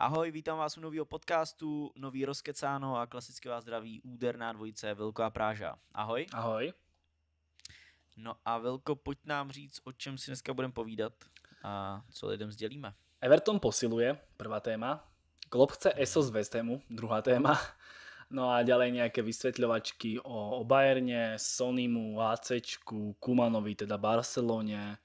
Ahoj, vítám vás u nového podcastu, nový rozkecáno a klasicky vás zdraví úderná dvojice a Práža. Ahoj. Ahoj. No a Velko, pojď nám říct, o čem si dneska budeme povídat a co lidem sdělíme. Everton posiluje, prvá téma. Klopp chce ESO z West Hamu, druhá téma. No a ďalej nejaké vysvetľovačky o, o Bayerne, Sonimu, ACčku, Kumanovi, teda Barcelone,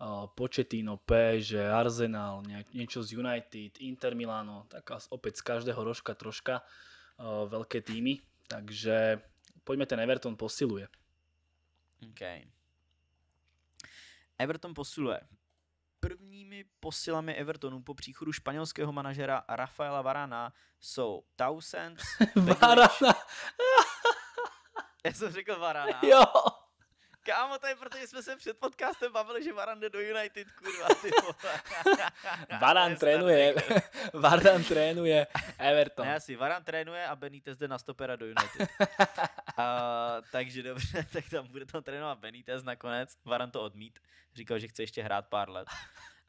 Eh, Početino, PSG, Arsenal, nejak, niečo z United, Inter Milano, tak opäť z každého rožka troška uh, eh, veľké týmy, takže pojďme ten Everton posiluje. OK. Everton posiluje. Prvními posilami Evertonu po příchodu španělského manažera Rafaela Varana jsou Townsend, Varana! Já jsem řekl Varana. Jo! Kámo, to je protože jsme se před podcastem bavili, že Varan jde do United, kurva, ty Varan trénuje, Varan trénuje Everton. Ne, asi, Varan trénuje a Benítez jde na stopera do United. uh, takže dobře, tak tam bude to trénovat Benítez nakonec. Varan to odmít, říkal, že chce ještě hrát pár let.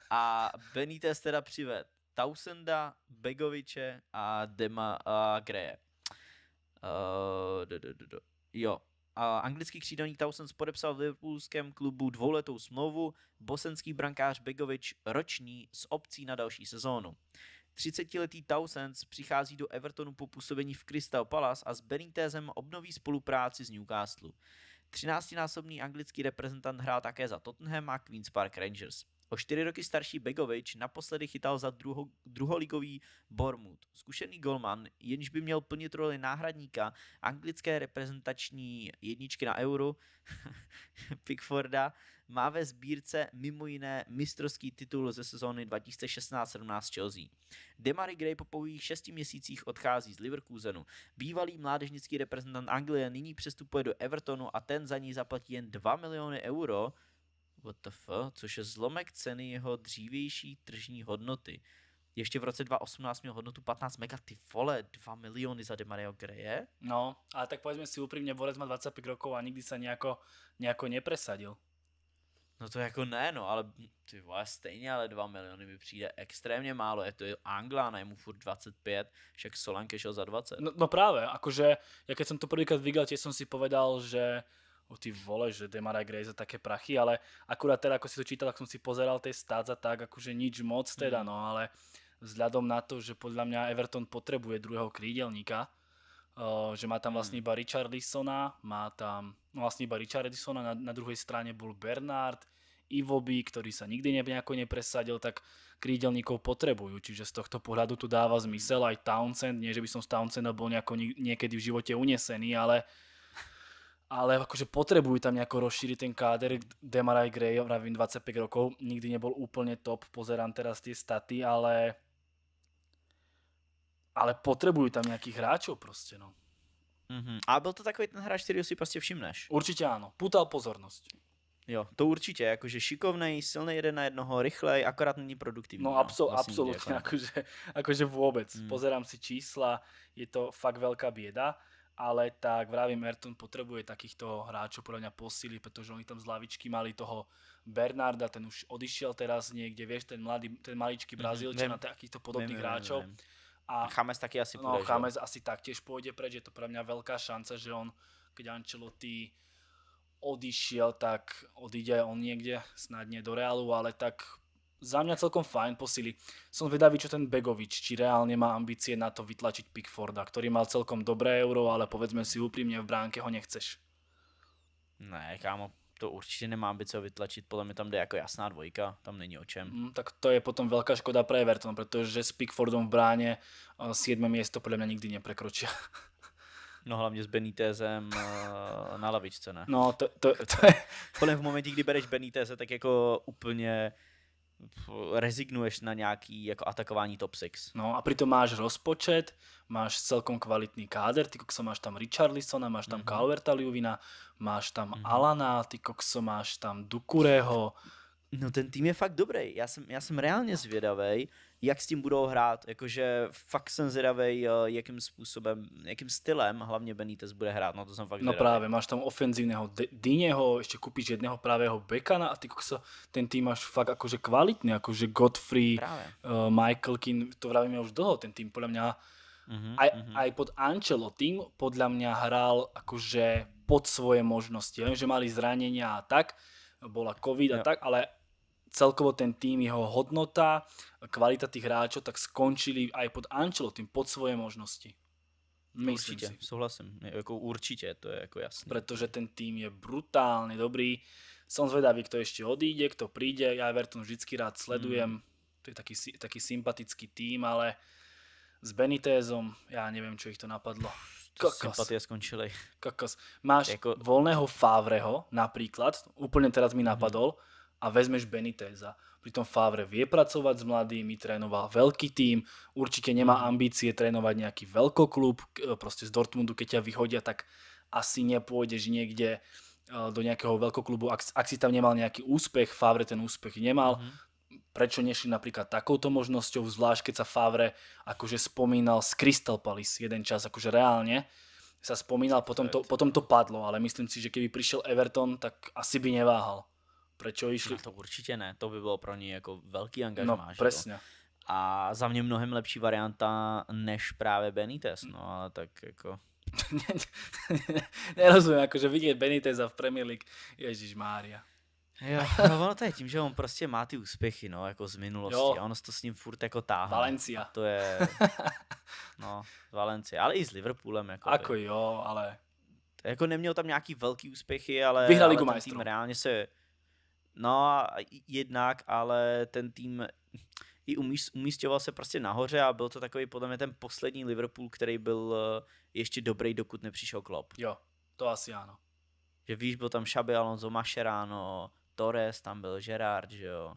A Benítez teda přived Tausenda, Begoviče a Dema a Greje. Uh, do, do, do, do. Jo, a anglický křídelní Townsend podepsal v Liverpoolském klubu dvouletou smlouvu, bosenský brankář Begovič roční s opcí na další sezónu. 30-letý Townsend přichází do Evertonu po působení v Crystal Palace a s Benitezem obnoví spolupráci s Newcastle. 13-násobný anglický reprezentant hrál také za Tottenham a Queen's Park Rangers. O čtyři roky starší Begovič naposledy chytal za druho, druholigový Bormut. Zkušený golman, jenž by měl plnit roli náhradníka anglické reprezentační jedničky na euro, Pickforda, má ve sbírce mimo jiné mistrovský titul ze sezóny 2016-17 Chelsea. Demary Gray po pouhých šesti měsících odchází z Leverkusenu. Bývalý mládežnický reprezentant Anglie nyní přestupuje do Evertonu a ten za ní zaplatí jen 2 miliony euro, WTF, což je zlomek ceny jeho dřívější tržní hodnoty. Ještě v roce 2018 měl hodnotu 15 mega, ty vole, 2 miliony za Demario Greje. No, ale tak povedzme si úprimně, Borec má 25 rokov a nikdy se nějako, nějako nepresadil. No to jako ne, no, ale ty vole, stejně, ale 2 miliony mi přijde extrémně málo, je to je Anglán a je mu furt 25, však Solanke šel za 20. No, no práve, jakože, jak jsem to prvýkrát videl, jsem si povedal, že o ty vole, že Demara Gray za také prachy, ale akurát teda, ako si to čítal, tak som si pozeral tej stádza tak, akože nič moc teda, mm. no ale vzhľadom na to, že podľa mňa Everton potrebuje druhého krídelníka, uh, že má tam vlastne mhm. iba Richard Lissona, má tam no, vlastne iba Richard Lissona, na, na druhej strane bol Bernard, Ivoby, ktorý sa nikdy ne, nejako nepresadil, tak krídelníkov potrebujú. Čiže z tohto pohľadu tu dáva zmysel mhm. aj Townsend. Nie, že by som z Townsenda bol nejako niekedy v živote unesený, ale ale akože potrebujú tam nejako rozšíriť ten káder. Demarai Gray, vravím 25 rokov, nikdy nebol úplne top, pozerám teraz tie staty, ale ale potrebujú tam nejakých hráčov proste, no. Mm-hmm. A byl to takový ten hráč, který si prostě všimneš. Určitě ano, putal pozornost. Jo, to určitě, jakože šikovnej, silný jeden na jednoho, rychlej, akorát není produktivní. No, no absol- no vlastně absolutně, jako. jakože, jakože vůbec. Mm. Pozerám si čísla, je to fakt velká běda ale tak vravím, Merton potrebuje takýchto hráčov podľa mňa posíliť, pretože oni tam z lavičky mali toho Bernarda, ten už odišiel teraz niekde, vieš, ten mladý, ten maličký mhm. Brazílčan a takýchto podobných viem, hráčov. A Chames taky asi no, pôjde. No, Chames asi taktiež pôjde preč, je to pre mňa veľká šanca, že on, keď Ancelotti odišiel, tak odíde on niekde, snadne do Realu, ale tak za mňa celkom fajn posily. Som vedavý, čo ten Begovič, či reálne má ambície na to vytlačiť Pickforda, ktorý mal celkom dobré euro, ale povedzme si úprimne, v bránke ho nechceš. Ne, kámo, to určite nemá ambice ho vytlačiť, podľa mňa tam jde ako jasná dvojka, tam není o čem. Mm, tak to je potom velká škoda pre Everton, pretože s Pickfordom v bráne 7. Eh, miesto podľa mňa nikdy neprekročia. No hlavně s Benítezem eh, na lavičce, ne? No to, to, to je... Podle v momentě, kdy bereš Benitez, tak jako úplně rezignuješ na nějaký jako atakování top 6. No a přitom máš rozpočet, máš celkom kvalitný káder, ty kokso máš tam Richarlisona, máš tam mm-hmm. Calverta Liuvina, máš tam mm-hmm. Alana, ty kokso máš tam Dukureho, No ten tým je fakt dobrý. Já jsem, já jsem reálně zvědavý, jak s tím budou hrát. Jakože fakt jsem zvědavý, eh, jakým způsobem, jakým stylem hlavně Benítez bude hrát. No to jsem fakt zvědavý. No právě, máš tam ofenzivního, Dýněho, ještě kupíš jedného pravého bekana no, a ty koksa, ten tým máš fakt jakože kvalitný, jakože Godfrey, uh, Michael Kin, to vravím už dlouho, ten tým podle mňa Uh-huh, aj, uh-huh. aj pod tým podle mňa hrál jakože pod svoje možnosti. Jenže že mali zranění a tak, bola covid a jo. tak, ale celkovo ten tým, jeho hodnota, kvalita tých hráčov, tak skončili aj pod tým pod svoje možnosti. Myslím určitě, si. souhlasím. Jako určitě, to je jako jasné. Protože ten tým je brutálně dobrý. Som zvedavý, kto ešte odíde, kto príde. Ja Everton vždycky rád sledujem. Mm. To je taký, taký sympatický tým, ale s Benitézom, já nevím, čo ich to napadlo. Kokos. Sympatie skončili. Kokos. Máš jako... volného Favreho například, úplně teraz mi napadol, mm a vezmeš Beniteza. Pritom Favre vie pracovať s mladými, trénoval veľký tým, určite nemá mhm. ambície trénovať nejaký veľkoklub, e, proste z Dortmundu, keď ťa vyhodia, tak asi nepôjdeš niekde e, do nejakého veľkoklubu, ak, ak si tam nemal nejaký úspech, Favre ten úspech nemal, mm-hmm. prečo nešli napríklad takouto možnosťou, zvlášť keď sa Favre akože spomínal z Crystal Palace jeden čas, akože reálne, sa spomínal, potom to, potom to padlo, ale myslím si, že keby prišiel Everton, tak asi by neváhal proč ho išli? No to určitě ne, to by bylo pro něj jako velký angažmá. No, přesně. A za mě mnohem lepší varianta než právě Benitez, no ale tak jako... Nerozumím, jakože vidět Beniteza v Premier League, Ježíš Mária. Jo, no ono to je tím, že on prostě má ty úspěchy, no, jako z minulosti jo. a ono to s ním furt jako táhá. Valencia. A to je, no, Valencia, ale i s Liverpoolem. Jako, Ako jo, ale... Jako neměl tam nějaký velký úspěchy, ale, Vyhrali ale ten tým reálně se No, a jednak, ale ten tým i umístěval se prostě nahoře a byl to takový podle mě ten poslední Liverpool, který byl eh, ještě dobrý, dokud nepřišel Klopp. Jo, to asi ano. Že víš, byl tam Xabi Alonso, Mascherano, Torres, tam byl Gerard, že jo.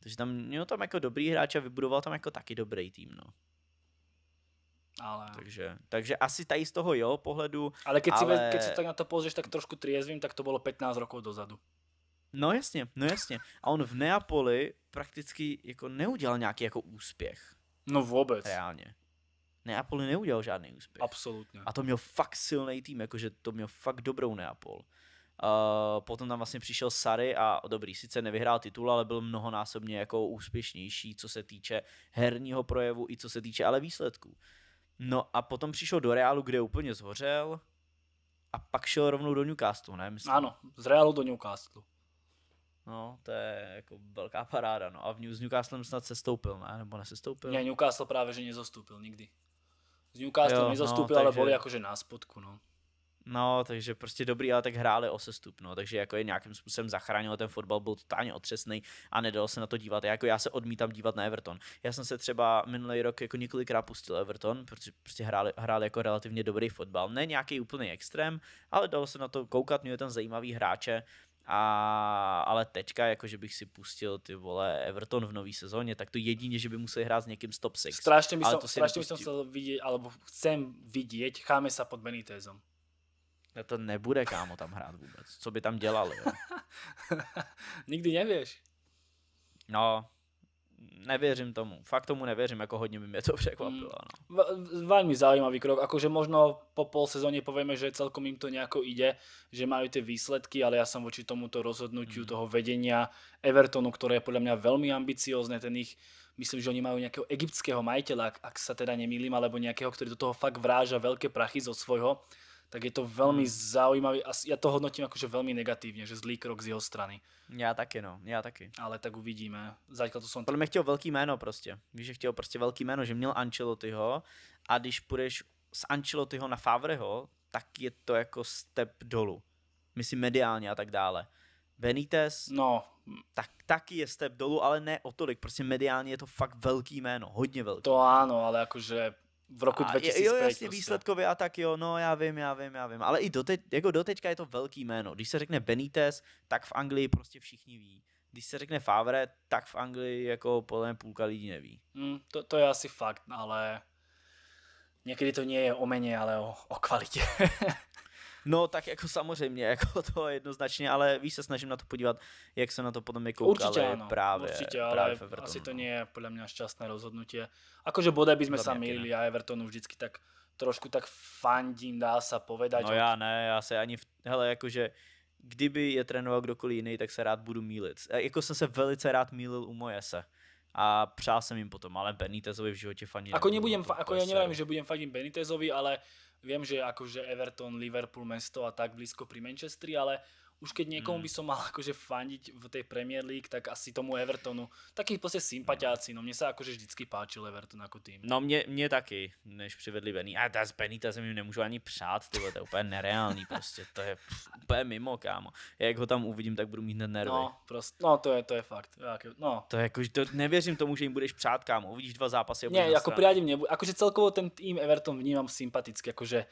Takže tam měl tam jako dobrý hráč a vybudoval tam jako taky dobrý tým, no. Ale... Takže, takže asi tady z toho jo pohledu. Ale když ale... Si, si tak na to pozřeš tak trošku triezvím, tak to bylo 15 rokov dozadu. No jasně, no jasně. A on v Neapoli prakticky jako neudělal nějaký jako úspěch. No vůbec. Reálně. Neapoli neudělal žádný úspěch. Absolutně. A to měl fakt silný tým, jakože to měl fakt dobrou Neapol. Uh, potom tam vlastně přišel Sary a dobrý, sice nevyhrál titul, ale byl mnohonásobně jako úspěšnější, co se týče herního projevu i co se týče ale výsledků. No a potom přišel do Realu, kde úplně zhořel a pak šel rovnou do Newcastle, ne? Myslím. Ano, z Realu do Newcastle. No, to je jako velká paráda. No. A v New, s Newcastlem snad se stoupil, ne? Nebo nesestoupil? Ne, Newcastle právě, že nezostoupil nikdy. S Newcastlem jo, nezostoupil, no, takže... ale byli jakože na spodku, no. No, takže prostě dobrý, ale tak hráli o sestup, no, takže jako je nějakým způsobem zachránil, ten fotbal byl totálně otřesný a nedalo se na to dívat. Já, jako já se odmítám dívat na Everton. Já jsem se třeba minulý rok jako několikrát pustil Everton, protože prostě hráli, hráli jako relativně dobrý fotbal. Ne nějaký úplný extrém, ale dalo se na to koukat, měli tam zajímavý hráče a, ale teďka, jakože bych si pustil ty vole Everton v nové sezóně, tak to jedině, že by musel hrát s někým z top 6. Strašně bych, to strašně bych chtěl vidět, alebo chcem vidět se pod Benitezom. No to nebude kámo tam hrát vůbec. Co by tam dělali? Nikdy nevíš. No, nevěřím tomu. Fakt tomu nevěřím, jako hodně by mě to překvapilo. Hmm. No. Velmi zajímavý krok, akože možno po pol sezóně povíme, že celkom jim to nejako ide, že mají ty výsledky, ale ja jsem voči tomuto rozhodnutí mm. toho vedení Evertonu, které je podle mě velmi ambiciózne, ten ich myslím, že oni mají nějakého egyptského majitele, ak, se teda nemýlím, alebo nějakého, který do toho fakt vráža velké prachy zo svojho tak je to veľmi hmm. zaujímavý a ja to hodnotím akože veľmi negatívne, že zlý krok z jeho strany. Já taky, no, já taky. Ale tak uvidíme. Zaťka to jsem... Podle mě chtěl velký jméno prostě. Víš, že chtěl prostě velký jméno, že měl Ancelottiho a když půjdeš z Ancelottiho na Favreho, tak je to jako step dolů. Myslím mediálně a tak dále. Benitez, no. tak, taky je step dolů, ale ne o tolik. Prostě mediálně je to fakt velký jméno, hodně velký. To ano, ale jakože v roku a 2005. Jo, jasně, prostě. výsledkově a tak jo, no já vím, já vím, já vím. Ale i doteď, jako dotečka je to velký jméno. Když se řekne Benitez, tak v Anglii prostě všichni ví. Když se řekne Favre, tak v Anglii jako podle mě půlka lidí neví. Mm, to, to je asi fakt, ale někdy to nie je o meně, ale o, o kvalitě. No tak jako samozřejmě, jako to jednoznačně, ale víš, se snažím na to podívat, jak se na to potom je koukali určitě, ano, právě. Určitě, ale právě asi to není no. je podľa šťastné rozhodnutí. Akože bodaj by sme sa mýlili a Evertonu vždycky tak trošku tak fandím, dá se povedať. No od... já ne, já se ani, v, hele, jakože kdyby je trénoval kdokoliv jiný, tak se rád budu mílit. E, jako jsem se velice rád mýlil u se a přál jsem jim potom, ale Benitezovi v životě fandím. Ako nebudem, no, ako ja nevím, že budem fandím Benitezovi, ale Viem, že akože Everton, Liverpool, mesto a tak blízko pri Manchestri, ale už keď niekomu mm. by som mal akože fandiť v tej Premier League, tak asi tomu Evertonu. Taký prostě sympatiáci, no mne sa akože vždycky páčil Everton ako tým. No mne mne taky, než přivedli Benny. A ta z Benita jsem jim nemůžu ani přát, to je úplně nereálný prostě, to je úplně mimo, kámo. Já jak ho tam uvidím, tak budu mít hned nervy. No, prostě, no to je, to je fakt. No. To je jako, to, nevěřím tomu, že jim budeš přát, kámo, uvidíš dva zápasy. Ne, jako priadím nebudu, akože celkovo ten tým Everton vnímám sympaticky, jakože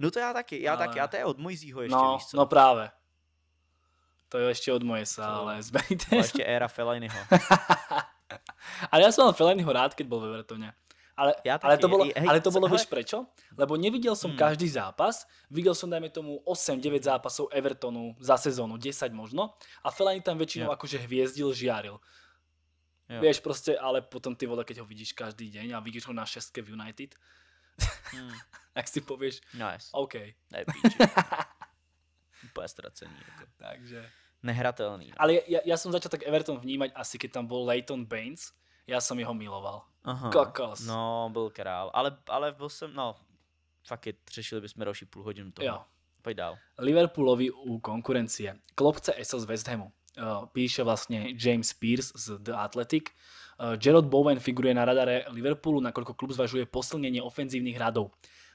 No to já taky, já Ale... taky, a to je od Mojzího ještě, no, víš co? No právě, to je ešte od sa, to... ale zberíte. To ešte éra Felajnyho. ale ja som mal Felajnyho rád, keď bol ve Vertone. Ale, ja ale to bolo, hej, ale to bolo hele... vieš prečo? Lebo nevidel som hmm. každý zápas, videl som dajme tomu 8-9 zápasov Evertonu za sezónu, 10 možno, a Felani tam väčšinou yeah. akože hviezdil, žiaril. Yeah. Vieš proste, ale potom ty vole, keď ho vidíš každý deň a vidíš ho na šestke v United, hmm. tak si povieš, nice. No, OK. Úplne Úplně ztracený. Jako. Takže nehratelný. Ale ja, ja som začal tak Everton vnímať asi, keď tam bol Leighton Baines. Ja som jeho miloval. Aha. Kokos. No, byl král. Ale, ale byl jsem, no, fuck it, řešili bychom další půl hodinu toho. Jo. Pojď dál. Liverpoolovi u konkurencie. Klop chce ESO z West Hamu. Eh, píše vlastně James Pierce z The Athletic. Uh, eh, Gerald Bowen figuruje na radare Liverpoolu, nakoľko klub zvažuje posilnenie ofenzívnych radov.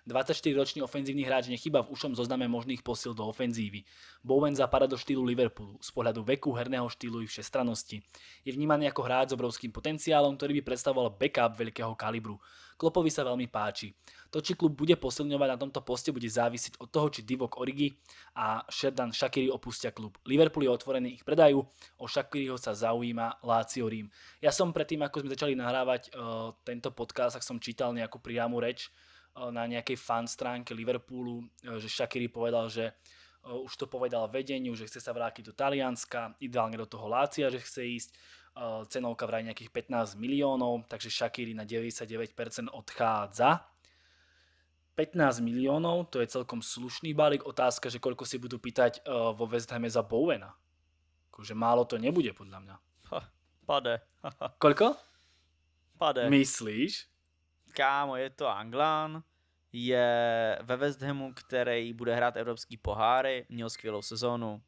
24-ročný ofenzívny hráč nechýba v ušom zozname možných posil do ofenzívy. Bowen zapadá do štýlu Liverpoolu, z pohľadu veku, herného štýlu i všestrannosti. Je vnímaný ako hráč s obrovským potenciálom, ktorý by predstavoval backup veľkého kalibru. Klopovi sa veľmi páči. To, či klub bude posilňovať na tomto poste, bude závisiť od toho, či Divok Origi a Sherdan Shakiri opustia klub. Liverpool je otvorený ich predajú, o Shakiriho sa zaujíma Lazio Rím. Ja som predtým, ako sme začali nahrávať eh, tento podcast, tak som čítal nejakú priamu reč Eh, na nejakej fan stránke Liverpoolu, eh, že Shakiri povedal, že eh, už to povedal vedeniu, že chce sa vrátiť do Talianska, ideálne do toho Lácia, že chce ísť, cenovka vraj nejakých 15 miliónov, takže Shakiri na 99% odchádza. 15 miliónov, to je celkom slušný balík. Otázka, že koľko si budú pýtať vo West Hame za Bowena. Akože málo to nebude, podľa mňa. pade. Koľko? Pade. Myslíš? kámo, je to Anglan, je ve West Hamu, který bude hrát evropský poháry, měl skvělou sezónu,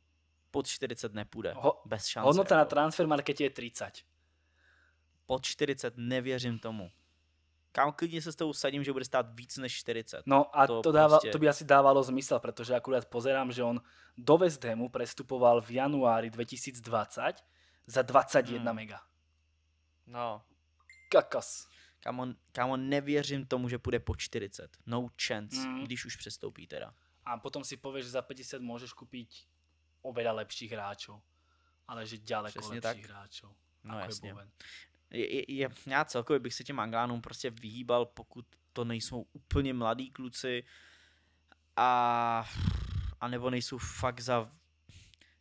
pod 40 nepůjde, Ho, bez šance. Hodnota na transfer marketě je 30. Pod 40 nevěřím tomu. Kam klidně se s tou sadím, že bude stát víc než 40. No a to, to, dáva, prostě... to by asi dávalo zmysel, protože akurát pozerám, že on do West Hamu prestupoval v januári 2020 za 21 hmm. mega. No. Kakas. Kámo, kámo, nevěřím tomu, že půjde po 40. No chance, mm. když už přestoupí teda. A potom si pověš, že za 50 můžeš koupit oveda lepších hráčů, ale že daleko Přesně lepších tak. hráčů. No jasně. Je, je, je, já celkově bych se těm Anglánům prostě vyhýbal, pokud to nejsou úplně mladí kluci a, a nebo nejsou fakt za,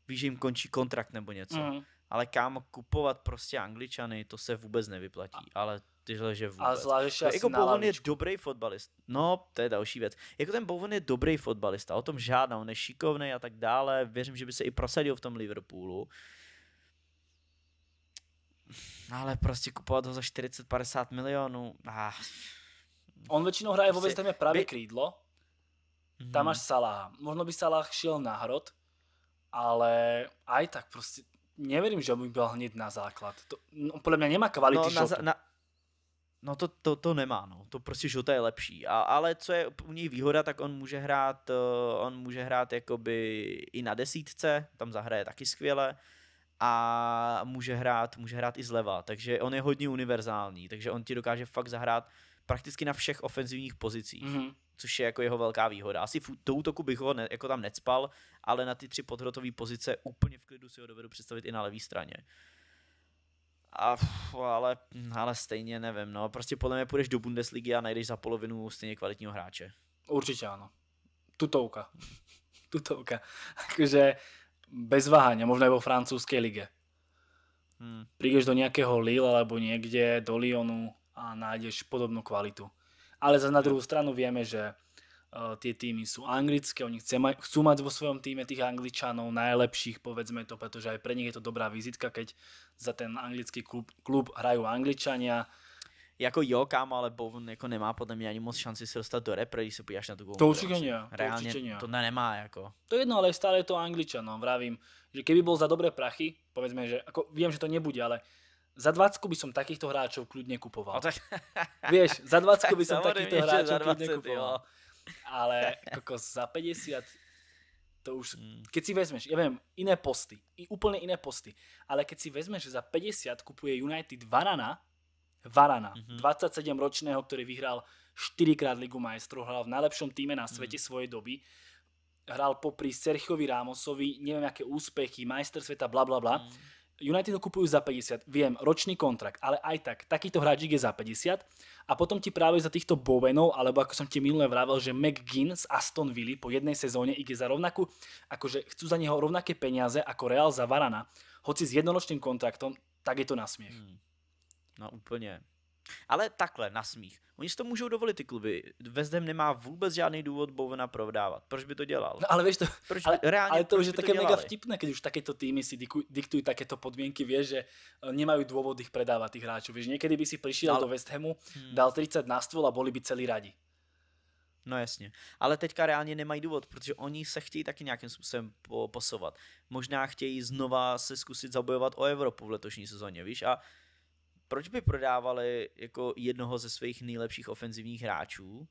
víš, jim končí kontrakt nebo něco. Mm. Ale kámo, kupovat prostě angličany, to se vůbec nevyplatí, a, ale tyhle, že vůbec. A zvlášť jako Bowen je dobrý fotbalist. No, to je další věc. Jako ten Bowen je dobrý fotbalista, o tom žádná, on je šikovný a tak dále. Věřím, že by se i prosadil v tom Liverpoolu. No, ale prostě kupovat ho za 40-50 milionů. Ah. On většinou hraje vůbec tam je pravý by... krídlo. hmm Tam máš Salah. Možno by Salah šiel na hrot, ale aj tak prostě Nevěřím, že by byl hned na základ. To, no, podle mě nemá kvality no, na, na, No to, to, to nemá, no. To prostě Žota je lepší. A, ale co je u něj výhoda, tak on může hrát, uh, on může hrát jakoby i na desítce, tam zahraje taky skvěle a může hrát, může hrát i zleva, takže on je hodně univerzální, takže on ti dokáže fakt zahrát prakticky na všech ofenzivních pozicích, mm-hmm. což je jako jeho velká výhoda. Asi v, do útoku bych ho ne, jako tam necpal, ale na ty tři podhrotové pozice úplně v klidu si ho dovedu představit i na levé straně. Uh, a, ale, hm, ale stejně nevím, no. Prostě podle mě půjdeš do Bundesligy a najdeš za polovinu stejně kvalitního hráče. Určitě ano. Tutouka. Tutouka. Takže bez váhání, možná i vo francouzské lige. Hmm. Prídeš do nějakého Lille alebo někde do Lyonu a nájdeš podobnou kvalitu. Ale za na druhou stranu víme, že Eh, tie týmy sú anglické, oni chcú ma- chcú mať vo svojom týme tých angličanov najlepších, povedzme to, pretože aj pre nich je to dobrá vizitka, keď za ten anglický klub, klub hrajú angličania. Jako jo, kámo, ale Bowen jako nemá podle mě ani moc šanci se dostat do repre, když se podíváš na tu To určitě ne. Reálně to, to ne, nemá. Jako. To jedno, ale stále je to Angličan. No, vravím, že keby byl za dobré prachy, povedzme, že jako vím, že to nebude, ale za 20 by som takýchto hráčov kľudne kupoval. No tak... Vieš, za 20 by som takýchto hráčov kľudne kupoval. Jo ale jako za 50 to už, hmm. keď si vezmeš, ja viem, iné posty, i úplne iné posty, ale keď si vezmeš, že za 50 kupuje United Varana, Varana, mm-hmm. 27-ročného, ktorý vyhral 4-krát Ligu majstrov, hral v najlepšom týme na mhm. svete mm. svojej doby, hral popri Serchovi Rámosovi, neviem aké úspechy, majster sveta, bla bla bla. Mm. United ho kupujú za 50, viem, ročný kontrakt, ale aj tak, takýto hráčik je za 50 a potom ti práve za týchto Bowenov, alebo ako som ti minule vravel, že McGinn z Aston Villa po jednej sezóne ide za rovnakú, akože chcú za neho rovnaké peniaze ako Real za Varana, hoci s jednoročným kontraktom, tak je to na smiech. Hmm. No úplně. Ale takhle, na smích. Oni si to můžou dovolit ty kluby. Vezdem nemá vůbec žádný důvod Bowena prodávat. Proč by to dělal? No, ale víš to, proč ale, by, reálně, ale to už je také mega vtipné, když už takéto týmy si diktují takéto podmínky, vieš, že e, nemají důvod ich predávat těch hráčů. Víš, někdy by si přišel ale... do West Hamu, hmm. dal 30 na stůl a boli by celý radi. No jasně. Ale teďka reálně nemají důvod, protože oni se chtějí taky nějakým způsobem posovat. Možná chtějí znova se zkusit zabojovat o Evropu v letošní sezóně, víš? A proč by prodávali jako jednoho ze svých nejlepších ofenzivních hráčů,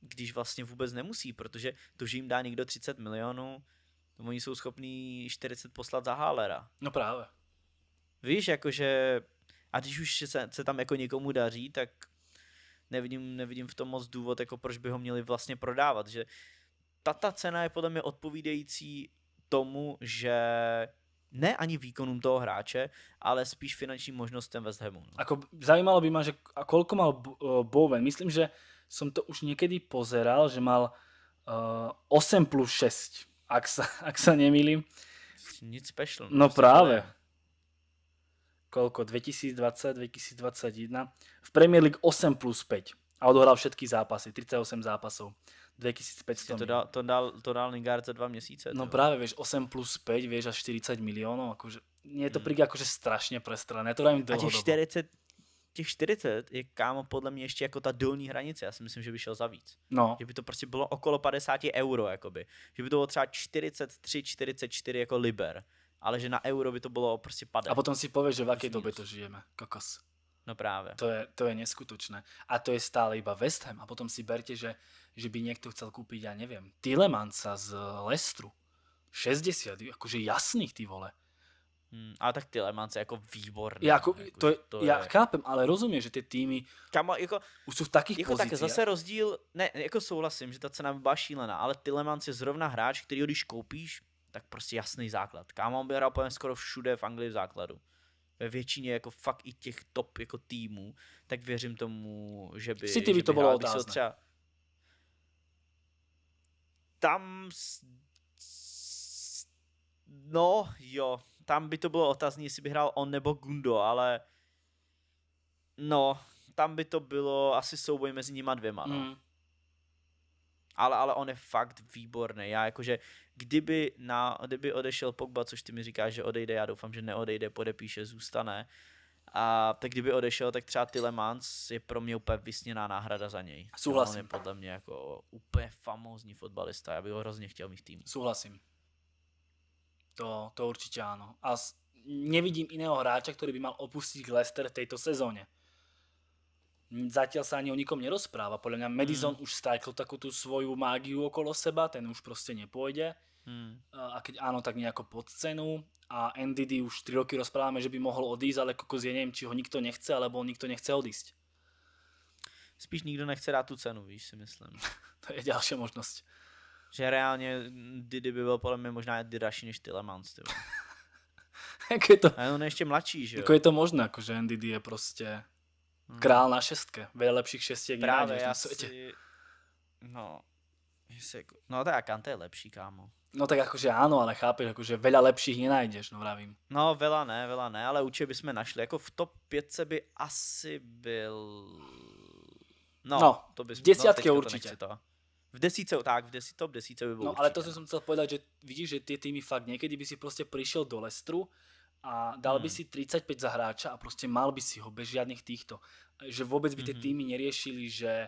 když vlastně vůbec nemusí, protože to, že jim dá někdo 30 milionů, to oni jsou schopní 40 poslat za Hálera. No právě. Víš, jakože a když už se, se tam jako někomu daří, tak nevidím, nevidím v tom moc důvod, jako proč by ho měli vlastně prodávat, že ta, ta cena je podle mě odpovídající tomu, že ne ani výkonům toho hráče, ale spíš finančním možnostem West Hamu. No. Ako, zajímalo by ma, že a koľko mal eh, Bowen? Myslím, že som to už niekedy pozeral, že mal uh, eh, 8 plus 6, ak sa, ak sa nemýlim. Nic special. No, no práve. Ne. Koľko? 2020, 2021. V Premier League 8 plus 5 a odohral všetky zápasy, 38 zápasov. 2500 to dal, to, dal, to dal Lingard za dva měsíce. No jo. víš, 8 plus 5, víš, až 40 milionů, jakože. mě je to hmm. prý jakože strašně prestrané, to dám dlhodobo. A těch 40, těch 40 je kámo podle mě ještě jako ta dolní hranice. Já si myslím, že by šel za víc. No. Že by to prostě bylo okolo 50 euro, jakoby. Že by to bylo třeba 43, 44 jako liber. Ale že na euro by to bylo prostě padat. A potom si pověš, že v jaké době to žijeme. Kokos. No právě. To je, to je neskutočné. A to je stále iba West Ham. A potom si berte, že že by niekto chcel kúpiť, ja neviem, Tilemansa z eh, Lestru. 60, akože jasných, ty vole. Hmm, ale tak Tilemans je jako výborný. ako, jako, to je, to já je... chápem, ale rozumím, že ty týmy Kamo, jako, už jsou v takých jako pozicích. Tak zase rozdíl, ne, jako souhlasím, že ta cena by byla šílená, ale Tilemans je zrovna hráč, který když koupíš, tak prostě jasný základ. Kámo by hrál skoro všude v Anglii v základu. Ve většině jako fakt i těch top jako týmů, tak věřím tomu, že by... City by, by to bylo otázné. Třeba, tam... No, jo. Tam by to bylo otázní, jestli by hrál on nebo Gundo, ale... No, tam by to bylo asi souboj mezi nima dvěma, no. Mm. Ale, ale on je fakt výborný. Já jakože, kdyby, na, kdyby odešel Pogba, což ty mi říkáš, že odejde, já doufám, že neodejde, podepíše, zůstane, uh, a tak kdyby odešel, tak třeba Tillemans je pro mě úplně vysněná náhrada za něj. Souhlasím. On je podle mě jako úplně famózní fotbalista, já bych ho hrozně chtěl mít v týmu. Souhlasím. To, to určitě ano. A s, nevidím jiného hráče, který by mal opustit Leicester v této sezóně. Zatiaľ sa ani o nikom nerozpráva. Podľa mňa Madison mm. už stajkl takú tú svoju mágiu okolo seba, ten už proste nepôjde. Hmm. Eh, a keď áno, tak nejako pod cenu. A NDD už 3 roky rozprávame, že by mohl odísť, ale kokos, je neviem, či ho nikto nechce, alebo nikto nechce odísť. Spíš nikdo nechce dát tu cenu, víš, si myslím. to je další možnost. Že reálně Didi by byl podľa mňa možná dražší než Tillemans, jako je to... A on je ještě mladší, že jo? Jako je to možné, jako že NDD je prostě hmm. král na šestke. Veľa lepších šestiek Právě, já světě. Si... No, jako- no tak Kante je lepší, kámo. No tak akože áno, ale chápeš, akože veľa lepších nenájdeš, no vravím. No veľa ne, veľa ne, ale by sme našli, jako v top 5 by asi byl... No, no to by no, v desítce no, určitě. To, to v desíce, tak, v desí, top desíce by bylo No ale ale to, som jsem chcel povedať, že vidíš, že ty týmy fakt někdy by si prostě přišel do Lestru a dal hmm. by si 35 za hráča a prostě mal by si ho bez žiadnych týchto. Že vůbec by ty mhm. týmy neriešili, že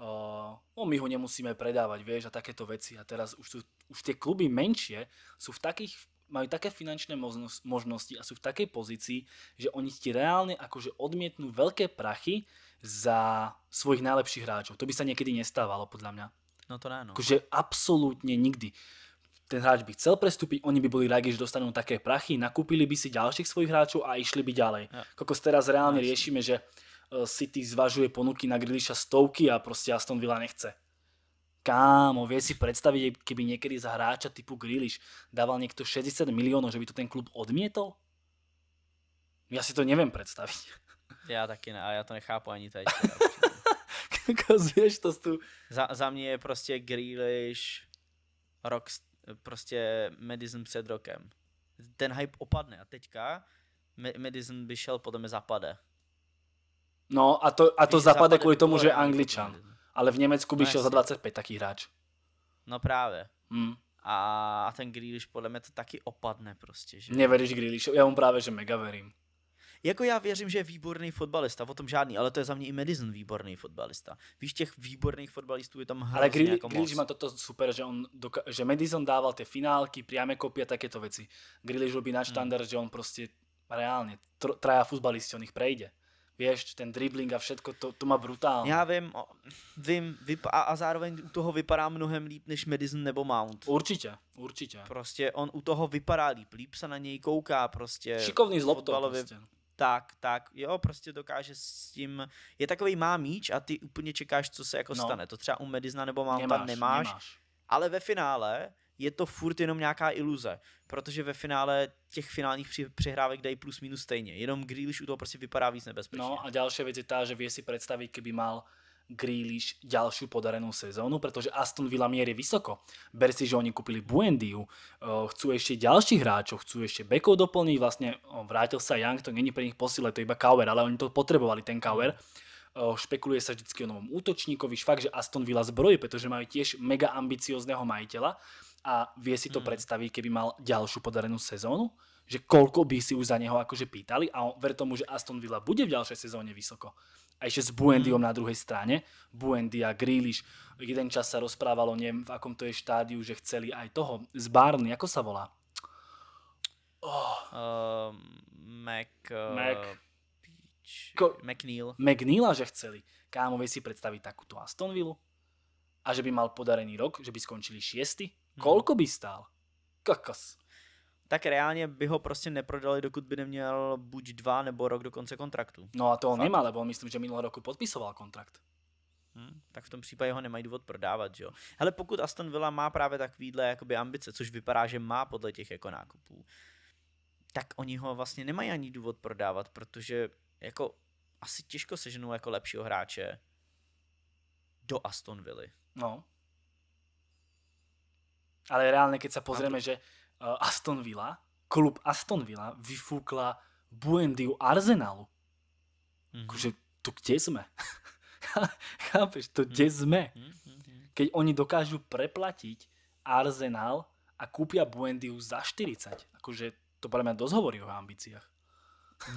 uh, no my ho nemusíme predávať, vieš, a takéto veci. A teraz už, sú, už tie kluby menšie sú v takých, majú také finančné možnosti a sú v takej pozícii, že oni ti reálne akože odmietnú veľké prachy za svojich najlepších hráčov. To by sa niekedy nestávalo, podľa mňa. No to ráno. Akože absolútne nikdy ten hráč by chcel prestúpiť, oni by boli radi, že dostanú také prachy, nakúpili by si ďalších svojich hráčov a išli by ďalej. Ja. Kokos teraz reálne no, riešime, že Eh, City zvažuje ponuky na Grilliša stovky a proste Aston Villa nechce. Kámo, vie si predstaviť, keby niekedy za hráča typu Grilliš dával niekto 60 miliónov, že by to ten klub odmietol? Ja si to neviem predstaviť. Já taky ne, ale já to nechápu ani teď. Kozvěš to tu. Za, za mě je prostě Grilliš rok, prostě Madison před rokem. Ten hype opadne a teďka Madison by šel podľa mňa zapade. No a to, a to zapadne kvůli tomu, že je Angličan. Ale v Německu by no šel za 25 taký hráč. No právě. Hmm. A, a ten Grealish podle mě to taky opadne prostě. Že? Neveríš veríš Grealish, já mu právě že mega verím. Jako já věřím, že je výborný fotbalista, o tom žádný, ale to je za mě i Madison výborný fotbalista. Víš, těch výborných fotbalistů je tam hrozně Ale Grill, jako Grealish má toto super, že, on doka- že Madison dával ty finálky, priame kopie a takéto věci. Grealish robí na hmm. štandard, hmm. že on prostě reálně, tr- traja futbalisti, on ich prejde víš, ten dribbling a všechno to, to má brutálně. Já vím, vím, vyp- a, a zároveň u toho vypadá mnohem líp než Madison nebo Mount. Určitě, určitě. Prostě on u toho vypadá líp, líp se na něj kouká prostě. Šikovný zlob to prostě. Tak, tak, jo, prostě dokáže s tím, je takový má míč a ty úplně čekáš, co se jako no. stane. To třeba u Medizna nebo Mounta nemáš, nemáš, nemáš. Ale ve finále je to furt jenom nějaká iluze, protože ve finále těch finálních přehrávek dají plus minus stejně, jenom Grealish u toho prostě vypadá víc nebezpečně. No a další věc je ta, že vie si představit, kdyby mal Grealish další podarenou sezónu, protože Aston Villa měří vysoko. Ber si, že oni koupili Buendiu, eh, chcou ještě dalších hráčů, chcou ještě Beko doplnit, vlastně eh, vrátil se Young, to není pro nich posile, to je iba Kauer, ale oni to potřebovali ten Kauer. Eh, špekuluje sa vždy o novom útočníkovi, fakt, že Aston Villa zbrojí, pretože majú tiež mega ambiciozného majiteľa a vie si to mm. predstaviť, keby mal ďalšiu podarenú sezónu? Že koľko by si už za neho akože pýtali a ver tomu, že Aston Villa bude v ďalšej sezóne vysoko. A ešte s Buendiom mm. na druhej strane. Buendia, Grealish. Jeden čas sa rozprávalo, neviem v akom to je štádiu, že chceli aj toho. Z Barney, ako sa volá? Oh. Uh, Mac, uh, Mac. Ko- McNeil. McNeila, že chceli. Kámo, si predstaviť takúto Aston Villa? A že by mal podarený rok, že by skončili šiesti? Hmm. Kolko by stál? Kakas. Tak reálně by ho prostě neprodali, dokud by neměl buď dva nebo rok do konce kontraktu. No a to on nemá, lebo on myslím, že minulý roku podpisoval kontrakt. Hmm, tak v tom případě ho nemají důvod prodávat, že jo. Hele, pokud Aston Villa má právě takovýhle jakoby ambice, což vypadá, že má podle těch jako nákupů, tak oni ho vlastně nemají ani důvod prodávat, protože jako asi těžko seženou jako lepšího hráče do Aston Villa. No. Ale reálne, keď sa pozrieme, že eh, Aston Villa, klub Aston Villa vyfúkla Buendiu Arsenalu. Mm-hmm. Akože, to kde sme? Chápeš, to mhm. kde sme? Mhm, mhm. Keď oni dokážu preplatiť Arsenal a kúpia Buendiu za 40. Akože, to podľa mňa dosť hovorí o ambíciách.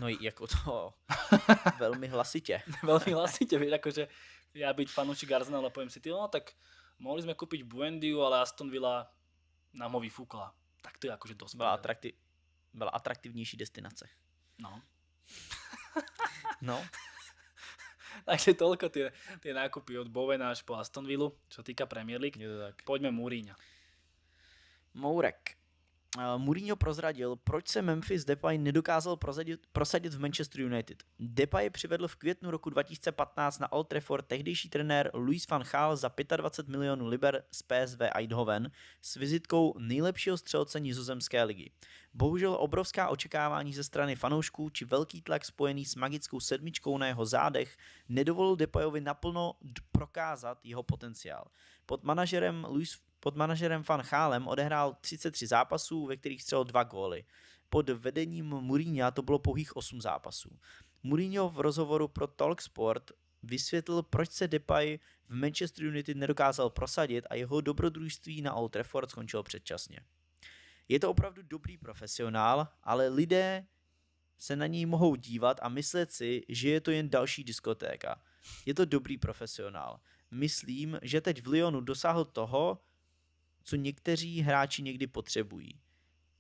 No jako to velmi hlasitě. velmi hlasitě, víš, jakože já byť fanoušek Arsenalu a poviem si, ty, no tak mohli sme koupit Buendiu, ale Aston Villa nám ho vyfúkla. Tak to je jakože dost. Byla, atrakti- byla atraktivnější destinace. No. no. Takže toľko tie, tie nákupy od Bovena až po Astonvillu, čo týka Premier League. Je to tak. Poďme Múríňa. Mourek. Eh, Mourinho prozradil, proč se Memphis Depay nedokázal prosadit, prosadit v Manchester United. Depay přivedl v květnu roku 2015 na Old Trafford tehdejší trenér Luis van Gaal za 25 milionů liber z PSV Eindhoven s vizitkou nejlepšího střelce nizozemské ligy. Bohužel obrovská očekávání ze strany fanoušků či velký tlak spojený s magickou sedmičkou na jeho zádech nedovolil Depayovi naplno prokázat jeho potenciál. Pod manažerem Luis pod manažerem Van Chálem odehrál 33 zápasů, ve kterých střelil dva góly. Pod vedením Mourinha to bylo pouhých 8 zápasů. Mourinho v rozhovoru pro Talksport vysvětlil, proč se Depay v Manchester United nedokázal prosadit a jeho dobrodružství na Old Trafford skončilo předčasně. Je to opravdu dobrý profesionál, ale lidé se na něj mohou dívat a myslet si, že je to jen další diskotéka. Je to dobrý profesionál. Myslím, že teď v Lyonu dosáhl toho, co někteří hráči někdy potřebují.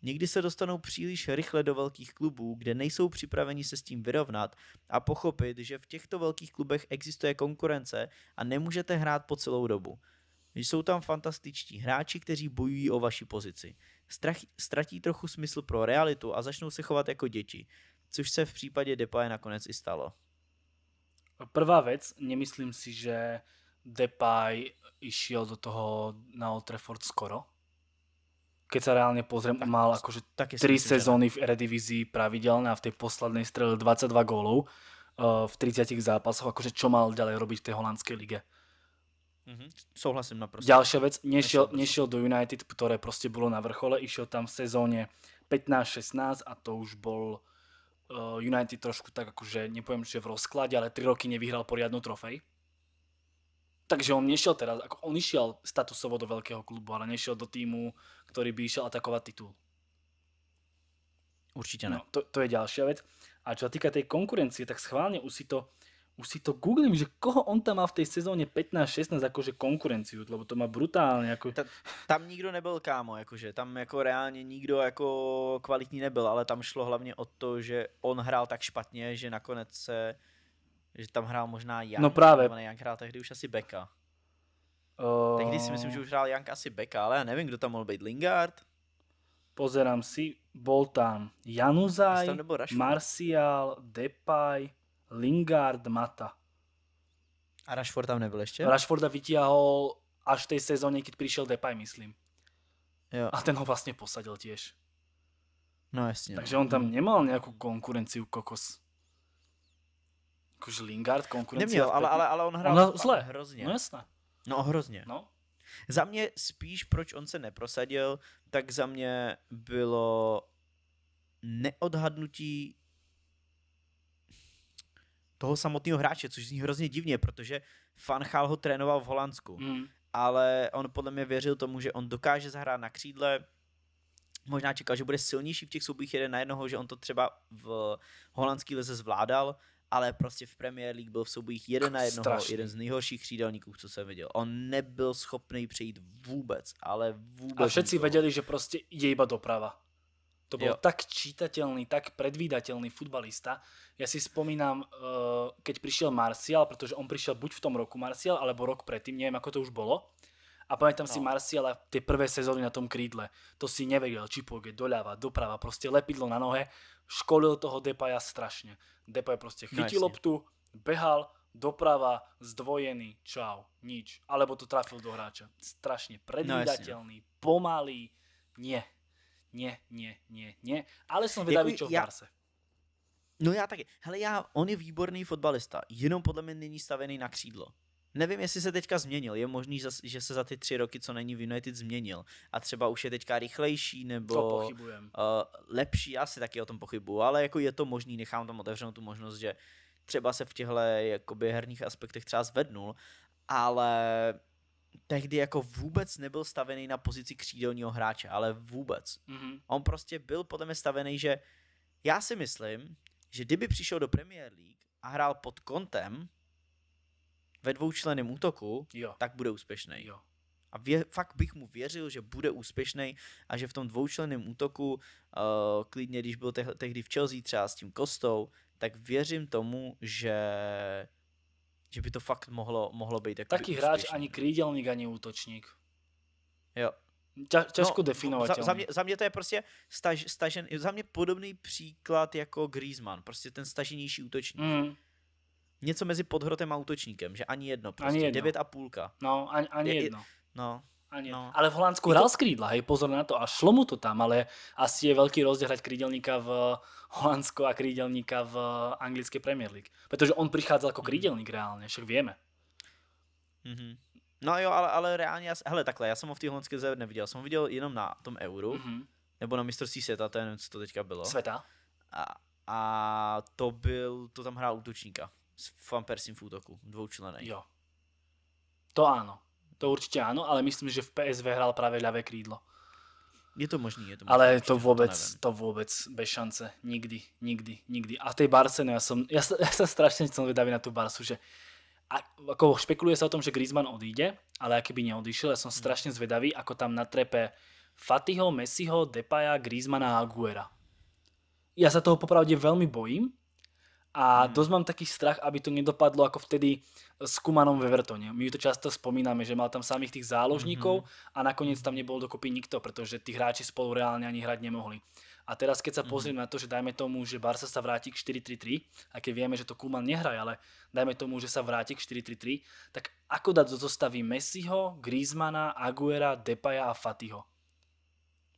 Někdy se dostanou příliš rychle do velkých klubů, kde nejsou připraveni se s tím vyrovnat a pochopit, že v těchto velkých klubech existuje konkurence a nemůžete hrát po celou dobu. Jsou tam fantastičtí hráči, kteří bojují o vaši pozici. Strach, ztratí trochu smysl pro realitu a začnou se chovat jako děti, což se v případě Depaje nakonec i stalo. Prvá věc, nemyslím si, že Depay išiel do toho na Old Trafford skoro. Keď sa reálne pozriem, tak, mal akože také myslím, sezóny v Eredivízii pravidelné a v tej poslednej strelil 22 gólov eh, v 30 zápasoch, akože čo mal ďalej robiť v tej holandskej lige. Mm-hmm. Souhlasím naprosto. Ďalšia vec, nešiel, nešiel do United, ktoré proste bolo na vrchole, išiel tam v sezóne 15-16 a to už bol uh, United trošku tak akože, nepoviem, že v rozklade, ale 3 roky nevyhral poriadnu trofej. Takže on nešiel teraz, ako on išiel statusovo do veľkého klubu, ale nešiel do týmu, ktorý by išiel atakovať titul. Určite ne. No, to, to je ďalšia vec. A čo sa týka tej konkurencie, tak schválne už si to, už si to googlím, že koho on tam má v tej sezóně 15-16 akože konkurenciu, lebo to má brutálne. Jako... Ta, tam nikdo nebyl kámo, jakože, tam jako reálně nikdo jako kvalitní nebyl, ale tam šlo hlavně o to, že on hrál tak špatně, že nakonec se že tam hrál možná Jan. no právě. Ale Jan hrál tehdy už asi Beka. Uh... Tehdy si myslím, že už hrál Jan asi Beka, ale já nevím, kdo tam mohl být, Lingard? Pozerám si, bol tam Januzaj, Martial, Marcial, Depay, Lingard, Mata. A Rashford tam nebyl ještě? Rashforda vytiahol až v tej sezóně, když přišel Depay, myslím. Jo. A ten ho vlastně posadil tiež. No jasně. No. Takže on tam nemal nějakou konkurenci u kokos. Jakož Lingard konkurence. Neměl, ale, ale, ale on hrál on zle. hrozně. No jasné. No hrozně. No. Za mě spíš, proč on se neprosadil, tak za mě bylo neodhadnutí toho samotného hráče, což zní hrozně divně, protože Fanchal ho trénoval v Holandsku. Mm. Ale on podle mě věřil tomu, že on dokáže zahrát na křídle, možná čekal, že bude silnější v těch soubojích jeden na jednoho, že on to třeba v holandský lize zvládal, ale prostě v Premier League byl v soubojích jeden na jednoho, Strašný. jeden z nejhorších křídelníků, co jsem viděl. On nebyl schopný přejít vůbec, ale vůbec. A všetci věděli, že prostě je iba doprava. To byl tak čítatelný, tak predvídatelný futbalista. Ja si vzpomínám, eh, keď přišel Marcial, protože on přišel buď v tom roku Marcial, alebo rok předtím, nevím, jak to už bylo. A pamätám no. si Marciala tie prvé sezóny na tom krídle. To si nevedel, či pôjde doľava, doprava, proste lepidlo na nohe. Školil toho Depaja strašne. Depaj proste no, chytil no, loptu, behal, doprava, zdvojený, čau, nič. Alebo to trafil do hráča. Strašne no, predvídateľný, no, pomalý, nie. Nie, nie, nie, nie. Ale som jako vedavý, čo v Barse. Ja... No já taky. Hele, já, on je výborný fotbalista, jenom podle mě není stavený na křídlo. Nevím, jestli se teďka změnil. Je možný, že se za ty tři roky, co není v United, změnil. A třeba už je teďka rychlejší nebo to uh, lepší. Já si taky o tom pochybuju, ale jako je to možný, nechám tam otevřenou tu možnost, že třeba se v těchto jakoby herních aspektech třeba zvednul, ale tehdy jako vůbec nebyl stavený na pozici křídelního hráče, ale vůbec. Mm-hmm. On prostě byl podle mě stavený, že já si myslím, že kdyby přišel do Premier League a hrál pod kontem, ve dvoučleném útoku, jo. tak bude úspěšný. Jo. A vě, fakt bych mu věřil, že bude úspěšný a že v tom dvoučleném útoku, uh, klidně když byl tehdy v Chelsea třeba s tím Kostou, tak věřím tomu, že že by to fakt mohlo, mohlo být takový Taký hráč ani krídelník, ani útočník. Jo. Ťa, no, těžko no, definovat. Za, za, mě, za mě to je prostě staž, stažen, za mě podobný příklad jako Griezmann, prostě ten staženější útočník. Mm něco mezi podhrotem a útočníkem, že ani jedno, prostě ani jedno. devět a půlka. No, ani, ani je, jedno. No, ani. No. Ale v Holandsku hrál z krídla, hej, pozor na to, a šlo mu to tam, ale asi je velký rozdíl hrať krídelníka v eh, Holandsku a krídelníka v eh, anglické Premier League. Protože on přicházel jako mhm. krídelník reálně, však víme. Mm-hmm. No jo, ale, ale reálně, já, hele, takhle, já jsem ho v té holandské zem neviděl, jsem ho viděl jenom na tom euro, mm-hmm. nebo na mistrovství světa, to je nevím, co to teďka bylo. Světa. A, a to byl, to tam hrál útočníka s Van Persim v útoku, dvoučlenej. Jo. To ano. To určitě ano, ale myslím, že v PSV hrál právě ľavé krídlo. Je to možný, je to možný. Ale určitě, to vůbec, to, to vůbec, bez šance. Nikdy, nikdy, nikdy. A tej Barce, no já jsem, já, já jsem strašně jsem na tu Barsu, že a, ako špekuluje se o tom, že Griezmann odíde, ale aký by neodišiel, já jsem mhm. strašně zvedavý, ako tam natrepe Fatiho, Messiho, Depaja, Griezmana a Aguera. Ja sa toho popravde veľmi bojím, a hmm. dosť mám taký strach, aby to nedopadlo ako vtedy s Kumanom ve Vertone. My to často spomíname, že mal tam samých tých záložníkov hmm. a nakoniec tam nebol dokopy nikto, pretože tí hráči spolu reálne ani hrať nemohli. A teraz keď sa mhm. pozriem mm. na to, že dajme tomu, že Barca sa vráti k 4-3-3, a keď vieme, že to Kuman nehraj, ale dajme tomu, že sa vráti k 4-3-3, tak ako dať do zostavy Messiho, Griezmana, Aguera, Depaya a Fatiho?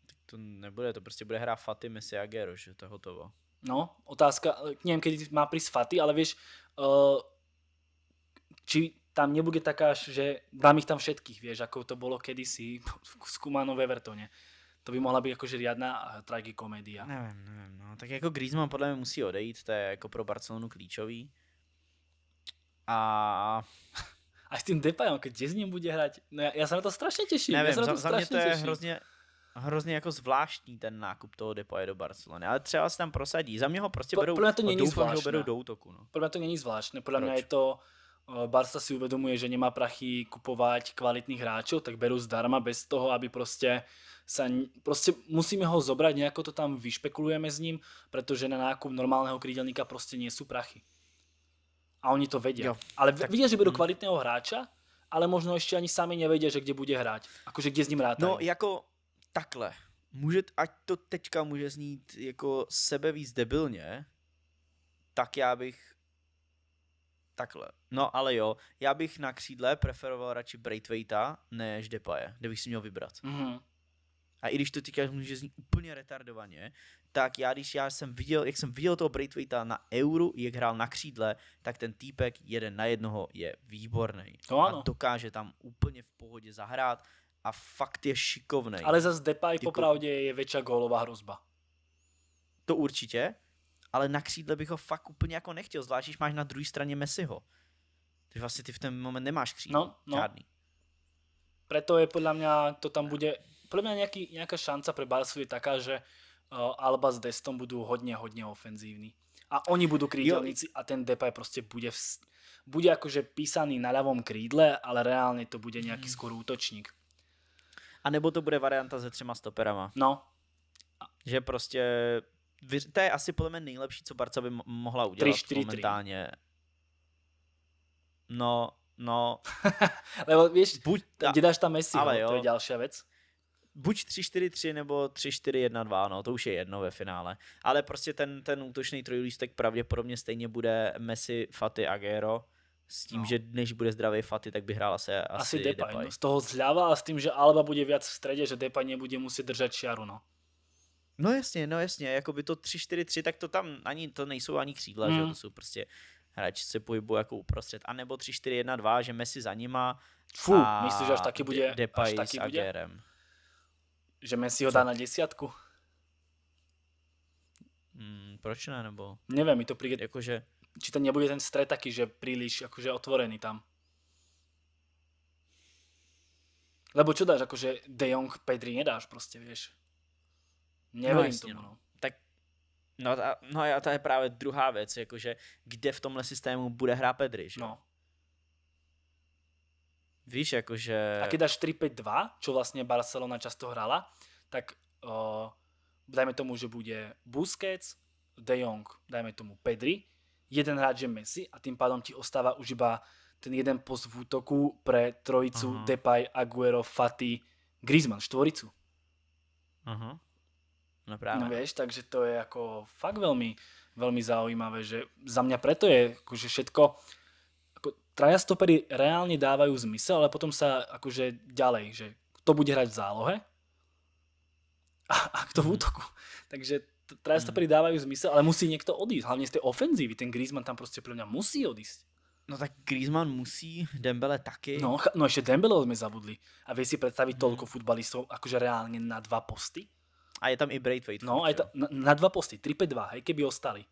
Tak to nebude, to prostě bude hra Faty, Messi a Gero, že to je hotovo. No, otázka, eh, neviem, kedy má prísť Faty, ale vieš, uh, eh, či tam nebude taká, že dám ich tam všetkých, vieš, ako to bolo kedysi v skumano v To by mohla být akože riadná eh, tragikomédia. Nevím, nevím. No. Tak jako Griezmann podle mě musí odejít, to je jako pro Barcelonu klíčový. A... A s tím Depayem, kde s ním bude hrať? No já, já se na to strašně teším. Nevím, já na to za, za to je hrozně, hrozně jako zvláštní ten nákup toho depoje do Barcelony, ale třeba se tam prosadí. Za mě ho prostě po, berou, podle to jako není doufám, že ho berou do útoku. No. Podle to není zvláštní, podle Proč? mě je to, eh, Barca si uvědomuje, že nemá prachy kupovat kvalitních hráčů, tak berou zdarma bez toho, aby prostě sa, prostě musíme ho zobrať, nejako to tam vyšpekulujeme s ním, protože na nákup normálního krídelníka prostě nie sú prachy. A oni to vědí. ale tak, vidia, že berú mm. kvalitného hráča, ale možno ještě ani sami nevědí, že kde bude hrát. Akože kde s ním rád. No, jako takhle, může, ať to teďka může znít jako sebe víc debilně, tak já bych takhle. No ale jo, já bych na křídle preferoval radši Braithwaita než Depaje, kde bych si měl vybrat. Mm-hmm. A i když to teďka může znít úplně retardovaně, tak já když já jsem viděl, jak jsem viděl toho Braithwaita na euru, jak hrál na křídle, tak ten týpek jeden na jednoho je výborný. To ano. A dokáže tam úplně v pohodě zahrát a fakt je šikovný. Ale za Depay Typu... popravdě je větší gólová hrozba. To určitě, ale na křídle bych ho fakt úplně jako nechtěl, zvlášť když máš na druhé straně Messiho. Ty vlastně ty v ten moment nemáš křídlo. No, no. Žádný. je podle mě, to tam bude, podle mě nějaký, nějaká šance pro Barsu je taká, že uh, Alba s Destom budou hodně, hodně ofenzívní. A oni budou křídelníci a ten Depay prostě bude, v, bude jakože písaný na levom krídle, ale reálně to bude nějaký mm. skoro útočník. A nebo to bude varianta se třema stoperama. No. Že prostě, to je asi podle mě nejlepší, co Barca by mohla udělat 3, 4, momentálně. 3. No, no. Lebo víš, buď ta, kde dáš tam Messi, ale jo. to je další věc. Buď 3-4-3 nebo 3-4-1-2, no to už je jedno ve finále. Ale prostě ten, ten útočný trojlístek pravděpodobně stejně bude Messi, Fati, Agero s tím, no. že než bude zdravý Faty, tak by hrála se asi, asi Depay. Depay. No, z toho zľava a s tím, že Alba bude viac v středě, že Depay nebude muset držet šiaru, no. No jasně, no jasně, jako by to 3-4-3, tak to tam ani, to nejsou ani křídla, mm. že to jsou prostě hráči se pohybují jako uprostřed, a nebo 3-4-1-2, že Messi za nima Fu, a myslíš, že až taky bude? Depay až taky s bude? Že Messi ho dá na desiatku? Hmm, proč ne, nebo? Nevím, mi to přijde. Jakože či to nebude ten stred taký, že príliš akože otvorený tam. Lebo čo dáš, akože De Jong Pedri nedáš proste, vieš. Neverím no, tomu, no. no. Tak, no, a, no a to je právě druhá věc, jakože kde v tomhle systému bude hrát Pedri, že? No. Víš, jakože... A když dáš 3-5-2, čo vlastně Barcelona často hrala, tak uh, dajme tomu, že bude Busquets, De Jong, dajme tomu Pedri, jeden hráč je Messi a tým pádom ti ostáva už iba ten jeden post v útoku pre trojicu uh-huh. Depay, Aguero, Fati, Griezmann, štvoricu. Uh-huh. Mhm. No No vieš, takže to je jako fakt velmi, velmi zaujímavé, že za mňa preto je akože všetko, ako traja stopery reálne dávajú zmysel, ale potom sa akože ďalej, že kto bude hrať v zálohe a, a kto v mhm. útoku. Takže teraz to mm. pridávajú zmysel, ale musí niekto odísť. Hlavne z tej ofenzívy, ten Griezmann tam proste pre mňa musí odísť. No tak Griezmann musí, Dembele taky. No, no ještě Dembele jsme zabudli. A vy si představit hmm. tolko futbalistov, jakože reálně na dva posty? A je tam i Braithwaite. No, a je tam, na, na dva posty, 3-5-2, hej, keby ostali.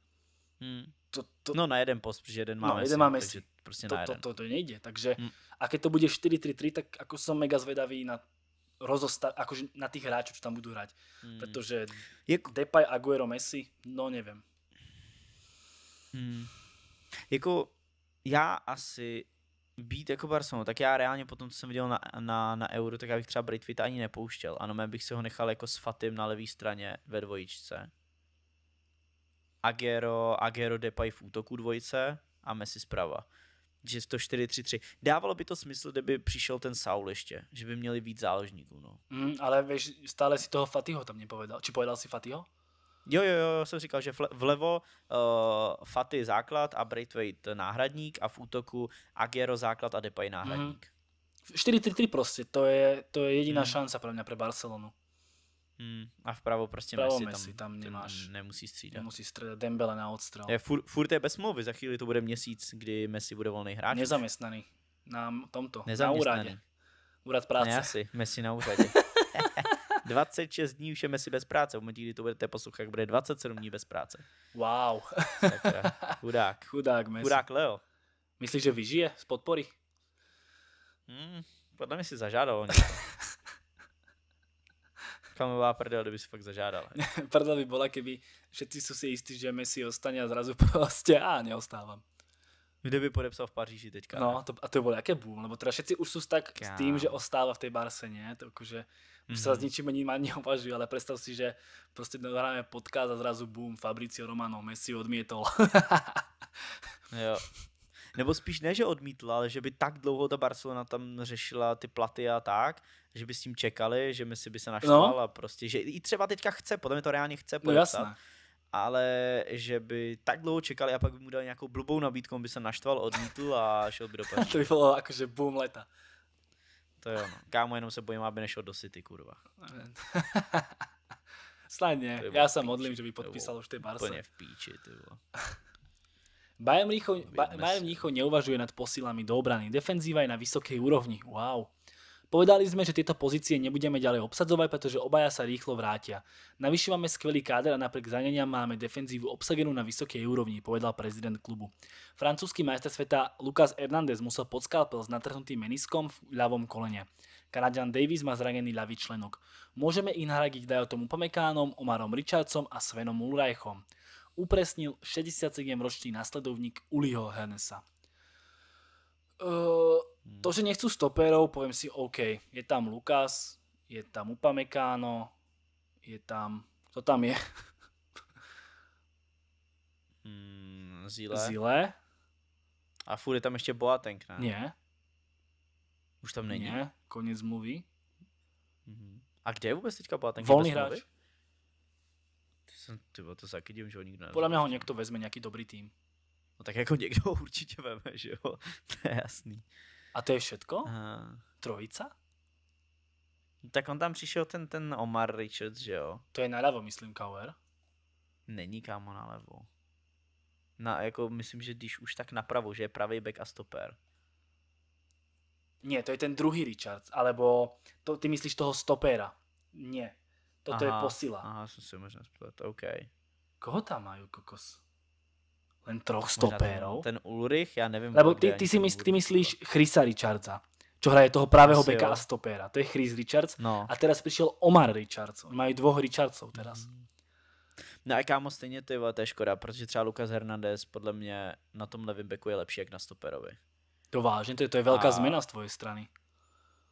Hmm. To, to... No na jeden post, protože jeden máme. No, jeden máme si. Prostě to, na jeden. To, to, to nejde, takže hmm. a keď to bude 4-3-3, tak jako jsem mega zvedavý na rozostať, akože na tých hráčov, čo tam budú hrať. Hmm. Pretože je... Depay, Aguero, Messi, no nevím. Hmm. Jako já asi být jako Barcelona, tak já reálně potom, co jsem viděl na, na, na Euro, tak já bych třeba Britwita ani nepouštěl. Ano, mé bych si ho nechal jako s Fatim na levé straně ve dvojičce. Agero, Agero Depay v útoku dvojice a Messi zprava že to 4-3-3. Dávalo by to smysl, kdyby přišel ten Saul ještě, že by měli víc záložníků. No. Mm, ale víš, stále si toho Fatiho tam nepovedal. Či povedal si Fatiho? Jo, jo, jo, jsem říkal, že vlevo uh, eh, Faty základ a Braithwaite náhradník a v útoku Agero základ a Depay náhradník. Mm. 4-3-3 prostě, to je, to je jediná mm. šance pro mě pro Barcelonu. Hmm. A vpravo prostě vpravo Messi, Messi tam, tam nemáš, nemusí střídat. Nemusí střídat, Dembele na odstrel. Je, fur, furt je bez smlouvy, za chvíli to bude měsíc, kdy Messi bude volný hráč. Nezaměstnaný na tomto, na úradě. Úrad práce. Ne asi, Messi na úřadě. 26 dní už je Messi bez práce. V momentě, kdy to budete poslouchat, bude 27 dní bez práce. Wow. tak, chudák. Chudák Messi. Chudák Leo. Myslíš, že vyžije z podpory? Hmm, podle mě si zažádal reklamová prdel, kdyby si fakt zažádal. prdel by bola, keby všetci jsou si jistí, že Messi ostane a zrazu prostě a neostávám. Kde by podepsal v Paříži teďka. No, to, a to bylo jaké boom, nebo teda všetci už jsou tak Kám. s tím, že ostává v té Barse, ne? To jakože už mm-hmm. se s ničím ani uvažují, ale představ si, že prostě dohráme podcast a zrazu boom, Fabricio Romano, Messi odmětol. jo, nebo spíš ne, že odmítla, ale že by tak dlouho ta Barcelona tam řešila ty platy a tak, že by s tím čekali, že my si by se naštval no. a prostě, že i třeba teďka chce, podle mě to reálně chce no, podepsat. No, ale že by tak dlouho čekali a pak by mu dali nějakou blbou nabídku, on by se naštval, odmítl a šel by do Paříže. to by bylo jakože boom leta. To jo, no. kámo, jenom se bojím, aby nešel do City, kurva. Snadně, já se modlím, že by podpísal už ty Barca. Úplně v píči, ty Bayern Mníchov, Bayern neuvažuje nad posilami do obrany. Defenzíva je na vysokej úrovni. Wow. Povedali sme, že tieto pozície nebudeme ďalej obsadzovať, pretože obaja sa rýchlo vrátia. Navyše máme skvelý káder a napriek zraneniam máme defenzívu obsadenú na vysokej úrovni, povedal prezident klubu. Francúzsky majster sveta Lukas Hernández musel pod skalpel s natrhnutým meniskom v ľavom kolene. Kanadian Davis má zranený ľavý členok. Môžeme ich nahradiť Dajotom Upamekánom, Omarom Richardsom a Svenom Ulreichom upresnil 67-ročný následovník Uliho Hennesa. Hmm. to, že nechcú stoperov, poviem si OK. Je tam Lukas, je tam Upamecano, je tam... Kto tam je? Hmm, zile. Zile. A furt je tam ještě Boateng, ne? Nie. Už tam není? Nie, konec mluví. Mhm. A kde je vôbec teďka Boateng? Volný hráč jsem, ty to taky že ho nikdo nevzal. Podle mě ho někdo vezme, nějaký dobrý tým. No tak jako někdo ho určitě veme, že jo, to je jasný. A to je všetko? A... Trojica? Tak on tam přišel ten, ten Omar Richards, že jo? To je nalevo, myslím, Kauer. Není kámo nalevo. Na, jako myslím, že když už tak napravo, že je pravý back a stoper. Ne, to je ten druhý Richards, alebo to, ty myslíš toho stopera. Ne. Toto aha, je posila. Aha, som si možná splet, OK. Koho tam majú kokos? Len troch stopérov? Ten, ten Ulrich, já nevím. Lebo ty, ty, si mys, ty myslíš Chrisa Richardsa, čo hraje toho pravého beka a stopéra. To je Chris Richards. No. A teraz přišel Omar Richards. Oni mají dvoch Richardsov teraz. Mm. No a kámo, stejně to je, to je škoda, protože třeba Lukas Hernandez podle mě na tom levém beku je lepší jak na stoperovi. To vážně, to je, to je velká a... změna z tvojej strany.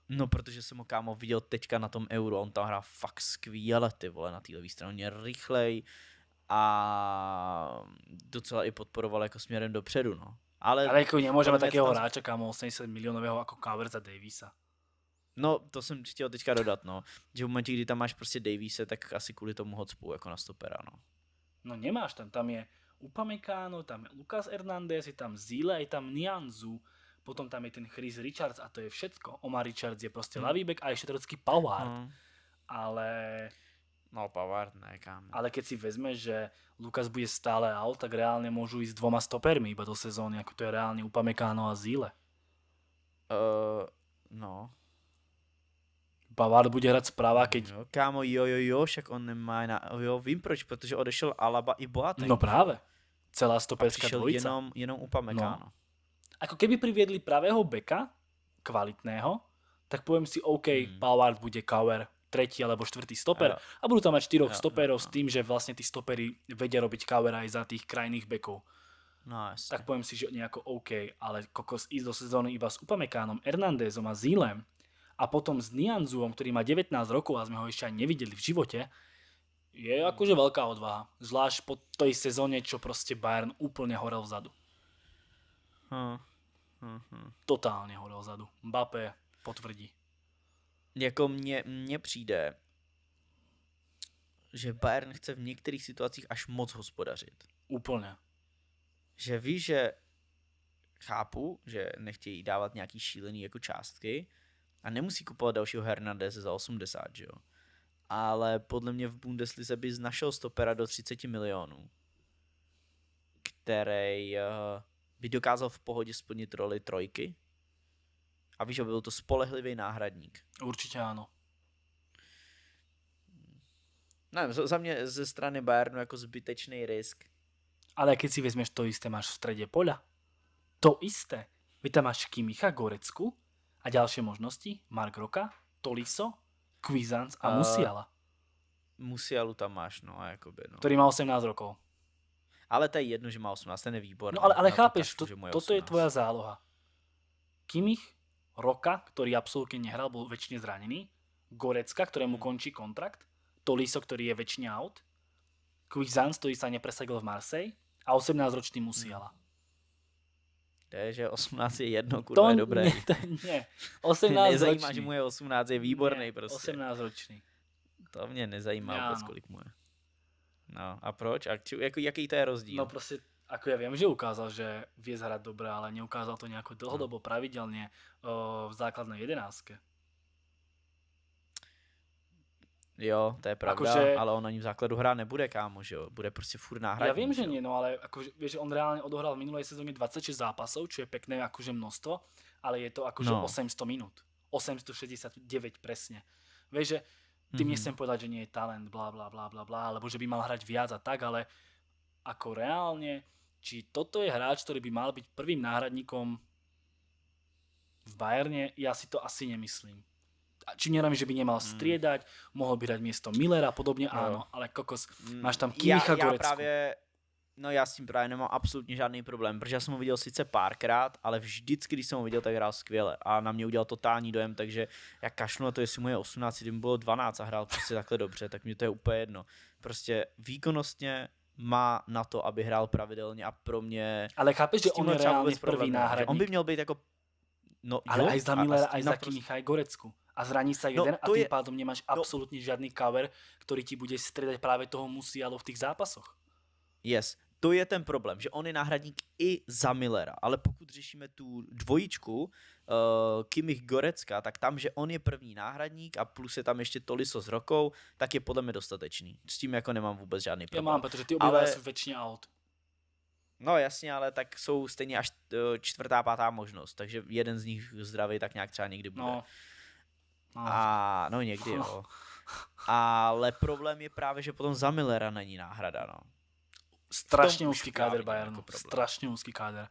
No, protože jsem ho kámo viděl teďka na tom euro, on tam hrá fakt skvěle, ty vole, na té levé straně rychlej a docela i podporoval jako směrem dopředu, no. Ale, ale jako nemůžeme takého hráče, kámo, 80 milionového jako za Davisa. No, to jsem chtěl teďka dodat, no. Že v momentě, kdy tam máš prostě Davise, tak asi kvůli tomu hotspou jako na stopera, no. No nemáš tam, tam je Upamecano, tam je Lucas Hernández, je tam Zile, je tam Nianzu, Potom tam je ten Chris Richards a to je všecko. Omar Richards je prostě hmm. lavíbek a ještě trocky power Hmm. Ale... No, power ne, kam. Ale keď si vezme, že Lukas bude stále out, tak reálne môžu ísť dvoma stopermi iba do sezóny, ako to je reálne u a Zíle. Uh, eh, no. Pavard bude hrať správa, keď... No, kámo, jo, jo, jo, však on nemá... Na... Jo, vím proč, protože odešel Alaba i Boateng. No právě. Celá stoperská dvojica. jenom, jenom u No ako keby priviedli pravého beka, kvalitného, tak poviem si, OK, mm. Power bude cover, tretí alebo štvrtý stoper ano. a budú tam mať štyroch ano, stoperov ano. s tým, že vlastne tí stopery vedia robiť cover aj za tých krajných bekov. No, jasne. tak poviem si, že nejako OK, ale kokos ísť do sezóny iba s Upamekánom, Hernandezom a Zílem a potom s Nianzuom, ktorý má 19 rokov a sme ho ešte ani nevideli v živote, je akože veľká odvaha. Zvlášť po tej sezóne, čo proste Bayern úplne horel vzadu. Hm, hm, hm. Totálně ho dozadu. Mbappé potvrdí. Jako mně, mě přijde, že Bayern chce v některých situacích až moc hospodařit. Úplně. Že ví, že chápu, že nechtějí dávat nějaký šílený jako částky a nemusí kupovat dalšího Hernandez za 80, že jo. Ale podle mě v Bundeslize by znašel stopera do 30 milionů, který uh, by dokázal v pohodě splnit roli trojky a víš, aby byl to spolehlivý náhradník. Určitě ano. Ne, za mě ze strany Bayernu jako zbytečný risk. Ale když si vezmeš to jisté, máš v středě pola. To jisté. Vy tam máš Kimicha, Gorecku a další možnosti. Mark Roka, Toliso, Kvizanc a uh, Musialu tam máš, no jakoby, no. Který má 18 rokov. Ale to je jedno, že má 18, ten je výborný. No ale, ale chápeš, to, toto je tvoja záloha. Kimich, Roka, ktorý absolútne nehral, bol väčšine zranený, Gorecka, ktorému hmm. končí kontrakt, Toliso, ktorý je väčšine out, Quizans, ktorý sa nepresadil v Marseille a 18-ročný hmm. Musiala. Hmm. To je, že 18 je jedno, kurva, to je dobré. Ne, to, ne. 18 Nezajímá, ročný. že mu je 18, je výborný ne, prostě. 18 ročný. To mě nezajímá Já, vůbec, no. kolik mu je. No a proč? A či, jako, jaký to je rozdíl? No prostě jako já vím, že ukázal, že vie hrát dobré, ale neukázal to nějak dlhodobo, no. pravidelne o, v základné jedenáctke. Jo, to je pravda, akože, ale on ani v základu hrát nebude, kámo, že jo? Bude prostě furt náhradní. Já vím, že nie, no ale akože, vieš, on reálně odohral v minulé sezóně 26 zápasů, čo je pekné jakože množstvo, ale je to jakože no. 800 minut. 869 presne. Vieš, že Tým mhm. mm nechcem povedať, že nie je talent, bla bla bla bla bla, alebo že by mal hrať viac a tak, ale ako reálne, či toto je hráč, ktorý by mal byť prvým náhradníkom v Bayerne, ja si to asi nemyslím. A či nerám, že by nemal mhm. striedať, mm. mohol by dať miesto Millera a podobne, no. áno, ale kokos, mm. máš tam Kimicha ja, ja Gorecku. No já s tím právě nemám absolutně žádný problém, protože já jsem ho viděl sice párkrát, ale vždycky, když jsem ho viděl, tak hrál skvěle a na mě udělal totální dojem, takže jak kašnu na to, jestli mu je 18, kdyby bylo 12 a hrál prostě takhle dobře, tak mě to je úplně jedno. Prostě výkonnostně má na to, aby hrál pravidelně a pro mě... Ale chápeš, že on je reálně první náhradník. On by měl být jako... No, ale jo, aj za Millera, aj za Kimicha aj Gorecku a zraní se no, jeden no, to a tím je... pádom nemáš no. absolutně žádný cover, který ti bude středat právě toho Musialo v těch zápasoch. Yes, to je ten problém, že on je náhradník i za Millera, ale pokud řešíme tu dvojičku uh, eh, Kimich Gorecka, tak tam, že on je první náhradník a plus je tam ještě Toliso s Rokou, tak je podle mě dostatečný. S tím jako nemám vůbec žádný problém. Já mám, protože ty oba ale... jsou většině out. No jasně, ale tak jsou stejně až eh, čtvrtá, pátá možnost, takže jeden z nich zdravý tak nějak třeba někdy bude. No. No. A no někdy jo. Ale problém je právě, že potom za Millera není náhrada, no strašne úzký káder Bayernu. Strašne úzký káder.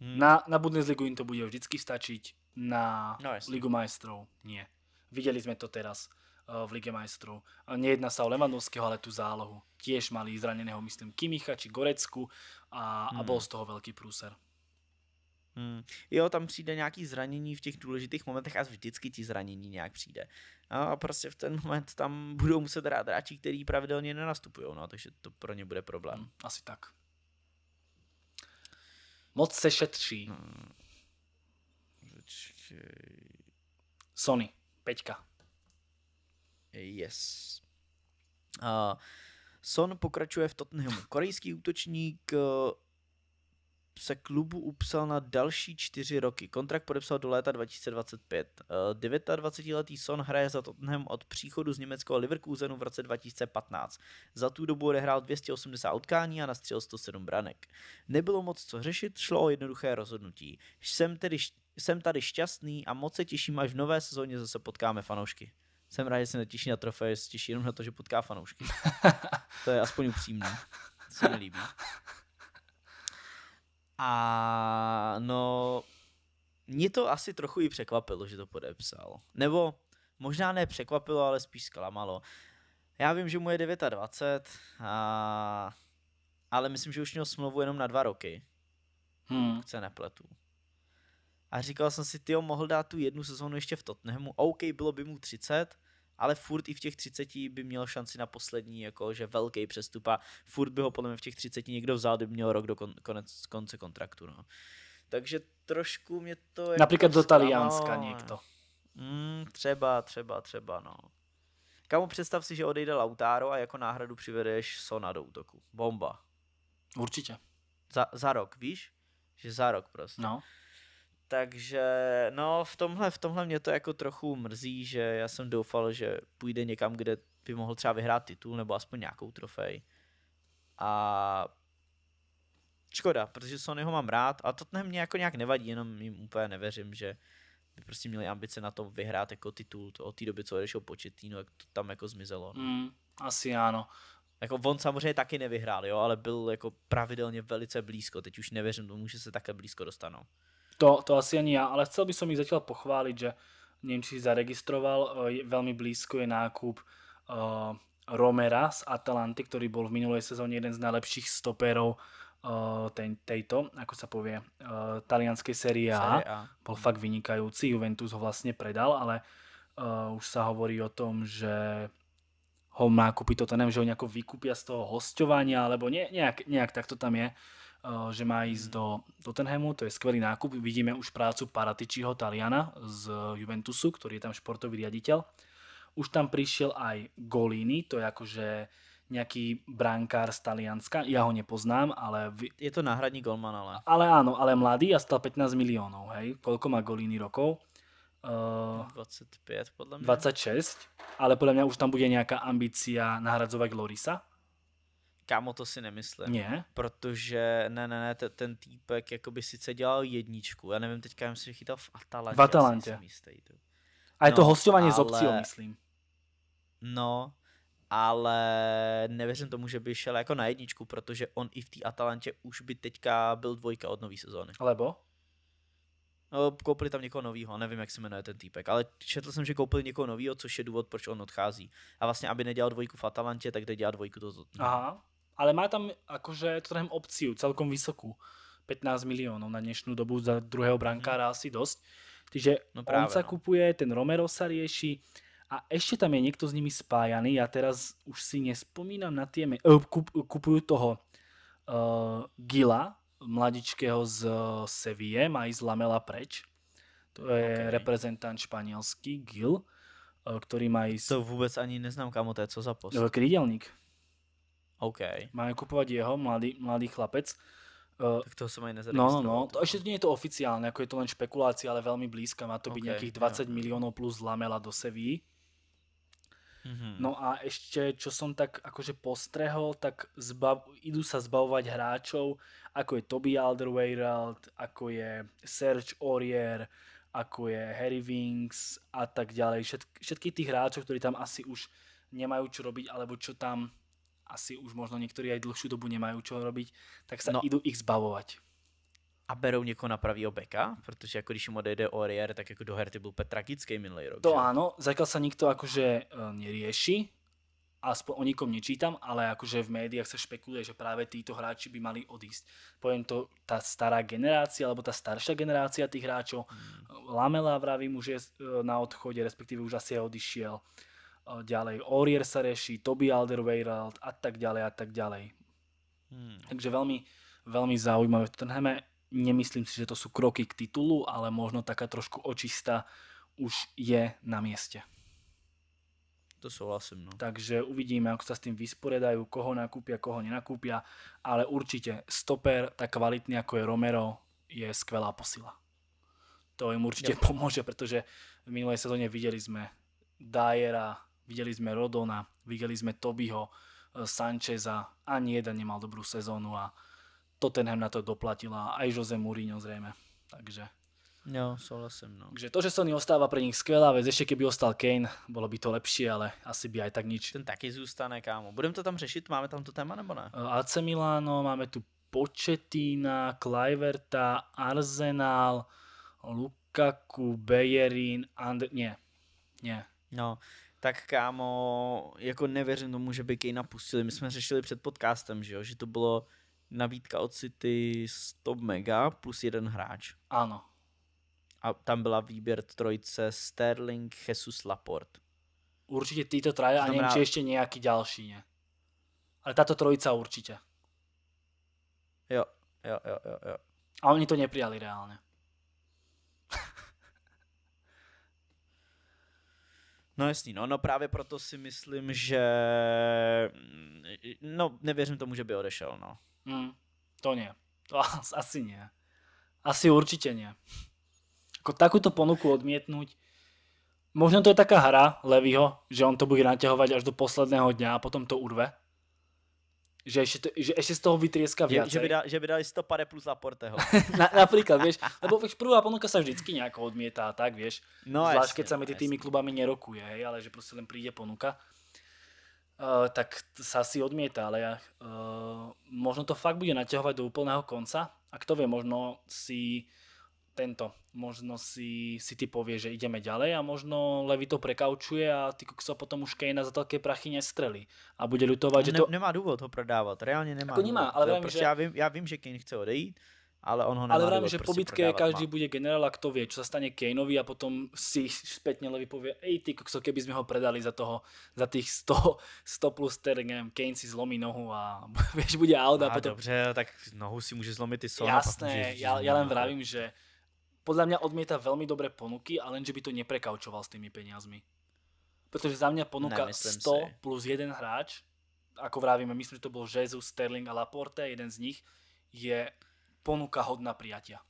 Hmm. Na, na Bundesligu im to bude vždycky stačiť, na no, Ligu majstrov nie. Videli sme to teraz uh, v Lige majstrov. Nejedná sa o Levandovského, ale tú zálohu. Tiež mali zraneného, myslím, Kimicha či Gorecku a, hmm. a bol z toho veľký prúser. Hmm. Jo, tam přijde nějaký zranění v těch důležitých momentech a vždycky ti zranění nějak přijde. No, a prostě v ten moment tam budou muset rád hráči, který pravidelně nenastupují, no, takže to pro ně bude problém. Hmm, asi tak. Moc se šetří. Hmm. Počkej. Sony, peťka. Yes. Uh, Son pokračuje v Tottenhamu. Korejský útočník uh, se klubu upsal na další čtyři roky. Kontrakt podepsal do léta 2025. 29-letý eh, Son hraje za Tottenham od příchodu z německého Leverkusenu v roce 2015. Za tu dobu odehrál 280 utkání a nastřel 107 branek. Nebylo moc co řešit, šlo o jednoduché rozhodnutí. Jsem, tedy, jsem tady šťastný a moc se těším, až v nové sezóně zase potkáme fanoušky jsem rád, že se netěší na trofej, se těší jenom na to, že potká fanoušky. to je aspoň upřímné. Co mi líbí. A no, mě to asi trochu i překvapilo, že to podepsal. Nebo možná ne překvapilo, ale spíš zklamalo. Já vím, že mu je 29, a... ale myslím, že už měl smlouvu jenom na dva roky. Hmm. Pokud se nepletu. A říkal jsem si, ty mohl dát tu jednu sezónu ještě v Tottenhamu. OK, bylo by mu 30, ale furt i v těch 30 by měl šanci na poslední, jako že velký přestup a furt by ho podle mě v těch 30 někdo vzal, kdyby měl rok do kon, konec, konce kontraktu. No. Takže trošku mě to... Jako Například do Talianska někdo. Mm, třeba, třeba, třeba, no. Kamu představ si, že odejde Lautaro a jako náhradu přivedeš Sona do útoku. Bomba. Určitě. Za, za rok, víš? Že za rok prostě. No. Takže no v tomhle, v tomhle mě to jako trochu mrzí, že já jsem doufal, že půjde někam, kde by mohl třeba vyhrát titul nebo aspoň nějakou trofej. A škoda, protože Sonyho mám rád a to mě jako nějak nevadí, jenom jim úplně nevěřím, že by prostě měli ambice na to vyhrát jako titul to od té doby, co odešel Početíno, jak to tam jako zmizelo. No. Mm, asi ano. Jako on samozřejmě taky nevyhrál, jo, ale byl jako pravidelně velice blízko, teď už nevěřím tomu, že se také blízko dostanou. To, to asi ani já, ale chcel by som ich zatiaľ pochváliť, že Němčí zaregistroval, eh, velmi blízko je nákup uh, Romera z Atalanty, ktorý bol v minulej sezóne jeden z najlepších stoperov eh, tej, tejto, ako sa povie, uh, talianskej série A. a. Bol fakt vynikajúci, Juventus ho vlastne predal, ale uh, už sa hovorí o tom, že ho má kúpiť neviem, že ho nejako vykúpia z toho hostovania, alebo nie, nejak, nejak tak to tam je. Eh, že má jít do Tottenhamu, to je skvělý nákup. Vidíme už prácu Paratičiho Taliana z Juventusu, ktorý je tam športový riaditeľ. Už tam prišiel aj Golini, to je akože nějaký brankár z Talianska, já ho nepoznám, ale... Vy... Je to náhradní golman, ale... Ale áno, ale mladý a stal 15 milionů, hej? Kolko má Golini rokov? Uh, eh, 25 podle mě. 26, ale podle mě už tam bude nějaká ambícia nahradzovať Lorisa, Kámo, to si nemyslím. Ne? Protože, ne, ne, ne, ten, týpek jako by sice dělal jedničku, já nevím teďka, jsem myslím, chytal v Atalantě. V Atalantě. Jistý, to. A je no, to hostování ale... s obcí, myslím. No, ale nevěřím tomu, že by šel jako na jedničku, protože on i v té Atalantě už by teďka byl dvojka od nové sezóny. Alebo No, koupili tam někoho nového, nevím, jak se jmenuje ten týpek, ale četl jsem, že koupili někoho nového, což je důvod, proč on odchází. A vlastně, aby nedělal dvojku v Atalantě, tak jde dělat dvojku to Tottenhamu. Aha ale má tam akože trhem opciu celkom vysokú. 15 miliónov na dnešnú dobu za druhého brankára mm. asi dosť. Čiže no práve, on sa no. kupuje, ten Romero sa rieši a ešte tam je niekto s nimi spájaný. Ja teraz už si nespomínam na tie... Uh, kup, kupujú toho uh, Gila, mladičkého z Sevie, má ísť Lamela preč. To je okay. reprezentant španielský, Gil, uh, ktorý má ísť... To vôbec ani neznám, kamo, to je co za post. Krídelník. OK. Majú kupovať jeho, mladý, mladý chlapec. Uh, tak toho som aj nezaregistroval. No, no, to, ešte nie je to oficiálne, ako je to len špekulácia, ale veľmi blízka. Má to okay, byť nejakých 20 yeah. miliónov plus Lamela do Seví. Mm-hmm. No a ešte, čo som tak akože postrehol, tak zbav, idú sa zbavovať hráčov, ako je Toby Alderweireld, ako je Serge Aurier, ako je Harry Winks a tak ďalej. Všetky, všetkých tých hráčov, ktorí tam asi už nemajú čo robiť, alebo čo tam asi už možno niektorí aj dlhšiu dobu nemajú čo robiť, tak sa no. idú ich zbavovať a berou někoho na pravýho beka, protože jako když mu odejde Orier, tak jako do herty byl tragický minulý rok. To že? áno, se sa nikto akože eh, nerieši, aspoň o nikom nečítam, ale jakože v médiách se špekuluje, že právě títo hráči by mali odísť. Povím to, ta stará generácia, alebo ta starší generácia tých hráčov, hmm. Lamela vraví mu, že je eh, na odchode, respektive už asi odišiel. Uh, ďalej Orier sa rieši, Toby Alderweireld a tak ďalej a tak ďalej. Hmm. Takže veľmi, veľmi zaujímavé v Tottenhame. Nemyslím si, že to sú kroky k titulu, ale možno taká trošku očista už je na mieste. To souhlasím. No. Takže uvidíme, jak se s tím vysporiadajú, koho nakúpia, koho nenakúpia, ale určitě stoper, tak kvalitný jako je Romero, je skvělá posila. To im určitě ja. pomůže, protože v minulé sezóne viděli sme Dajera. Videli sme Rodona, videli sme Tobyho, eh, Sancheza, ani jeden nemal dobrú sezónu a Tottenham na to doplatila, aj Jose Mourinho zrejme. Takže... Jo, souhlasím, no. Takže to, že Sony ostává pro nich skvělá vec, ještě kdyby ostal Kane, bylo by to lepší, ale asi by aj tak nič. Ten taky zůstane, kámo. Budeme to tam řešit? Máme tam to téma nebo ne? Eh, AC Milano, máme tu Početina, Kluiverta, Arsenal, Lukaku, Bejerín, Ander... Nie, nie. No, tak kámo, jako nevěřím tomu, že by Kejna pustili. My jsme řešili před podcastem, že jo, že to bylo nabídka od City 100 mega plus jeden hráč. Ano. A tam byla výběr trojce Sterling, Jesus, Laport. Určitě tyto traje a nevím, ještě nějaký další, ne? Ale tato trojica určitě. Jo, jo, jo, jo, jo. A oni to neprijali reálně. No jasný, no, no právě proto si myslím, že mm, no nevěřím tomu, že by odešel, no. Mm, to ne To asi ne Asi určitě ne. Jako takuto ponuku odmětnout, možná to je taká hra Levýho, že on to bude naťahovať až do posledného dňa a potom to urve že ještě že ještě z toho vytrieska viacej. Že, že, by, dali, že by dali 100 pare plus Laporteho. Na, napríklad, vieš, lebo vieš, prvá ponuka sa vždycky nejako odmietá, tak vieš. No, Zvlášť, keď sa medzi tými klubami nerokuje, hej, ale že proste len príde ponuka. Uh, tak sa si odmieta, ale uh, možno to fakt bude naťahovať do úplného konca a kto vie, možno si tento. Možno si, si ty povie, že ideme ďalej a možno Levy to prekaučuje a ty kokso potom už Kejna za také prachy nestrelí a bude lutovať, že to... nemá důvod ho prodávat, reálně nemá. Jako nemá, ale vím, prostě že... Já vím, já vím, že Kane chce odejít, ale on ho nemá Ale vravím, že po prostě bitke každý má. bude generál a kto vie, čo sa stane Kaneovi a potom si spätne Levy povie, ej ty kokso, keby sme ho predali za toho, za tých 100, 100 plus, ter, neviem, Kane si zlomí nohu a vieš, bude out a, a potom... Dobře, tak nohu si může zlomit i Son. Jasné, já, ja len vravím, že podľa mňa odmieta veľmi dobré ponuky a len, že by to neprekaučoval s tými peniazmi. Pretože za mňa ponuka ne, 100 si. plus jeden hráč, ako vravíme, myslím, že to bol Jesus, Sterling a Laporte, jeden z nich, je ponuka hodná prijatia.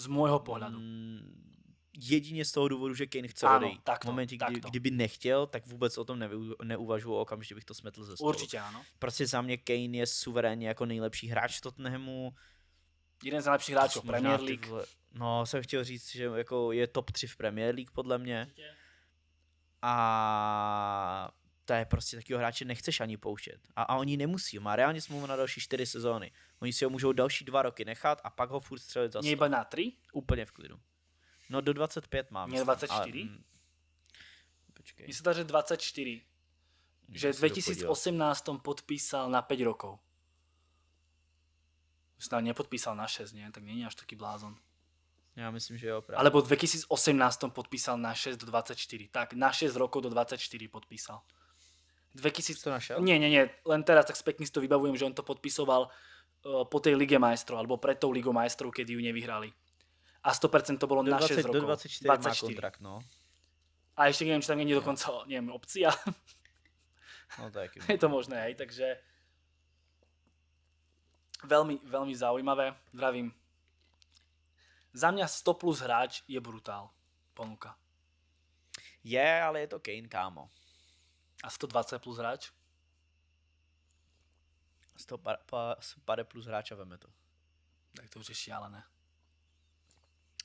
Z môjho pohľadu. Mm, jedině z toho důvodu, že Kane chce odejít. Takto, v momente, kdy, kdyby nechtěl, tak vůbec o tom neu, neuvažuji okamžitě bych to smetl ze stolu. Určitě ano. Prostě za mě Kane je suverénně jako nejlepší hráč Tottenhamu. Jeden z nejlepších hráčů Premier League. No, jsem chtěl říct, že jako je top 3 v Premier League podle mě. A to je prostě takového hráče nechceš ani pouštět. A, a oni nemusí, má reálně smlouvu na další čtyři sezóny. Oni si ho můžou další dva roky nechat a pak ho furt střelit za Nejba na tři? Úplně v klidu. No do 25 mám. Měl 24? Ale, mm, počkej. Myslím, že 24. Že v 2018 podpísal na 5 rokov. Snad nepodpísal na 6, ne? Tak není až taký blázon. Já myslím, že jo. Právě. Alebo v 2018 podpísal na 6 do 24. Tak, na 6 rokov do 24 podpísal. 2000... To našel? Nie, nie, nie. Len teraz tak spekne si to vybavujem, že on to podpisoval uh, po tej Lige majstrov, alebo pred tou Ligou majstrov, kedy ju nevyhrali. A 100% to bolo do na 20, 6 rokov. Do 24, 24 má kontrakt, no. A ešte neviem, či tam nie je no. dokonca, neviem, opcia. No, tak je, je to možné, hej, takže veľmi, veľmi zaujímavé. Vravím, za mě 100 plus hráč je brutál ponuka. Je, ale je to Kane, kámo. A 120 plus hráč? 150 plus hráč a veme to. Tak to už je ale ne.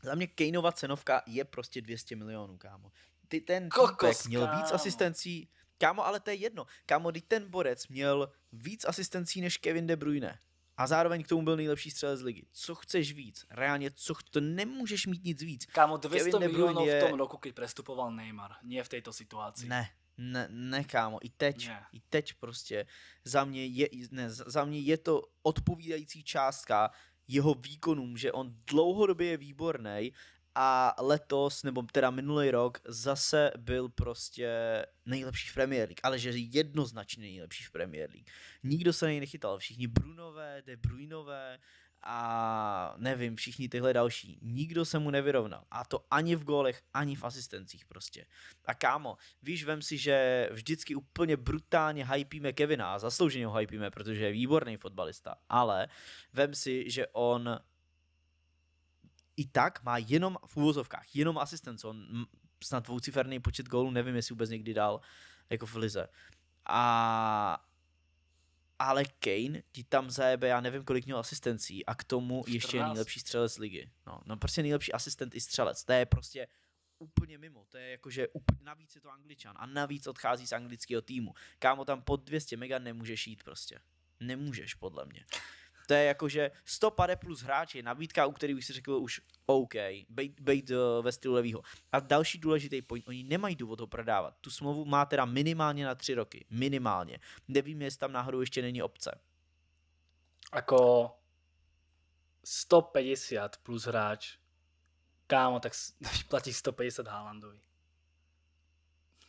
Za mě Kaneova cenovka je prostě 200 milionů, kámo. Ty ten Kokos, měl kámo. víc asistencí, kámo, ale to je jedno. Kámo, ty ten borec měl víc asistencí než Kevin De Bruyne a zároveň k tomu byl nejlepší střelec ligy. Co chceš víc? Reálně, co ch- to nemůžeš mít nic víc. Kámo, 200 milionů je... v tom roku, když prestupoval Neymar, nie v této situaci. Ne, ne, ne kámo, i teď, ne. i teď prostě. Za mě, je, ne, za mě je to odpovídající částka jeho výkonům, že on dlouhodobě je výborný a letos, nebo teda minulý rok, zase byl prostě nejlepší v Premier League, ale že jednoznačně nejlepší v Premier League. Nikdo se nej nechytal, všichni Brunové, De Bruinové a nevím, všichni tyhle další. Nikdo se mu nevyrovnal. A to ani v gólech, ani v asistencích prostě. A kámo, víš, vem si, že vždycky úplně brutálně hypíme Kevina a zaslouženě ho hypíme, protože je výborný fotbalista, ale vem si, že on i tak má jenom v úvozovkách, jenom asistence. On snad dvouciferný počet gólů, nevím, jestli vůbec někdy dal jako v lize. A ale Kane ti tam zajebe, já nevím, kolik měl asistencí a k tomu 14. ještě je nejlepší střelec ligy. No, no prostě nejlepší asistent i střelec. To je prostě úplně mimo, to je jakože úplně, navíc je to angličan a navíc odchází z anglického týmu. Kámo, tam pod 200 mega nemůžeš jít prostě. Nemůžeš, podle mě. To je jako, že 100 pade plus hráč je nabídka, u který bych si řekl už OK, být eh, ve stylu levýho. A další důležitý point, oni nemají důvod ho prodávat. Tu smlouvu má teda minimálně na tři roky. Minimálně. Nevím, jestli tam náhodou ještě není obce. Ako 150 plus hráč, kámo, tak platí 150 Haalandovi.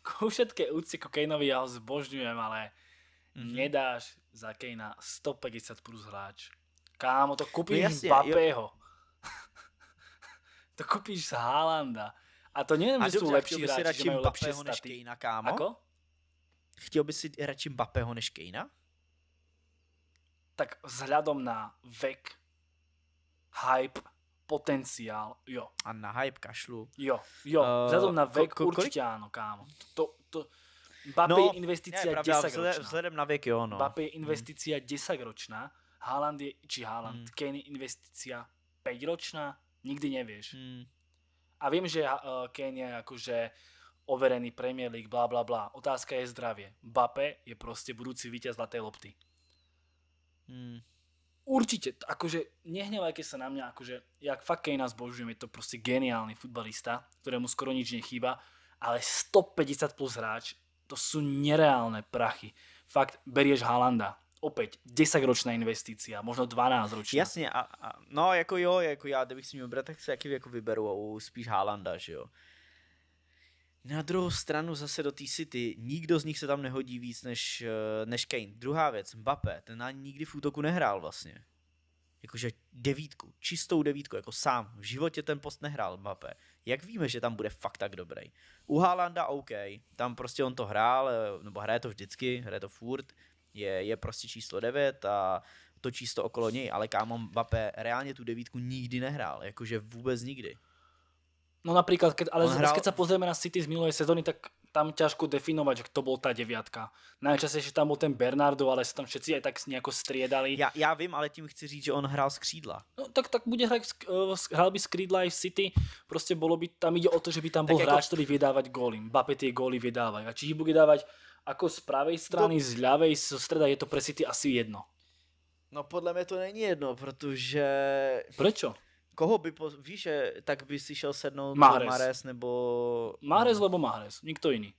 Ku jako všetké úci kokejnovi, ja ho zbožňujem, ale mm-hmm. nedáš za Kejna 150 plus hráč. Kámo, to kúpiš no, Bapého. to kúpiš z Haalanda. A to nevím, že sú lepší hráči, že majú lepšie staty. než Kejna, kámo? Ako? Chtěl by si radši Bapého než Kejna? Tak vzhľadom na vek, hype, potenciál, jo. A na hype kašlu. Jo, jo, vzhľadom eh, na vek ko, ko, určitě kolik? ano, kámo. To, to, to Mbappé no, je investícia je pravda, 10 ročná. Vzhledem na věk, jo, no. Mbappé je investícia hmm. 10 ročná, Haaland je, či Haaland, hmm. Kane je investícia 5 ročná, nikdy nevieš. Hmm. A vím, že eh, Kane je jakože overený Premier League, bla bla bla. Otázka je zdravie. Bape je prostě budúci víťaz zlaté lopty. Hmm. Určite, akože nehnevajte sa na mňa, akože jak fakt Kane zbožujem, je to prostě geniálny futbalista, ktorému skoro nič nechýba, ale 150 plus hráč to sú nereálne prachy. Fakt, berieš Halanda, opäť 10-ročná investícia, možno 12-ročná. Jasně, a, a, no jako jo, jako já, kdybych si měl brát, tak se jaký jako vyberu spíš Halanda, že jo. Na druhou stranu zase do té City, nikdo z nich se tam nehodí víc než, eh, než Kane. Druhá věc, Mbappé, ten ani nikdy v útoku nehrál vlastně jakože devítku, čistou devítku, jako sám. V životě ten post nehrál Mbappé. Jak víme, že tam bude fakt tak dobrý? U Haalanda OK, tam prostě on to hrál, nebo hraje to vždycky, hraje to furt, je, je prostě číslo 9 a to číslo okolo něj, ale kámo Mbappé reálně tu devítku nikdy nehrál, jakože vůbec nikdy. No například, keď, ale on hral... se pozrieme na City z minulé sezóny, tak tam ťažko definovať, že kto bol ta deviatka. Najčastejšie tam bol ten Bernardo, ale se tam všetci aj tak nejako striedali. Já, ja vím, ale tím chci říct, že on hral z křídla. No, tak, tak bude hrát, eh, hral by z křídla aj v City, prostě bylo by, tam ide o to, že by tam byl hráč, ako... ktorý vydávať góly. Mbappé ty góly vydávať. A či ich bude dávať ako z pravé strany, Do... z ľavej, zo streda, je to pre City asi jedno. No podle mě to není jedno, protože... Proč? Koho by, po, víš, tak by si šel sednout Mahrez. Mahrez nebo... Mahrez nebo Mahrez, nikto jiný.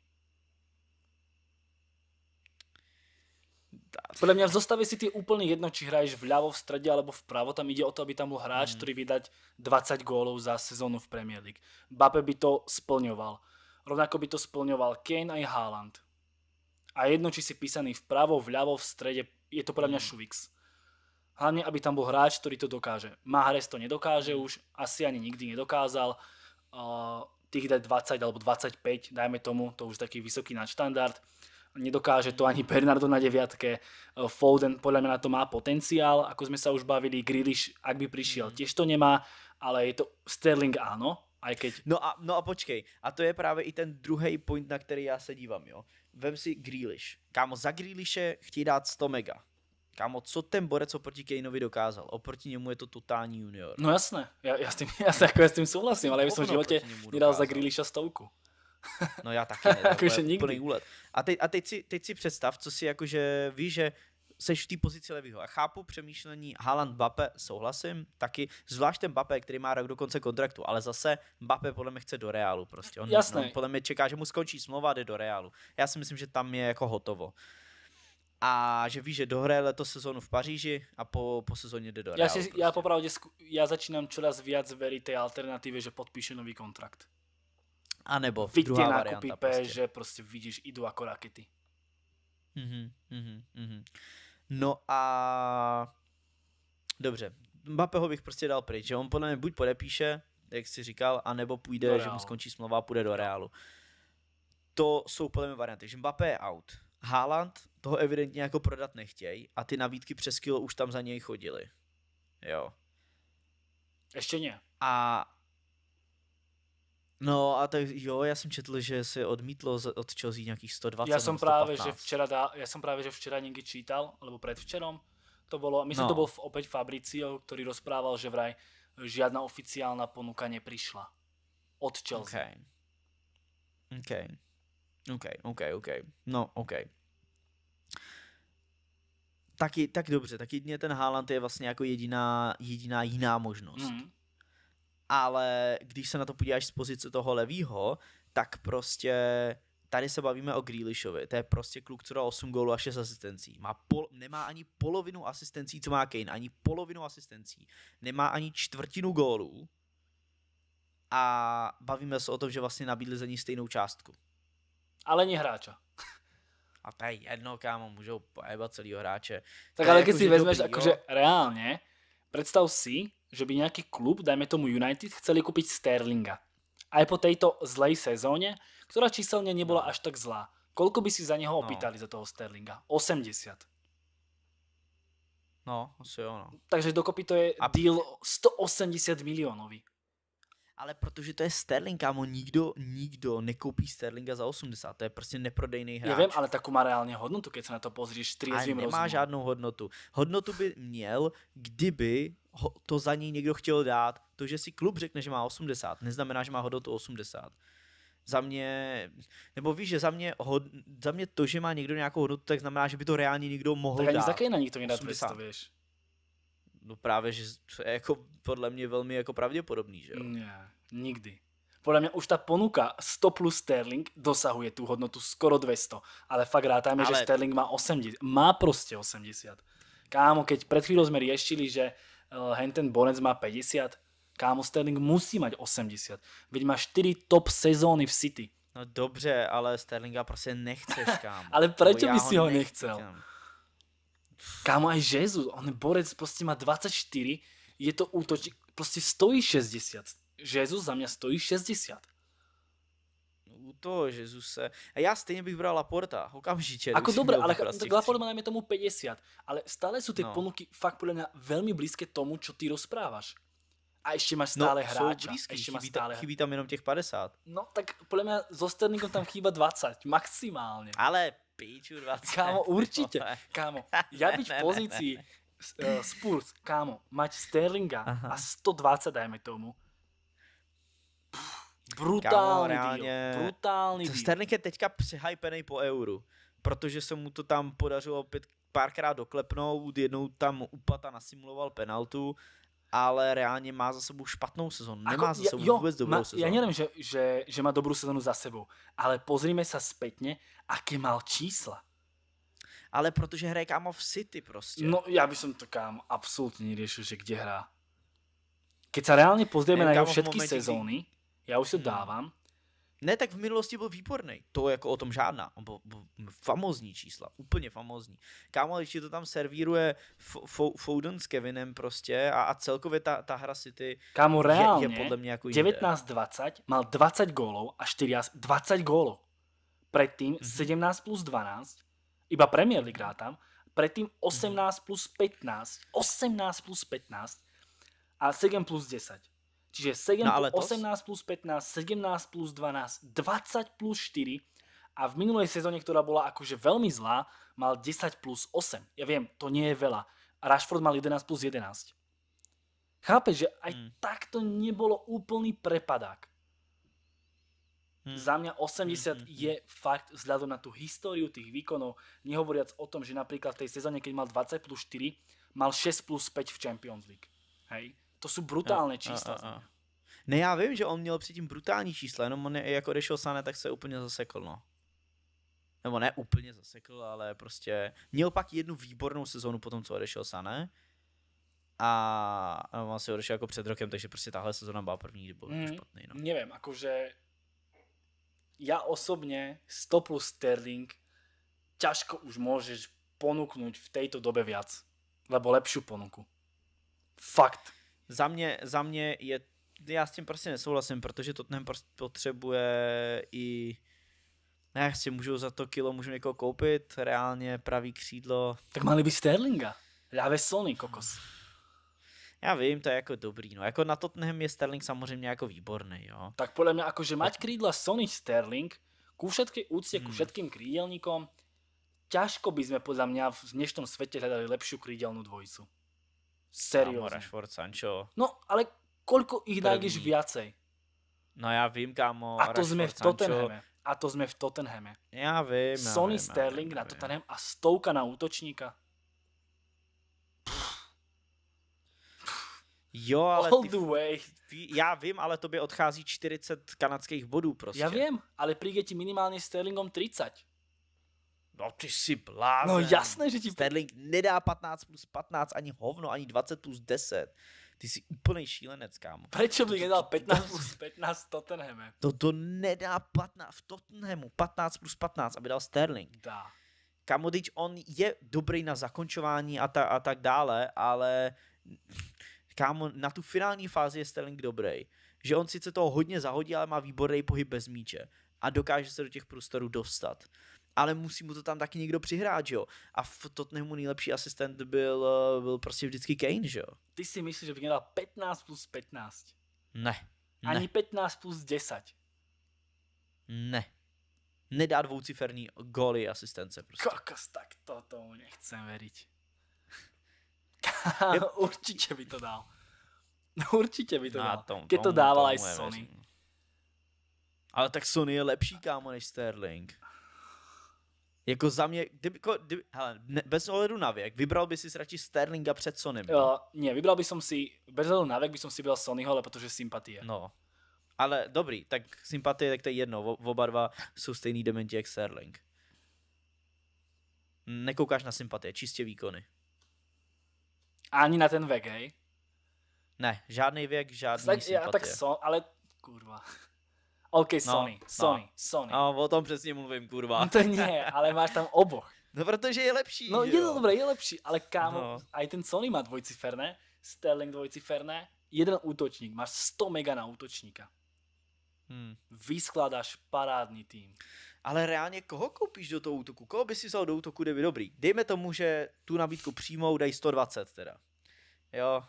Podle mňa v zostave si ty úplne jedno, či hraješ vľavo, v strede alebo vpravo, tam ide o to, aby tam bol hráč, mm. ktorý vydať 20 gólov za sezónu v Premier League. Bape by to splňoval. Rovnako by to splňoval Kane aj Haaland. A jedno, či si písaný vpravo, vľavo, v strede, je to podľa mňa mm. Hlavne, aby tam bol hráč, ktorý to dokáže. Mahrez to nedokáže mm. už, asi ani nikdy nedokázal. tých dať 20 alebo 25, dajme tomu, to už taký vysoký nadštandard. Nedokáže to ani Bernardo na deviatke. Foden podľa mňa na to má potenciál, ako sme sa už bavili. Grealish, ak by prišiel, mm. tiež to nemá, ale je to Sterling áno, No a, no a počkej, a to je právě i ten druhý point, na který já se dívám, jo. Vem si Grealish. Kámo, za Grealishe chtí dát 100 mega. Kámo, co ten borec oproti Kejnovi dokázal? Oproti němu je to totální junior. No jasné, já, já, s, tím, já, jako já s tím souhlasím, ale já bych v životě nedal za Grealisha stovku. No já taky nedal, jakože nikdy. úlet. A, teď, a teď, si, teď si představ, co si jakože víš, že seš v té pozici levýho. A chápu přemýšlení Haaland Bape, souhlasím, taky zvlášť ten Bape, který má rok do konce kontraktu, ale zase Bape podle mě chce do Reálu prostě. On, Jasné. on podle mě čeká, že mu skončí smlouva a jde do Reálu. Já si myslím, že tam je jako hotovo a že ví, že dohraje letos sezónu v Paříži a po, po sezóně jde do Realu. Já, si, prostě. já popravdě, já začínám čoraz víc veriť té alternativy, že podpíše nový kontrakt. A nebo Fik druhá nákupy varianta. P, prostě. že prostě vidíš, jdu jako rakety. Mm-hmm, mhm, mm-hmm, mm-hmm. No a... Dobře, Mbappého bych prostě dal pryč, že on podle mě buď podepíše, jak jsi říkal, anebo půjde, že mu skončí smlouva a půjde do no. Realu. To jsou podle mě varianty, že Mbappé je out. Haaland toho evidentně jako prodat nechtějí a ty nabídky přes kilo už tam za něj chodily. Jo. Ještě ne. A No a tak jo, já jsem četl, že se odmítlo od Chelsea nějakých 120 Já jsem právě, že včera, dá, já jsem právě, že včera někdy čítal, alebo předvčerom, to bylo. myslím, no. to byl opět Fabricio, který rozprával, že vraj žiadna oficiálna ponuka nepřišla od Chelsea. Okay. OK. OK, OK, OK. No, OK taky, tak dobře, Tak jedině ten Haaland je vlastně jako jediná, jediná jiná možnost. Mm. Ale když se na to podíváš z pozice toho levýho, tak prostě tady se bavíme o Grealishovi, to je prostě kluk, co dal 8 gólů a 6 asistencí. Má pol, nemá ani polovinu asistencí, co má Kane, ani polovinu asistencí. Nemá ani čtvrtinu gólů a bavíme se o tom, že vlastně nabídli za ní stejnou částku. Ale není hráča a to je jedno, kámo, můžou pojebat celýho hráče. Tak ale jako, když jako, si vezmeš, jakože reálně představ si, že by nějaký klub, dajme tomu United, chceli koupit Sterlinga. je po této zlej sezóně, která číselně nebyla no. až tak zlá. Koľko by si za neho no. opýtali no. za toho Sterlinga? 80. No, asi jo, no. Takže dokopy to je a... deal 180 miliónový. Ale protože to je Sterling, kámo, nikdo, nikdo nekoupí Sterlinga za 80, to je prostě neprodejný hráč. Já vím, ale takovou má reálně hodnotu, když se na to pozříš triezvým nemá rozumem. žádnou hodnotu. Hodnotu by měl, kdyby ho, to za něj někdo chtěl dát. To, že si klub řekne, že má 80, neznamená, že má hodnotu 80 za mě, nebo víš, že za mě, hod, za mě to, že má někdo nějakou hodnotu, tak znamená, že by to reálně někdo mohl tak dát. Tak ani za nikdo nedá 80. víš. No právě, že to je jako podle mě velmi jako pravděpodobný, že jo? Ne, mm, nikdy. Podle mě už ta ponuka 100 plus Sterling dosahuje tu hodnotu skoro 200, ale fakt rátáme, ale... že Sterling má 80, má prostě 80. Kámo, keď před chvíľou jsme riešili, že eh, Henten Bonec má 50, kámo, Sterling musí mať 80. Veď má 4 top sezóny v City. No dobře, ale Sterlinga prostě nechceš, kámo. ale proč by si ho nechcel? Nechcem. Kámo, aj Jezus, on je borec proste má 24, je to útočník, proste stojí 60. Jezus za mňa stojí 60. No, u toho Jezuse. A ja stejne bych bral Laporta, okamžite. Ako dobré, ale tak Laporta má najmä tomu 50, ale stále sú tie no. ponuky fakt podľa mňa veľmi blízke tomu, čo ty rozprávaš. A ešte máš no, stále no, hráča. Blízky, ještě chybí, stále... chybí tam jenom tých 50. No tak podľa mňa zo Osternikom tam chýba 20, maximálne. Ale píču 20. Kámo, určitě. Kámo, já bych v pozici uh, Spurs, kámo, mať Sterlinga Aha. a 120 dajme tomu. Pff, brutální kámo, reálně... deal. Brutální deal. Sterling je teďka přehypený po euru, protože se mu to tam podařilo opět párkrát doklepnout, jednou tam upata nasimuloval penaltu ale reálně má za sebou špatnou sezonu. Nemá Ako, za sebou jo, vůbec dobrou má, sezonu. Já nevím, že, že, že má dobrou sezonu za sebou, ale pozrime se zpětně, aké mal čísla. Ale protože hraje kámo v City prostě. No já bych som to kam absolutně neriešil, že kde hrá. Keď se reálně pozrieme Nevím, na jeho všetky momenti, sezóny, Já už to hmm. Ne, tak v minulosti byl výborný. To jako o tom žádná. On byl, byl famozní čísla, úplně famozní. Kámo, když to tam servíruje Foden s Kevinem prostě a, a celkově ta, ta hra City Kámo, reálně, je, je podle mě jako 19-20 mal 20 gólov a 4 20 gólov. Predtým mm-hmm. 17 plus 12, iba Premier League tam, predtým 18 mm-hmm. plus 15, 18 plus 15 a 7 plus 10. Čiže 7, no, 18 plus 15, 17 plus 12, 20 plus 4 a v minulej sezóne, ktorá bola akože veľmi zlá, mal 10 plus 8. Ja viem, to nie je veľa. A Rashford mal 11 plus 11. Chápeš, že aj hmm. takto nebolo úplný prepadák. Hmm. Za mňa 80 hmm, hmm, hmm. je fakt vzhľadom na tú históriu tých výkonov, nehovoriac o tom, že napríklad v tej sezóne, keď mal 20 plus 4, mal 6 plus 5 v Champions League. Hej? To jsou brutální čísla. A, a, a. Ne, já vím, že on měl předtím brutální čísla, jenom on je, jako odešel Sané, tak se úplně zasekl, no. Nebo ne úplně zasekl, ale prostě měl pak jednu výbornou sezonu po tom, co odešel Sané. A on asi odešel jako před rokem, takže prostě tahle sezona byla první, kdy byl mm, špatný, no. Nevím, jakože já osobně 100 plus Sterling ťažko už můžeš ponuknout v této době viac. Lebo lepšiu ponuku. Fakt. Za mě, za mě je, já s tím prostě nesouhlasím, protože Tottenham prostě potřebuje i ne, si můžu za to kilo, můžu někoho koupit, reálně pravý křídlo. Tak mali by Sterlinga, dáve Sony, kokos. Já vím, to je jako dobrý, no jako na Tottenham je Sterling samozřejmě jako výborný, jo. Tak podle mě, jakože mať krídla Sony Sterling, ku všetky úctě, ku hmm. všetkým krídelníkom, ťažko by sme podľa mňa v dnešnom svete hľadali lepšiu krídelnú dvojicu. Seriózne. Kámo, Rashford, Sancho. No, ale koľko ich když viacej? No já vím, kámo. A to jsme v Tottenhame. A to jsme v Tottenhame. Já vím. Já Sony vím, Sterling ja vím, na Tottenham a stouka na útočníka. Jo, ale All ty, the way. Ty, já vím, ale tobě odchází 40 kanadských bodů prostě. Já vím, ale přijde ti minimálně Sterlingom 30. No ty jsi blázen. No jasné, že ti... Sterling nedá 15 plus 15, ani hovno, ani 20 plus 10. Ty jsi úplný šílenec, kámo. Proč bych nedal 15 plus 15 no v Tottenhamu? To, to nedá 15 v Tottenhamu, 15 plus 15, aby dal Sterling. Dá. Kámo, teď on je dobrý na zakončování a, ta, a tak dále, ale kámo, na tu finální fázi je Sterling dobrý. Že on sice toho hodně zahodí, ale má výborný pohyb bez míče a dokáže se do těch prostorů dostat ale musí mu to tam taky někdo přihrát, že jo. A v Tottenhamu nejlepší asistent byl, eh, byl prostě vždycky Kane, že jo. Ty si myslíš, že by měl 15 plus 15? Ne. Ani ne. 15 plus 10? Ne. Nedá dvouciferný góly asistence prostě. Kokos, tak to tomu nechcem veriť. Určitě by to dal. Určitě by to dal. Tom, Keď to dával i Sony. Věřím. Ale tak Sony je lepší kámo než Sterling. Jako za mě, kdyby, kdyby hele, ne, bez ohledu na věk, vybral by si radši Sterlinga před Sonym. Jo, ne, no. vybral by som si, bez ohledu na věk by som si vybral Sonyho, ale protože sympatie. No. Ale dobrý, tak sympatie, tak to je jedno. V oba dva jsou stejný dementi jak Sterling. Nekoukáš na sympatie, čistě výkony. Ani na ten věk, hej? Ne, žádný věk, žádný tak, sympatie. Já, tak so, ale kurva. OK, Sony, no, Sony, no. Sony. A no, o tom přesně mluvím, kurva. No to nie, ale máš tam oboch. No protože je lepší. No je to dobré, je lepší, ale kámo, no. aj ten Sony má dvojciferné, Sterling dvojciferné, jeden útočník, máš 100 mega na útočníka. Hmm. Vyskladáš parádní tým. Ale reálně koho koupíš do toho útoku? Koho by si vzal do útoku, kde by dobrý? Dejme tomu, že tu nabídku přijmou, dej 120 teda. Jo,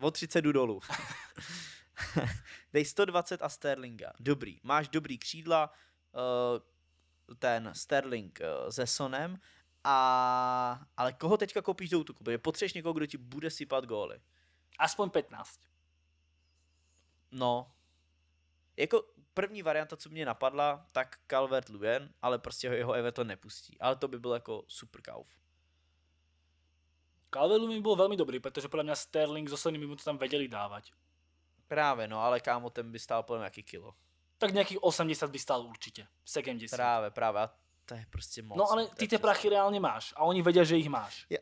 o 30 jdu dolů. Dej 120 a Sterlinga. Dobrý. Máš dobrý křídla, eh, ten Sterling eh, se Sonem, a, ale koho teďka koupíš do útoku? Protože potřebuješ někoho, kdo ti bude sypat góly. Aspoň 15. No. Jako první varianta, co mě napadla, tak Calvert Luen, ale prostě jeho Everton nepustí. Ale to by byl jako super kauf. Calvert Luen byl velmi dobrý, protože podle mě Sterling s by mu to tam věděli dávat. Právě, no, ale kámo, ten by stál plně nějaký kilo. Tak nějakých 80 by stál určitě. 70. Právě, právě. A to je prostě moc. No ale no, ty ty prachy reálně máš a oni vědí, že jich máš. Já,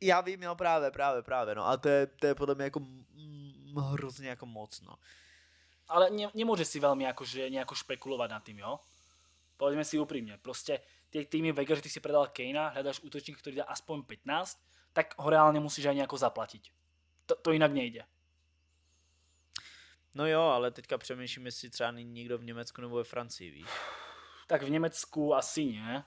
já vím, no právě, právě, právě, no a to je, to je podle mě jako mm, hrozně jako moc, no. Ale ne, nemůže si velmi jakože nějako špekulovat nad tím, jo? Povedzme si upřímně, prostě ty týmy Vega, že ty si predal Kejna, hledáš útočník, který dá aspoň 15, tak ho reálně musíš aj nějako zaplatit. To, to jinak nejde. No jo, ale teďka přemýšlím, jestli třeba není někdo v Německu nebo ve Francii, víš? Tak v Německu asi ne.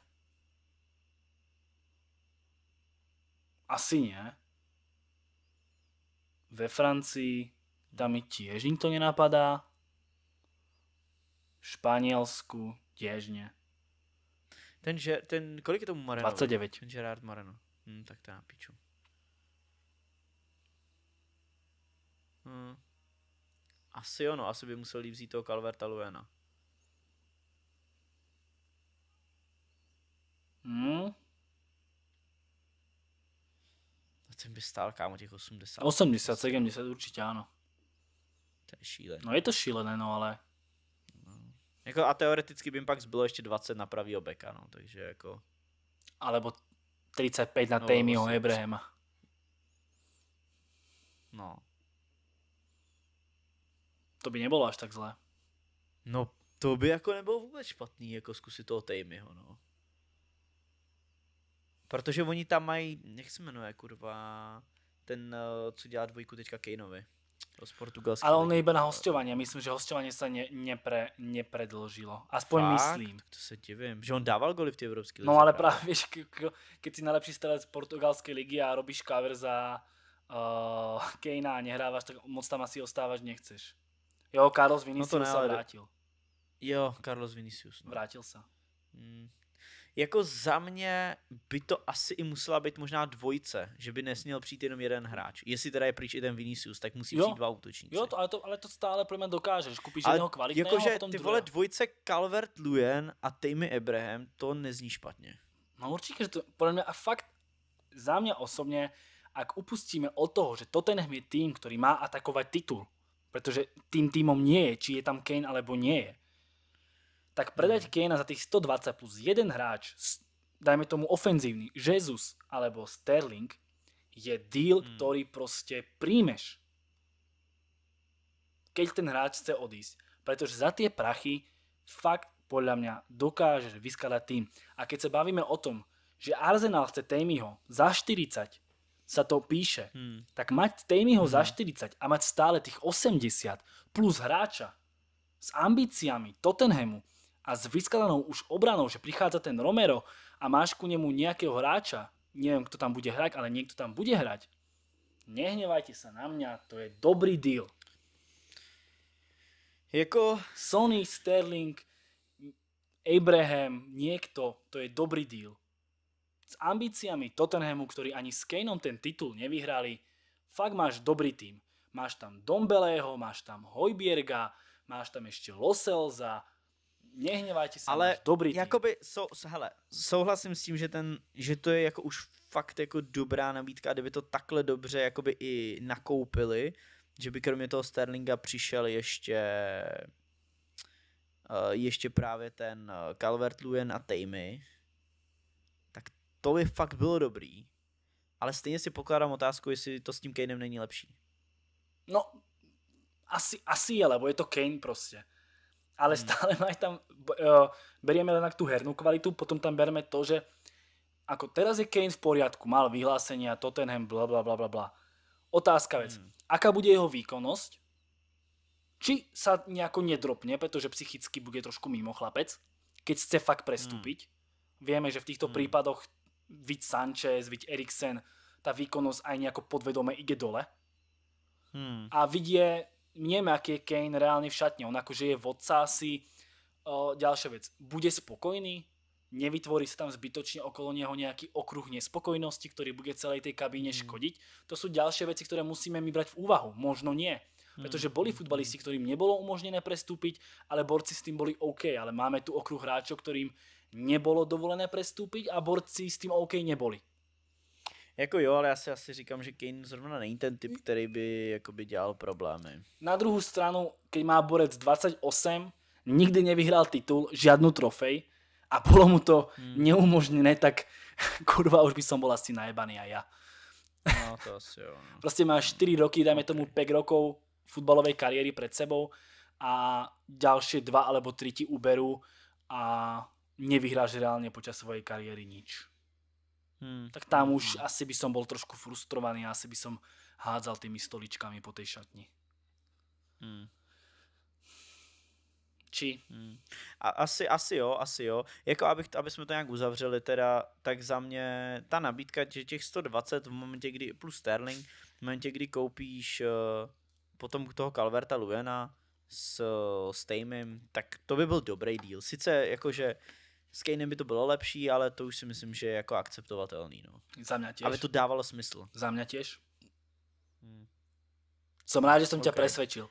Asi ne. Ve Francii tam mi tiež to nenapadá. V Španělsku tiež ne. Ten, že, ten, kolik je tomu Moreno? 29. Ten Gerard Moreno. Hm, tak to je piču. Hm. Asi ono, asi by musel vzít toho Calverta Luena. Hmm. A ten by stál, kámo, těch 80. 80, 70 určitě ano. To je šílené. No je to šílené, no ale... No. Jako a teoreticky by jim pak zbylo ještě 20 na pravýho beka, no, takže jako... Alebo 35 na no, Tamiho Abrahama. No, to by nebylo až tak zlé. No, to by jako nebylo vůbec špatný, jako zkusit toho Tejmyho, no. Protože oni tam mají, jak se jmenuje, kurva, ten, eh, co dělá dvojku teďka Kejnovi. Z Ale on je iba na hostování. Myslím, že hostování se ne, nepre, nepredložilo. Aspoň Fakt? myslím. Tak to se divím. Že on dával goly v té evropské no, lize. No ale právě, víš, když si nejlepší strelec portugalské ligy a robíš cover za uh, Kejna a nehráváš, tak moc tam asi ostáváš nechceš. Jo, Carlos Vinicius no to ne, se vrátil. Jo, Carlos Vinicius. No. Vrátil se. Hmm. Jako za mě by to asi i musela být možná dvojce, že by nesměl přijít jenom jeden hráč. Jestli teda je pryč i ten Vinicius, tak musí jo. přijít dva útočníci. Jo, to, ale, to, ale to stále pro mě dokážeš. Kupíš ale jednoho kvalitného jako, potom ty druhého. vole dvojce Calvert Luen a Tejmy Abraham, to nezní špatně. No určitě, že to podle mě a fakt za mě osobně, ak upustíme od toho, že ten je tým, který má atakovat titul, Pretože tým týmom nie je, či je tam Kane alebo nie je. Tak predať hmm. Kane za tých 120 plus jeden hráč, dajme tomu ofenzívny, Jesus alebo Sterling, je deal, mm. ktorý proste príjmeš. Keď ten hráč chce odísť. Pretože za tie prachy fakt podľa mňa dokážeš vyskadať tým. A keď sa bavíme o tom, že Arsenal chce Tamiho za 40, sa to píše, hmm. tak mať Tejmiho hmm. za 40 a mať stále tých 80 plus hráča s ambíciami Tottenhamu a s vyskladanou už obranou, že prichádza ten Romero a máš ku nemu nejakého hráča, neviem, kto tam bude hrať, ale niekto tam bude hrať, nehnevajte sa na mňa, to je dobrý deal. Jako... Sony, Sterling, Abraham, niekto, to je dobrý deal. S ambíciami Tottenhamu, ktorí ani s Kaneom ten titul nevyhrali, fakt máš dobrý tým. Máš tam Dombelého, máš tam Hojbierga, máš tam ještě Loselza, nehnevajte se, ale dobrý tým. Jakoby, so, hele, souhlasím s tím, že, ten, že to je jako už fakt jako dobrá nabídka, kdyby to takhle dobře jakoby i nakoupili, že by kromě toho Sterlinga přišel ještě eh, ještě právě ten eh, Calvert-Lewin a Tamey, to by fakt bylo dobrý, ale stejně si pokládám otázku, jestli to s tím Kanem není lepší. No, asi, asi je, lebo je to Kane prostě. Ale hmm. stále mají tam, uh, berieme len tu hernú kvalitu, potom tam bereme to, že ako teraz je Kane v poriadku, mal vyhlásenia, Tottenham, bla bla bla bla bla. Otázka vec, hmm. aká bude jeho výkonnosť? Či sa nejako nedropne, pretože psychicky bude trošku mimo chlapec, keď chce fakt prestúpiť. Hmm. Vieme, že v týchto hmm. prípadoch viď Sanchez, viď Eriksen, tá výkonnosť aj nejako podvedome ide dole. Hmm. A vidie, neviem, aký je Kane reálne v šatne. On akože je vodca asi. O, ďalšia vec. Bude spokojný, nevytvorí sa tam zbytočne okolo neho nejaký okruh nespokojnosti, ktorý bude celej tej kabíne hmm. škodiť. To sú ďalšie veci, ktoré musíme my brať v úvahu. Možno nie. Hmm. Pretože boli futbalisti, ktorým nebolo umožnené prestúpiť, ale borci s tým boli OK. Ale máme tu okruh hráčov, ktorým nebolo dovolené prestúpiť a borci s tým OK neboli. Jako jo, ale já si asi říkám, že Kane zrovna není ten typ, který by jakoby dělal problémy. Na druhou stranu, keď má borec 28, nikdy nevyhrál titul, žiadnu trofej a bylo mu to hmm. neumožněné, tak kurva, už by som bol asi najebaný a ja. No, to asi jo. No. prostě má 4 roky, dáme okay. tomu 5 rokov futbalové kariéry před sebou a další 2 alebo 3 ti uberu a nevyhráš reálne počas svojej kariéry nič. Hmm. Tak tam hmm. už asi by som bol trošku frustrovaný, asi by som hádzal tými stoličkami po tej šatni. Hmm. Či? Hmm. A, asi, asi jo, asi jo. Jako abych, aby jsme to nějak uzavřeli teda, tak za mě ta nabídka, že těch 120 v momentě, kdy, plus Sterling, v momentě, kdy koupíš uh, potom toho Calverta Luena s, eh, s Tamem, tak to by byl dobrý deal. Sice jakože uh, s Kanem by to bylo lepší, ale to už si myslím, že je jako akceptovatelný. No. Za mě těž. Aby to dávalo smysl. Za mě těž. Hmm. Jsem rád, že jsem okay. tě přesvědčil.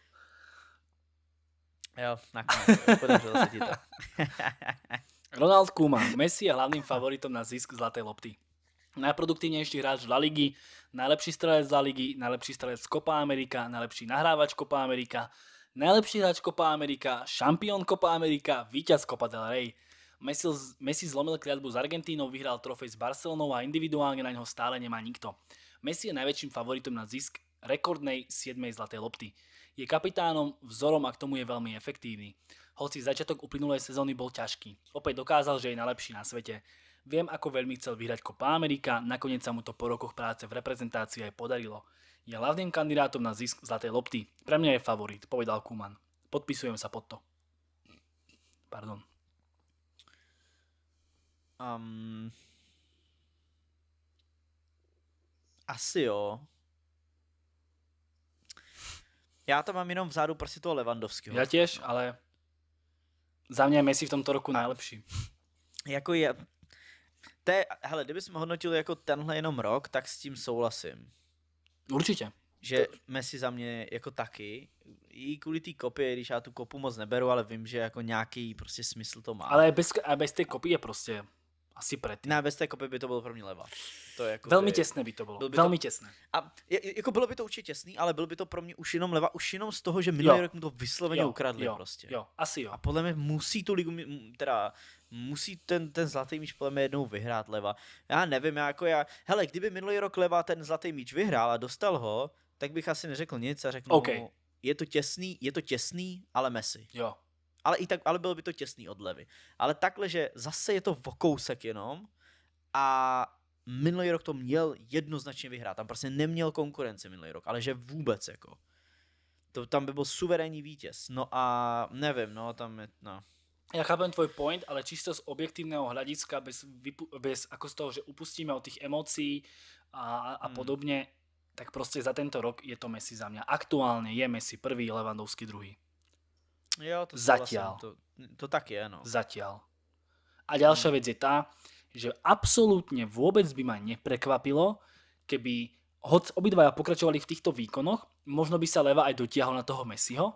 Jo, nakonec, no, se ti to. Ronald Koeman. Messi je hlavným favoritom na zisk zlaté lopty. Najproduktívnejší hráč v La Ligy, najlepší strelec z La Ligy, najlepší strelec Copa Amerika, najlepší nahrávač Copa Amerika, najlepší hráč Copa Amerika, šampión Copa Amerika, víťaz Copa del Rey. Messi, Messi zlomil kliatbu s Argentínou, vyhral trofej s Barcelonou a individuálne na ňo stále nemá nikto. Messi je najväčším favoritom na zisk rekordnej 7. zlatej lopty. Je kapitánom, vzorom a k tomu je veľmi efektívny. Hoci začiatok uplynulej sezóny bol ťažký, opäť dokázal, že je najlepší na svete. Viem, ako veľmi chcel vyhrať Copa Amerika, nakoniec sa mu to po rokoch práce v reprezentácii aj podarilo. Je hlavným kandidátom na zisk Zlatej lopty. Pre mňa je favorit, povedal Kuman. Podpisujem sa pod to. Pardon. Um, asi jo. Já tam mám jenom vzadu prostě toho Levandovského. Já těž, ale za mě je Messi v tomto roku nejlepší. Jako je, to je, hele, kdybychom hodnotili jako tenhle jenom rok, tak s tím souhlasím. Určitě. Že to... Messi za mě jako taky, i kvůli té kopie, když já tu kopu moc neberu, ale vím, že jako nějaký prostě smysl to má. Ale bez, bez té kopie prostě asi pretím. Na bez té by to bylo pro mě leva. To je jako Velmi by... těsné by to bylo. Byl by Velmi to... těsné. A je, jako bylo by to určitě těsný, ale byl by to pro mě už jenom leva, už jenom z toho, že minulý rok mu to vysloveně jo. ukradli jo. prostě. Jo, asi jo. A podle mě musí tu ligu, teda musí ten, ten zlatý míč podle mě jednou vyhrát leva. Já nevím, já jako já, hele, kdyby minulý rok leva ten zlatý míč vyhrál a dostal ho, tak bych asi neřekl nic a řekl okay. mu, je to těsný, je to těsný, ale Messi. Jo, ale i tak, ale bylo by to těsný odlevy. Ale takhle, že zase je to v kousek jenom a minulý rok to měl jednoznačně vyhrát. Tam prostě neměl konkurenci minulý rok, ale že vůbec jako. To, tam by byl suverénní vítěz. No a nevím, no tam je, no. Já chápem tvoj point, ale čisto z objektivného hlediska, bez, bez jako z toho, že upustíme od těch emocí a, a hmm. podobně, tak prostě za tento rok je to Messi za mě. Aktuálně je Messi prvý, Levandovský druhý. Jo, to vlastně Zatiaľ. To, to tak je, no. Zatiaľ. A ďalšia vec je tá, že absolútne vôbec by ma neprekvapilo, keby hoc obidvaja pokračovali v týchto výkonoch, možno by sa Leva aj dotiahol na toho Messiho,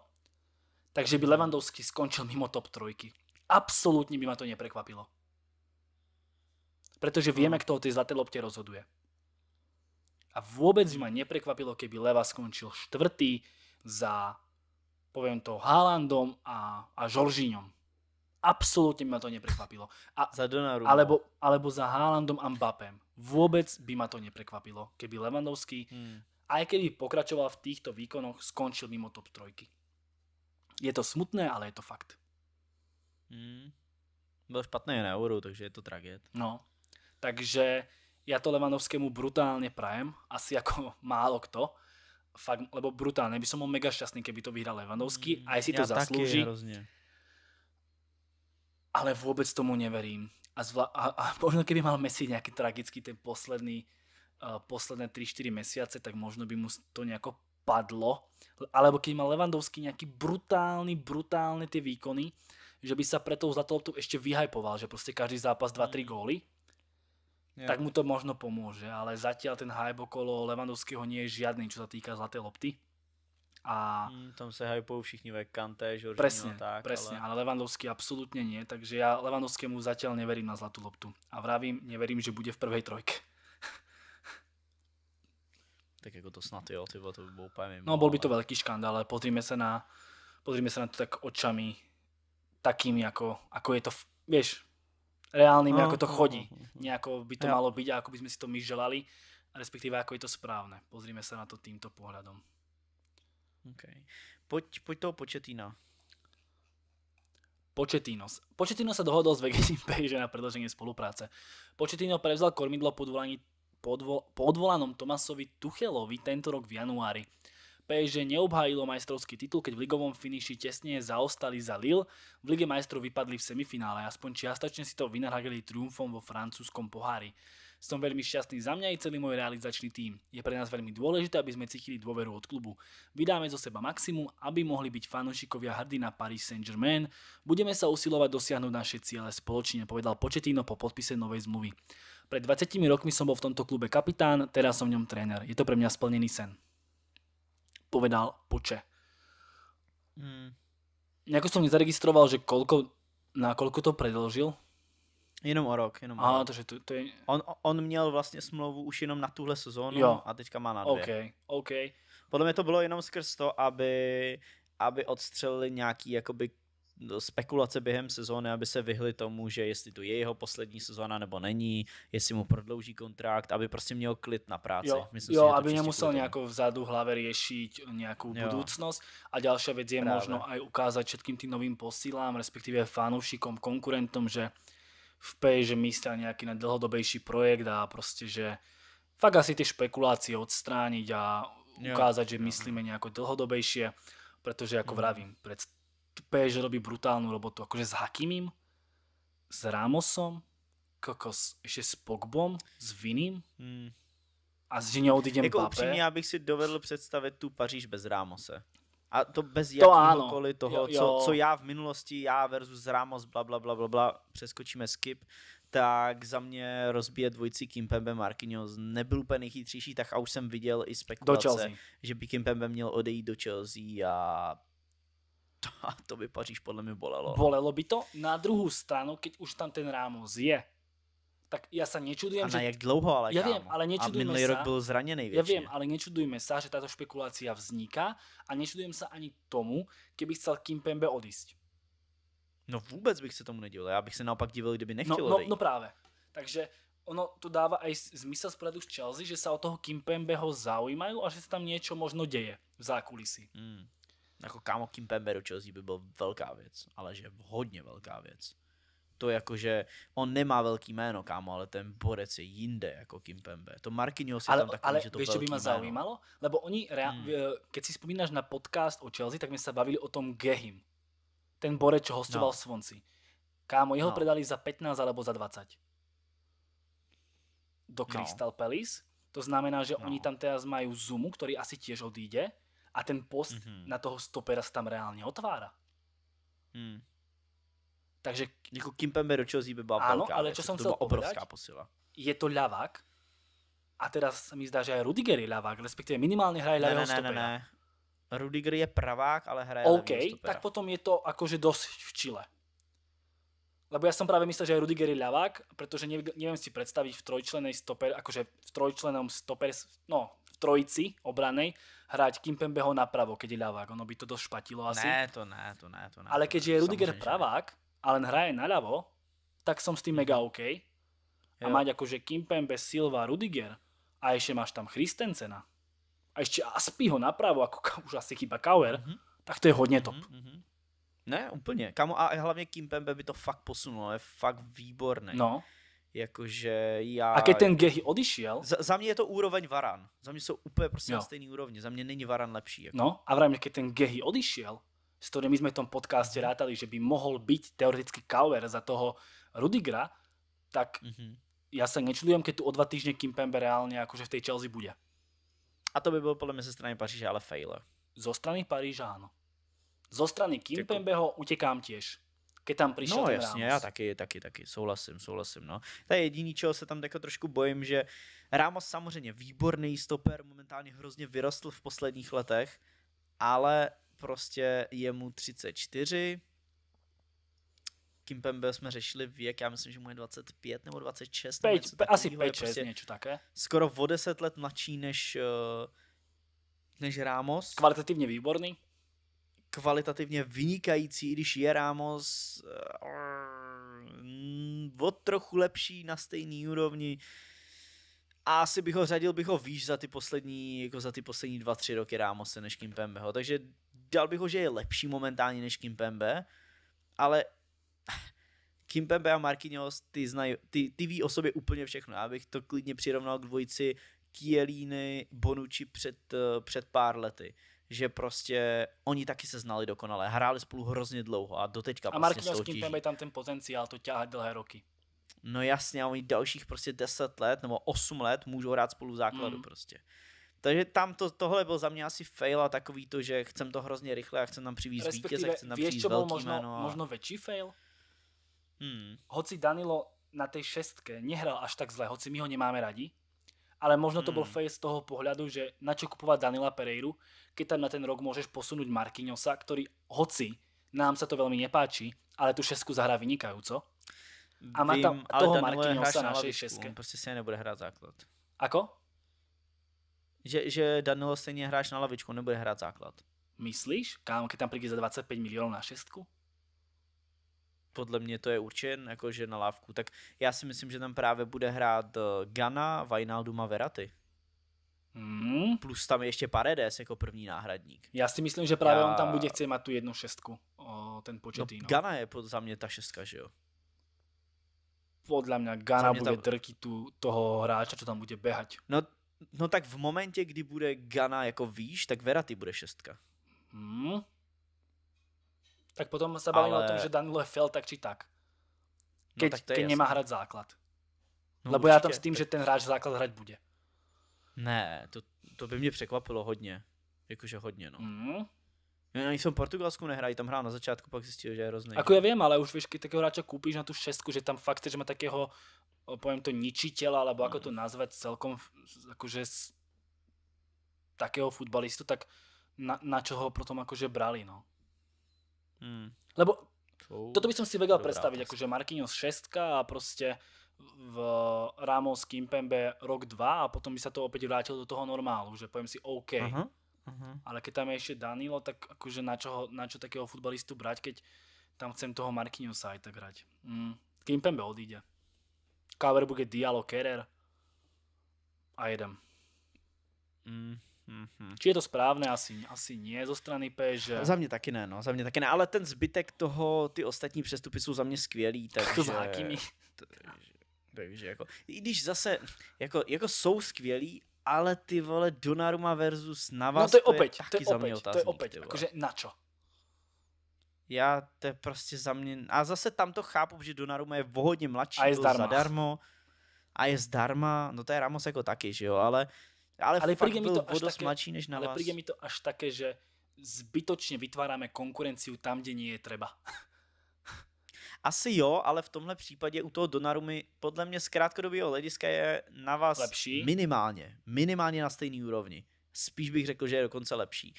takže by mhm. Levandovský skončil mimo top trojky. Absolútne by ma to neprekvapilo. Pretože vieme, mhm. kto o tej zlaté lopte rozhoduje. A vôbec by ma neprekvapilo, keby Leva skončil štvrtý za poviem to, Haalandom a, a Žoržíňom. Absolútne ma to neprekvapilo. A, za Donnarumma. Alebo, alebo za Haalandom a Mbappem. Vôbec by ma to neprekvapilo, keby Lewandowski, hmm. aj keby pokračoval v týchto výkonoch, skončil mimo top trojky. Je to smutné, ale je to fakt. Hmm. Bylo špatné na euro, takže je to tragiet. No, takže ja to Levanovskému brutálne prajem, asi ako málo kto fakt, lebo brutálne, by som bol mega šťastný, keby to vyhral Levandovský, mm, aj si to ja zaslúži. ale vôbec tomu neverím. A, zvla- a, a možno keby mal Messi nejaký tragický ten posledný, uh, posledné 3-4 mesiace, tak možno by mu to nejako padlo. Alebo keď mal Levandovský nejaký brutálny, brutálne tie výkony, že by sa pre tou zlatou ešte vyhajpoval, že proste každý zápas 2-3 mm. góly yeah. tak mu to možno pomôže, ale zatiaľ ten hype okolo Levandovského nie je žiadny, čo sa týka zlaté lopty. A mm, tam se hypou všichni ve Kante, Žoržino, presne, tak. Presne, ale... ale Levandovský absolútne nie, takže ja Levandovskému zatiaľ neverím na zlatú loptu. A vravím, neverím, že bude v prvej trojke. tak jako to snad jo, ty to by bol úplne mimo, No bol by to velký škandál, ale pozrime se na, pozrime se na to tak očami takými, ako ako je to, v, vieš, Reálným, no, ako to chodí. Nejako by to ja. malo byť a ako by sme si to my želali, respektíve ako je to správne. Pozrime sa na to týmto pohľadom. Okay. Poď, poď toho početína. Početino. Početino sa dohodol s Vegetim Page na predloženie spolupráce. Početíno prevzal kormidlo pod, volaní, pod, vo, Tomasovi Tuchelovi tento rok v januári. PSG neobhájilo majstrovský titul, keď v ligovom finiši tesne zaostali za Lille. V Lige majstrov vypadli v semifinále, aspoň čiastočne si to vynahradili triumfom vo francúzskom pohári. Som veľmi šťastný za mňa i celý môj realizačný tým. Je pre nás veľmi dôležité, aby sme cítili dôveru od klubu. Vydáme zo seba maximum, aby mohli byť fanúšikovia hrdí na Paris Saint-Germain. Budeme sa usilovať dosiahnuť naše ciele spoločne, povedal Početino po podpise novej zmluvy. Pred 20 rokmi som bol v tomto klube kapitán, teraz som v ňom tréner. Je to pre mňa splnený sen povedal poče. Hmm. Jako som nezaregistroval, že koľko, na koľko to predlžil. Jenom o rok, jenom Aha, o rok. takže to, to je... On, on měl vlastně smlouvu už jenom na tuhle sezónu jo. a teďka má na dvě. Okay, okay. Podle mě to bylo jenom skrz to, aby, aby odstřelili nějaký jakoby spekulace během sezóny, aby se vyhli tomu, že jestli to je jeho poslední sezóna nebo není, jestli mu prodlouží kontrakt, aby prostě měl klid na práci. Jo, Myslím jo si, aby nemusel nějakou vzadu hlavě řešit nějakou jo. budoucnost. A další věc je Právě. možno aj ukázat všetkým tým novým posílám, respektive fanoušikům, konkurentům, že v Pej, že místa nějaký na dlhodobější projekt a prostě, že fakt asi ty špekulácie odstránit a ukázat, jo, že jo. myslíme nejako dlhodobejšie, protože jako hmm. vravím, pred že robí brutálnu robotu. Akože s Hakimim, s Ramosom, kokos, ešte s Pogbom, s Vinim. Hmm. A že neodíde Jako upřímně, já bych si dovedl představit tu Paříž bez Rámose. A to bez to toho, jo, jo. Co, co já v minulosti, já versus Ramos, bla, bla, bla, bla, bla, přeskočíme skip, tak za mě rozbíjet dvojici Kimpembe Marquinhos nebyl úplně nejchytřejší, tak a už jsem viděl i spekulace, že by Kimpembe měl odejít do Chelsea a to, to by Paříž podle mě bolelo. Bolelo by to. Na druhou stranu, keď už tam ten Ramos je, tak já se nečudujem, a na že... jak dlouho, ale já vím, ale nečudujme a minulý sa... rok byl zraněný. Já vím, ale nečudujeme se, že tato špekulácia vzniká a nečudujem se ani tomu, keby chcel Kimpembe odísť. No vůbec bych se tomu nedělal. já bych se naopak divil, kdyby no, nechtěl no, no, no právě. Takže ono to dává aj zmysel z pohľadu Chelsea, že se o toho Kimpembeho zaujímají a že se tam něco možno děje v zákulisí. Hmm. Jako kámo Pembe do Chelsea by byl velká věc, ale že hodně velká věc. To jako, že on nemá velký jméno, kámo, ale ten borec je jinde jako Kim Pembe. To Marquinhos je ale, tam takový, ale že to vieš, by mě zajímalo? Lebo oni, rea- hmm. keď si vzpomínáš na podcast o Chelsea, tak my se bavili o tom Gehim. Ten borec, čo hostoval no. Svonci. Kámo, jeho no. predali za 15 alebo za 20. Do no. Crystal no. Palace. To znamená, že no. oni tam teraz mají Zumu, který asi tiež odíde. A ten post mm-hmm. na toho stopera se tam reálně otvára. Mm. Takže... Jako Pembe do čeho by byla ano, velká, ale čo som to byla obrovská posila. Je to ľavák, a se mi zdá, že je Rudiger je ľavák, respektive minimálně hraje ľavého ne, ne, stopera. Ne, ne, ne. Rudiger je pravák, ale hraje OK, stopera. tak potom je to jakože dost v Chile. Lebo ja jsem právě myslel, že je Rudiger je ľavák, protože nevím si představit v trojčlenej stoper, akože v trojčlenom stoper, no, trojici obranej hrať Kimpembeho napravo, keď je ľavák. Ono by to dosť špatilo asi. Ne, to ne, to ne, to ne. Ale keďže je Rudiger pravák, ale hraje naľavo, tak som s tým mhm. mega OK. A mať akože Kimpembe, Silva, Rudiger a ešte máš tam Christensena a ešte Aspiho napravo, ako už asi chyba Kauer, mhm. tak to je hodně top. Mhm, ne, úplně. Kamo, a hlavně Kimpembe by to fakt posunulo, je fakt výborný. No. Jakože já... A když ten Gehy odišel? Za, za mě je to úroveň Varan. Za mě jsou úplně prostě jo. na stejný úrovni. Za mě není Varan lepší. Jako. No a vrajme, když ten Gehy odišel, s kterým jsme v tom podcaste rátali, že by mohl být teoreticky Kauer za toho Rudigra, tak mm-hmm. já se nečudujem, když tu o dva týždne Kimpembe reálně, jakože v té Chelsea bude. A to by bylo podle mě ze strany Paříže ale fail. Zo strany Paríža ano. Zo strany Kimpembeho utekám tiež keď tam přišel No jasně, Ramos. já taky, taky, taky, souhlasím, souhlasím, no. To je jediný, čeho se tam jako trošku bojím, že Ramos samozřejmě výborný stoper, momentálně hrozně vyrostl v posledních letech, ale prostě je mu 34, Kimpembe jsme řešili věk, já myslím, že mu je 25 nebo 26. nebo něco asi 5, prostě něco také. Skoro o 10 let mladší než, eh, než Ramos. Kvalitativně výborný kvalitativně vynikající, i když je Ramos uh, o trochu lepší na stejný úrovni. A asi bych ho řadil, bych ho výš za ty poslední, jako za ty poslední dva, tři roky Ramose než Kimpembeho. Takže dal bych ho, že je lepší momentálně než Kimpembe, ale Kimpembe a Marquinhos, ty, znají, ty, ty ví o sobě úplně všechno. Já bych to klidně přirovnal k dvojici Kielíny Bonucci před, eh, před pár lety že prostě oni taky se znali dokonale, hráli spolu hrozně dlouho a doteďka A prostě Mark měl s tam ten potenciál to ťahat dlhé roky. No jasně, a oni dalších prostě 10 let nebo 8 let můžou hrát spolu v základu mm. prostě. Takže tam to, tohle byl za mě asi fail a takový to, že chcem to hrozně rychle a chcem tam přivízt Respektive, vítěze, chcem tam přivízt velký možno, jméno. A... možno větší fail? Hmm. Hoci Danilo na té šestke nehral až tak zle, hoci my ho nemáme radi, ale možno to bol hmm. face z toho pohľadu, že na čo kupovať Danila Pereiru, keď tam na ten rok môžeš posunúť Markyňosa, ktorý hoci nám sa to veľmi nepáči, ale tu šesku zahrá vynikajúco. A má tam Vím, toho Markyňosa na našej šeske. On prostě se nebude hrát základ. Ako? Že, že Danilo stejne hráš na lavičku, nebude hrát základ. Myslíš? Kámo, keď tam príde za 25 miliónov na šestku? podle mě to je určen, jakože na lávku, tak já si myslím, že tam právě bude hrát eh, Gana, Vajnalduma, Veraty. Hmm. Plus tam je ještě Paredes jako první náhradník. Já si myslím, že právě já... on tam bude chtít mít tu jednu šestku, o, ten počet. No, no. Gana je pod, za mě ta šestka, že jo? Podle mě Gana mě bude ta... drky tu, toho hráče, co tam bude běhat. No, no tak v momentě, kdy bude Gana jako výš, tak Verati bude šestka. Hmm tak potom se bavíme ale... o tom, že Danilo je fail tak či tak. No, keď, no, tak keď nemá hrať základ. No, Lebo určitě. já tam s tím, že ten hráč základ hrať bude. Ne, to, to by mě překvapilo hodně. Jakože hodně, no. Mm. No, oni jsou v Portugalsku nehrají, tam hrál na začátku, pak zjistil, že je hrozný. Ako já vím, ale už víš, když takého hráča koupíš na tu šestku, že tam fakt že má takého, povím to, ničitela, alebo jako mm. ako to nazvat, celkom, jakože z takého futbalistu, tak na, na čo ho potom akože brali, no. Mm. Lebo oh. toto by som si vedel predstaviť, akože Marquinhos 6 a proste v Ramos Kimpembe rok 2 a potom by sa to opäť vrátilo do toho normálu, že poviem si OK. Uh-huh. Uh-huh. Ale keď tam je ešte Danilo, tak akože na čo, na čo takého futbalistu brať, keď tam chcem toho Marquinhosa aj tak hrať. Mm. Kimpembe odíde. je Diallo, Kerer a jedem. Mm. Mm-hmm. Či je to správné? Asi, asi nie zo strany P, že... Za mě taky ne, no, za mě taky ne, ale ten zbytek toho, ty ostatní přestupy jsou za mě skvělý, takže... To s Takže jako, i když zase, jako, jako jsou skvělí, ale ty vole Donaruma versus Navas, no to je, opět, to je taky to je za mě otázník, To je opět, jakože na čo? Já to je prostě za mě, a zase tam to chápu, že Donaruma je vhodně mladší, a je zdarma. zadarmo, a je zdarma, no to je Ramos jako taky, že jo, ale ale, ale fakt byl to až mladší než na ale vás. príde mi to až také, že zbytočně vytváráme konkurenciu tam, kde nie je treba. Asi jo, ale v tomhle případě u toho Donarumy podle mě z krátkodobého hlediska je na vás lepší. minimálně, minimálně na stejný úrovni. Spíš bych řekl, že je dokonce lepší.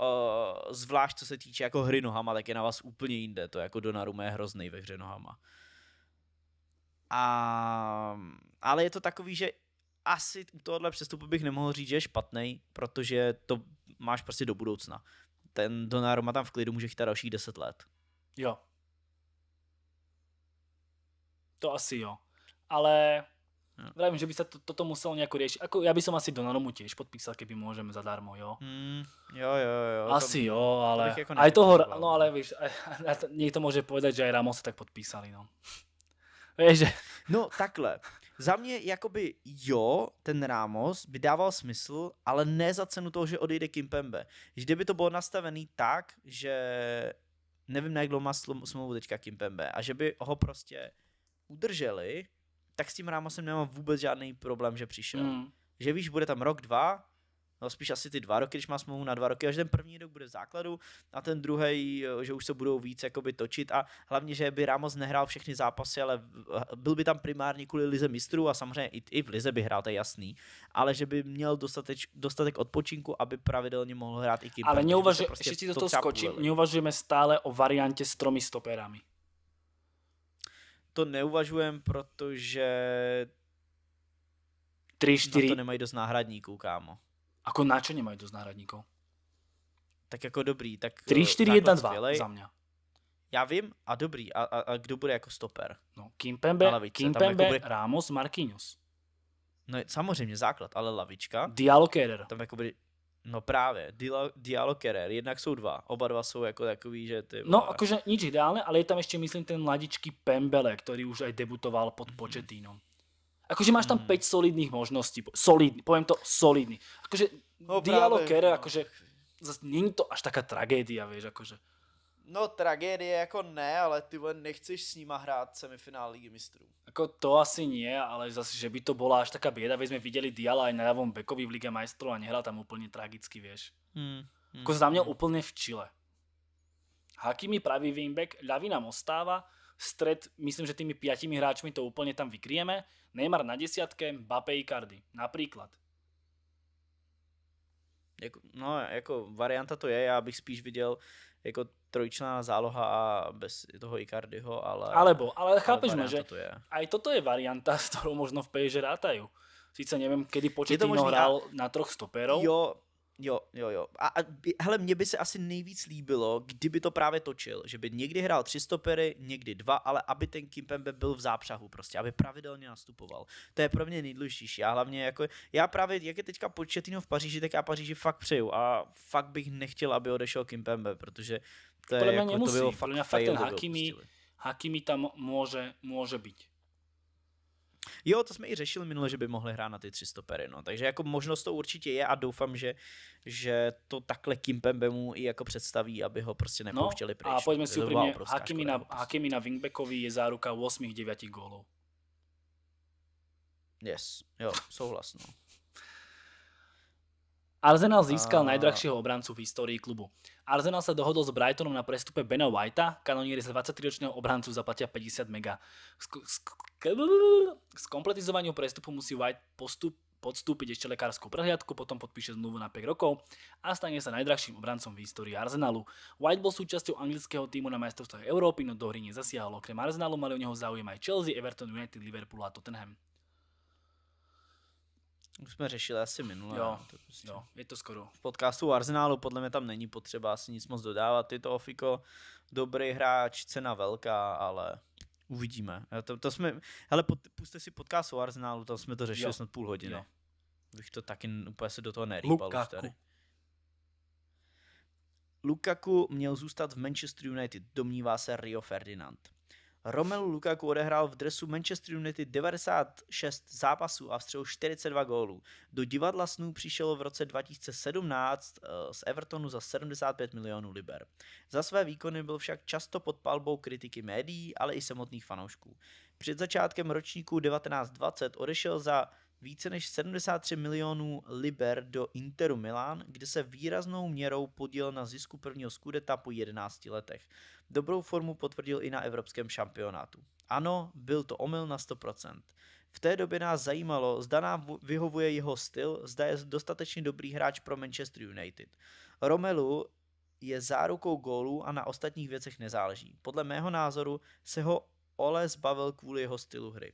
Uh, zvlášť co se týče jako hry nohama, tak je na vás úplně jinde. To jako Donnarumma je hrozný ve hře nohama. A, ale je to takový, že asi u tohohle přestupu bych nemohl říct, že je špatný, protože to máš prostě do budoucna. Ten Donnarumma tam v klidu může chytat dalších 10 let. Jo. To asi jo. Ale no. vravím, že by se to, toto muselo nějak řešit. Jako, já bych asi Donnarummu tiež podpísal, kdyby můžeme zadarmo, jo? Mm, jo, jo, jo. Asi jako to, jo, ale to jako aj toho, no ale víš, někdo může niekto že i že se tak podpísali, no. Víš, že... No takhle, za mě jakoby jo, ten Ramos by dával smysl, ale ne za cenu toho, že odejde Kimpembe. Kdyby to bylo nastavený tak, že nevím, na jak dlouho má smlouvu teďka Kimpembe a že by ho prostě udrželi, tak s tím Ramosem nemám vůbec žádný problém, že přišel. Mm. Že víš, bude tam rok, dva, no spíš asi ty dva roky, když má smlouvu na dva roky, až ten první rok bude v základu a ten druhý, eh, že už se budou víc jakoby točit a hlavně, že by Ramos nehrál všechny zápasy, ale eh, byl by tam primárně kvůli lize mistrů a samozřejmě i, i v lize by hrál, to je jasný, ale že by měl dostateč, dostatek odpočinku, aby pravidelně mohl hrát i kým. Ale neuvažuje, prostě ještě ti do toho to skočím, neuvažujeme stále o variantě s tromi stoperami. To neuvažujem, protože 3, 4. Na to nemají dost náhradníků, kámo. Ako na čo nemajú dosť náhradníkov? Tak jako dobrý. Tak 3, 4, 1, 2 za mě. Já vím a dobrý. A, a, a kdo bude jako stoper? No, Kimpembe, lavice, Kimpembe jako bude... Ramos, Marquinhos. No samozřejmě základ, ale lavička. Dialokerer. Tam jako bude... No právě, Dialokerer, jednak jsou dva, oba dva jsou jako takový, že ty... No, jakože nic ideálně, ale je tam ještě, myslím, ten mladičký Pembele, který už aj debutoval pod mm -hmm. Početínom. Akože máš tam mm. 5 solidných možností. Solidný, poviem to solidný. Akože no, dialog práve, no. akože zase není to až taká tragédia, vieš, akože. No tragédie jako ne, ale ty vole nechceš s nima hrát semifinál Ligy mistrů. Jako to asi nie, ale zase, že by to bola až taká bieda, veď sme videli Diala aj na ľavom bekovi v Lige majstrov a nehral tam úplne tragicky, vieš. Mm. Hmm, jako mm. za mě mm. úplně v Chile. Hakimi pravý wingback, Lavina mostáva, stred, myslím, že tými piatimi hráčmi to úplne tam vykrieme. Neymar na desiatke, Mbappé Cardi, napríklad. Jako, no, jako varianta to je, já bych spíš viděl jako trojčlenná záloha a bez toho Icardiho, ale... Alebo, ale chápeš ma, že to je. aj toto je varianta, s ktorou možno v PSG rátajú. Sice neviem, kedy početíno hral na troch stoperov. Jo, Jo, jo, jo. A, a hele, mně by se asi nejvíc líbilo, kdyby to právě točil, že by někdy hrál tři stopery, někdy dva, ale aby ten Kimpembe byl v zápřahu prostě, aby pravidelně nastupoval. To je pro mě nejdůležitější. A hlavně jako, já právě, jak je teďka početino v Paříži, tak já Paříži fakt přeju a fakt bych nechtěl, aby odešel Kimpembe, protože to je, jako, to bylo fakt, fakt ten Hakimi, Hakimi tam může, může být. Jo, to jsme i řešili minule, že by mohli hrát na ty tři stopery, no. Takže jako možnost to určitě je a doufám, že, že to takhle mu i jako představí, aby ho prostě no, nepouštěli no, pryč. a pojďme si upřímně, Hakimi na, Hakimi na wingbackovi je záruka 8-9 gólů. Yes, jo, souhlasno. Arsenal získal najdrahšieho obrancu v histórii klubu. Arsenal sa dohodol s Brightonom na prestupe Bena Whitea, kanonieri z 23-ročného obrancu zaplatia 50 mega. K kompletizovaniu prestupu musí White postup podstúpiť ešte lekárskú prehliadku, potom podpíše zmluvu na 5 rokov a stane sa najdrahším obrancom v histórii Arsenalu. White bol súčasťou anglického týmu na majstrovstvách Európy, no do hry nezasiahol. Okrem Arsenalu mali u neho záujem aj Chelsea, Everton, United, Liverpool a Tottenham. Už jsme řešili asi minule. Jo, to prostě... jo, je to skoro. V podcastu o Arsenálu podle mě tam není potřeba asi nic moc dodávat. Je to Ofiko, dobrý hráč, cena velká, ale uvidíme. To, to jsme, hele, puste si podcast o Arsenálu, tam jsme to řešili jo. snad půl hodiny. Jo. Bych to taky úplně se do toho nerýpal Lukaku. už tady. Lukaku měl zůstat v Manchester United, domnívá se Rio Ferdinand. Romelu Lukaku odehrál v dresu Manchester United 96 zápasů a vstřelil 42 gólů. Do divadla snů přišel v roce 2017 eh, z Evertonu za 75 milionů liber. Za své výkony byl však často pod palbou kritiky médií, ale i samotných fanoušků. Před začátkem ročníku 1920 odešel za více než 73 milionů liber do Interu Milan, kde se výraznou měrou podíl na zisku prvního skudeta po 11 letech. Dobrou formu potvrdil i na evropském šampionátu. Ano, byl to omyl na 100%. V té době nás zajímalo, zda nám vyhovuje jeho styl, zda je dostatečně dobrý hráč pro Manchester United. Romelu je zárukou gólů a na ostatních věcech nezáleží. Podle mého názoru se ho Ole zbavil kvůli jeho stylu hry.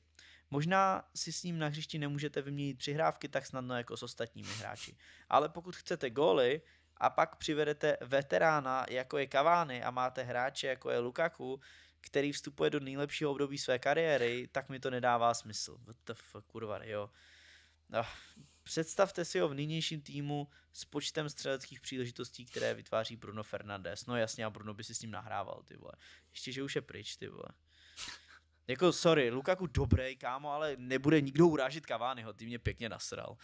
Možná si s ním na hřišti nemůžete vyměnit přihrávky tak snadno jako s ostatními hráči, ale pokud chcete góly, a pak přivedete veterána, jako je Cavani a máte hráče, jako je Lukaku, který vstupuje do nejlepšího období své kariéry, tak mi to nedává smysl. What the fuck, kurva, jo. No, představte si ho v nynějším týmu s počtem střeleckých příležitostí, které vytváří Bruno Fernandes. No jasně, a Bruno by si s ním nahrával, ty vole. Ještě, že už je pryč, ty vole. Jako sorry, Lukaku dobrý, kámo, ale nebude nikdo urážit Kaványho, ty mě pěkně nasral.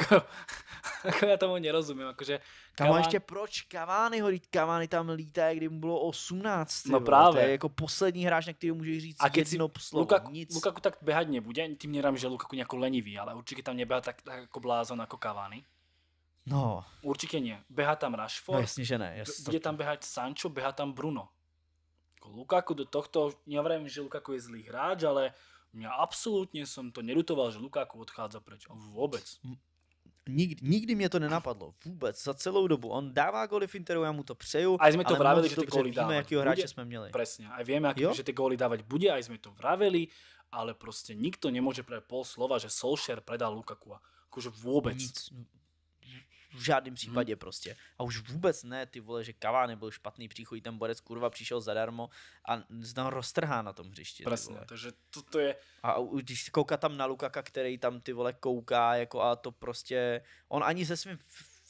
jako, jako já tomu nerozumím, jakože... Kaván... ještě proč Kaványho, Kavány tam lítá, kdy mu bylo 18, No jo, právě. To je jako poslední hráč, na který můžeš říct A keď jedno si... slovo, Lukaku, nic. Lukaku tak běhat nebude, tím nerám, že Lukaku nějakou lenivý, ale určitě tam neběhá tak, tak jako blázon jako Kavány. No. Určitě ne. Běhá tam Rashford. No jasně, že ne. Jasně. Bude tam běhat Sancho, běhá tam Bruno. Jako Lukaku do tohto, nevrajím, že Lukaku je zlý hráč, ale mňa absolútne som to nerutoval, že Lukaku odchádza preč. Vôbec. Nikdy, nikdy mě to nenapadlo. Vůbec. Za celou dobu. On dává goly v Interu, já mu to přeju. A jsme to vraveli, že ty goly dávat víme, jakýho hráče bude. jsme měli. Přesně. A víme, jaký, že ty goly dávat bude. A jsme to vraveli, ale prostě nikto nemůže pro pol slova, že Solskjaer predal Lukaku. Akože vůbec. Nic v žádném hmm. případě hmm. prostě. A už vůbec ne, ty vole, že Cavani byl špatný příchod, ten borec kurva přišel zadarmo a znám roztrhá na tom hřišti. Přesně, takže to, to je... A když kouká tam na Lukaka, který tam ty vole kouká, jako a to prostě, on ani se svým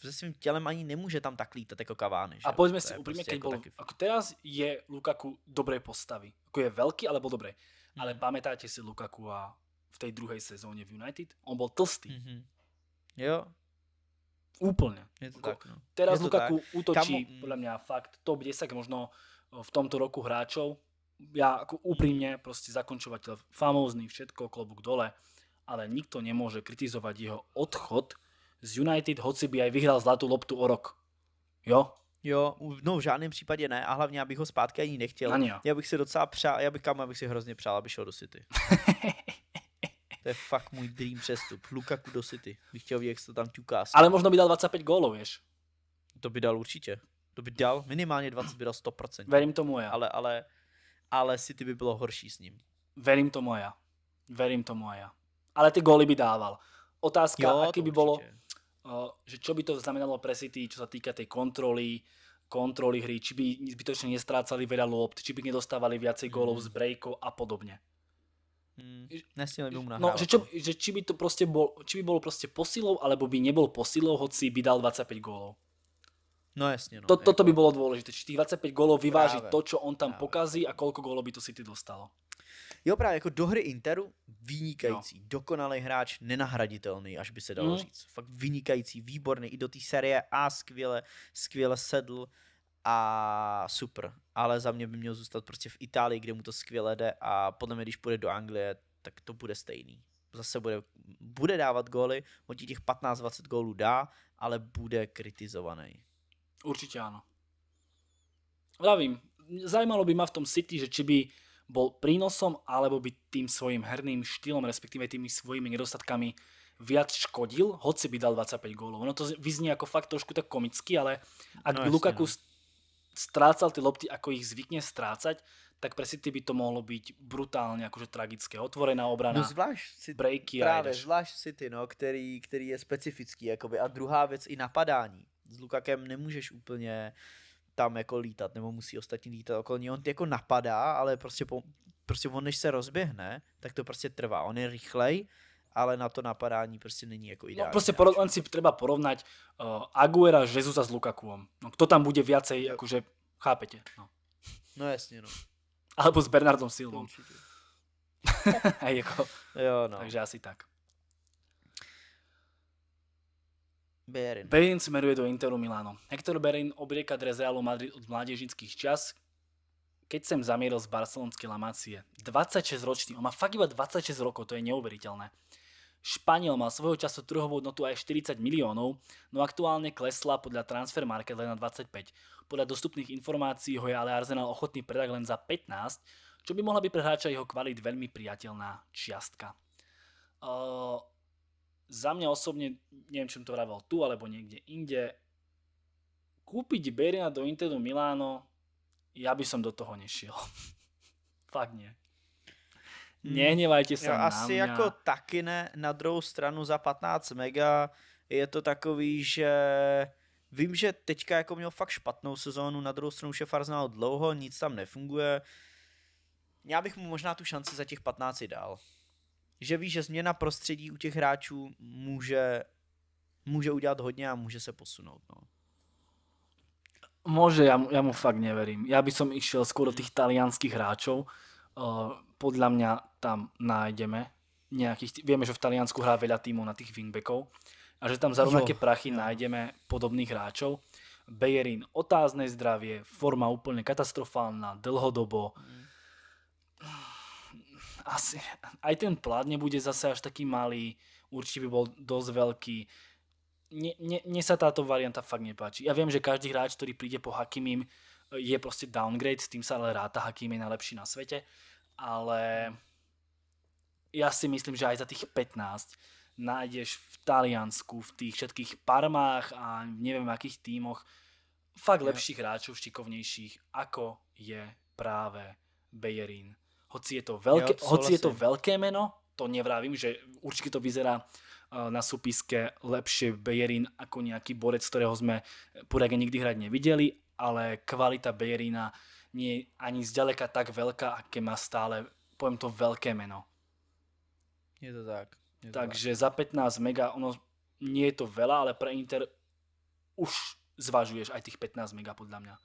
se svým tělem ani nemůže tam tak lítat jako Cavani. A pojďme si úplně prostě jako, taky... jako teraz je Lukaku dobré postavy. Jako je velký, ale dobré. Hmm. Ale mhm. pamätáte si Lukaku a v té druhé sezóně v United? On byl tlstý. Mm-hmm. Jo, Úplne. Je to tak, no. Teraz je to Lukaku tak. útočí, Kamo... podľa mňa, fakt top 10 možno v tomto roku hráčov. Ja ako úprimne, proste zakončovateľ, famózny, všetko, klobúk dole, ale nikto nemôže kritizovať jeho odchod z United, hoci by aj vyhral zlatú loptu o rok. Jo? Jo, no v žádném případě ne a hlavně abych bych ho zpátky ani nechtěl. Ani já. já bych si docela přál, já bych kam, abych si hrozně přál, aby šel do City. To je fakt můj dream přestup. Lukaku do City. Bych chtěl vidět, jak se to tam ťuká. Ale možno by dal 25 gólů, víš? To by dal určitě. To by dal minimálně 20, by dal 100%. Verím tomu já. Ale, ale, ale City by bylo horší s ním. Verím tomu já. Verím tomu já. Ale ty góly by dával. Otázka, jo, aký by určitě. bylo, eh, že čo by to znamenalo pre City, čo sa týka tej kontroly, kontroly hry, či by zbytočne nestrácali veľa lopt, či by nedostávali viacej gólov mm. z breaku a podobně. Mm, by mu No, že, čo, že či by to proste bol, či by bol proste posilou, alebo by nebol posilou, hoci by dal 25 gólov. No jasne. No, to, jako- toto by bolo dôležité, či tých 25 gólov vyváži práve, to, čo on tam práve. pokazí a koľko gólov by to City dostalo. Jo, právě jako do hry Interu vynikající, no. dokonalý hráč, nenahraditelný, až by se dalo mm. říct. Fakt vynikající, výborný, i do té série A skvěle, skvěle sedl a super. Ale za mě by měl zůstat prostě v Itálii, kde mu to skvěle jde a podle mě, když půjde do Anglie, tak to bude stejný. Zase bude, bude dávat góly, on ti těch 15-20 gólů dá, ale bude kritizovaný. Určitě ano. Vravím, zajímalo by mě v tom City, že či by byl prínosom, alebo by tým svým herným štýlom, respektive tými svojimi nedostatkami viac škodil, hoci by dal 25 gólov. No to vyzní jako fakt trošku tak komicky, ale ak no, by Lukaku no strácal ty lopty, ako ich zvykne strácať, tak pre City by to mohlo byť brutálne akože tragické. Otvorená obrana, no zvlášť si, breaky práve, a zvlášť City, no, který, který je specifický. Jakoby. A druhá věc i napadání. S Lukakem nemůžeš úplně tam jako lítat, nebo musí ostatní lítat okolo něj. On jako napadá, ale prostě, po, prostě on než se rozběhne, tak to prostě trvá. On je rychlej, ale na to napadání prostě není jako no, ideální. No prostě porov, si třeba porovnať uh, Aguera, Jezusa s Lukakuom. No, kto tam bude viacej, no. akože, chápete. No, no jasně, no. Alebo s Bernardom Silvom. jako, jo, no. Takže asi tak. Berin. Berin smeruje do Interu Milano. Hector Berin obrieka dres Realu Madrid od mládežnických čas, keď sem zamieril z barcelonské Lamácie. 26 ročný, on má fakt iba 26 rokov, to je neuveriteľné. Španiel mal svojho času trhovú hodnotu aj 40 miliónov, no aktuálne klesla podľa Transfer Market len na 25. Podľa dostupných informácií ho je ale Arsenal ochotný predať len za 15, čo by mohla byť pre hráča jeho kvalit veľmi priateľná čiastka. za mňa osobne, neviem, mi to vravel tu alebo niekde inde, kúpiť Berina do Interu Miláno, ja by som do toho nešiel. Fakt nie. Hmm. Nehnevajte sa jo, na Asi mňa. jako taky ne. Na druhou stranu za 15 mega je to takový, že vím, že teďka jako měl fakt špatnou sezónu, na druhou stranu už je Farznal dlouho, nic tam nefunguje. Já bych mu možná tu šanci za těch 15 dal. Že ví, že změna prostředí u těch hráčů může, může udělat hodně a může se posunout. No. Môže, ja mu, mu fakt neverím. Ja by som išiel skôr do tých talianských hráčov. Uh, podľa mňa tam nájdeme nejakých, vieme, že v Taliansku hrá veľa tímov na tých wingbackov a že tam za rovnaké prachy nájdeme podobných hráčov. Bejerín, otázne zdravie, forma úplne katastrofálna, dlhodobo. Mm. Asi, aj ten plát nebude zase až taký malý, určite by bol dosť veľký. Ne, ne, mne sa táto varianta fakt nepáči. Ja viem, že každý hráč, ktorý príde po Hakimim, je proste downgrade, s tým sa ale ráta, Hakim je najlepší na svete ale ja si myslím, že aj za tých 15 nájdeš v Taliansku, v tých všetkých Parmách a neviem akých tímoch fakt lepších hráčov, šikovnejších, ako je práve Bejerín. Hoci je to veľké, jo, hoci je to veľké meno, to nevravím, že určite to vyzerá eh, na súpiske lepšie Bejerín ako nejaký borec, ktorého sme poriadne nikdy hrať nevideli, ale kvalita Bejerína nie je ani zďaleka tak veľká, aké má stále, poviem to, veľké meno. Je to tak. Je to Takže tak. za 15 mega, ono nie je to veľa, ale pre Inter už zvažuješ aj těch 15 mega podľa mňa.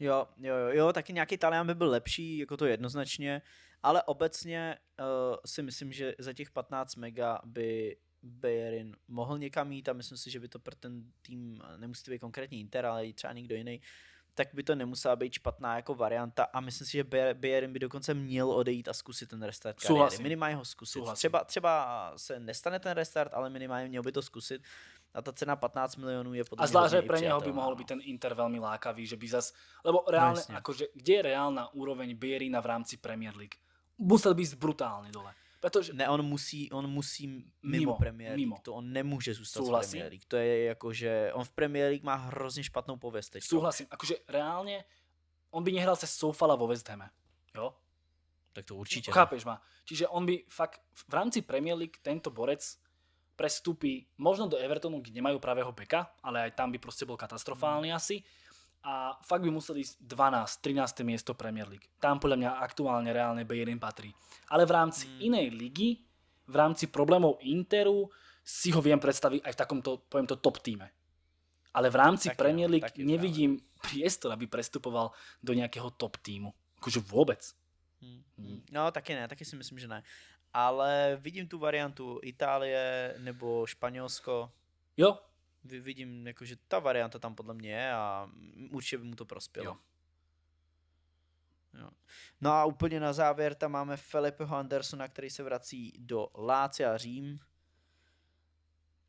Jo, jo, jo, jo, taky nějaký Talian by byl lepší, jako to jednoznačně, ale obecně uh, si myslím, že za těch 15 mega by Bayerin mohl někam jít a myslím si, že by to pro ten tým, nemusí to být konkrétně Inter, ale i třeba někdo jiný, tak by to nemusela být špatná jako varianta a myslím si, že Bayern by dokonce měl odejít a zkusit ten restart kariéry. Minimálně ho zkusit. Třeba, třeba se nestane ten restart, ale minimálně měl by to zkusit a ta cena 15 milionů je podľa A zvlášť pro něho by mohl být ten Inter velmi lákavý, že by zas, lebo reálne, no, akože, kde je reálna úroveň Bayerina v rámci Premier League? Musel by ísť brutálne dole. Protože... Ne, on musí, on musí mimo, mimo Premier League, mimo. to on nemůže zůstat Souhlasím. v Premier League. To je jako, že on v Premier League má hrozně špatnou pověst teď. Souhlasím, akože reálně on by nehral se Soufala vo West Hame, jo? Tak to určitě. Chápeš ma. Čiže on by fakt v rámci Premier League tento borec prestupí možno do Evertonu, kde nemajú pravého beka, ale aj tam by proste bol katastrofálny mm. asi a fakt by museli ísť 12, 13. miesto Premier League. Tam podľa mňa aktuálne reálne B1 patrí. Ale v rámci mm. inej ligy, v rámci problémov Interu, si ho viem predstaviť aj v takomto, poviem to, top týme. Ale v rámci taký, Premier League taký nevidím práve. priestor, aby prestupoval do nejakého top týmu. Akože vôbec. Mm. Mm. No, taky ne, taky si myslím, že ne. Ale vidím tu variantu Itálie nebo Španělsko. Jo, vidím, jako, že ta varianta tam podle mě je a určitě by mu to prospělo. Jo. Jo. No a úplně na závěr tam máme Felipeho Andersona, který se vrací do Láci a Řím.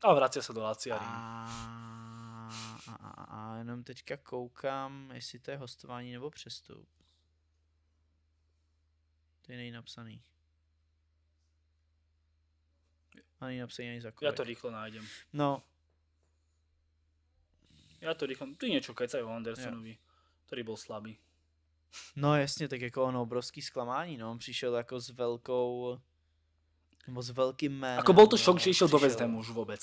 A vrací se do Láci a Řím. A, a, a, a jenom teďka koukám, jestli to je hostování nebo přestup. To je nejnapsaný. Ani napsaný, ani za kolik. Já to rychle najdem. No, Ja to rýchlo, ty niečo kecaj o Andersonovi, ja. ktorý bol slabý. No jasne, tak ako ono obrovský sklamání, no, on prišiel ako s veľkou, nebo s veľkým jménem. Ako bol to no. šok, no, že išiel do West už vôbec.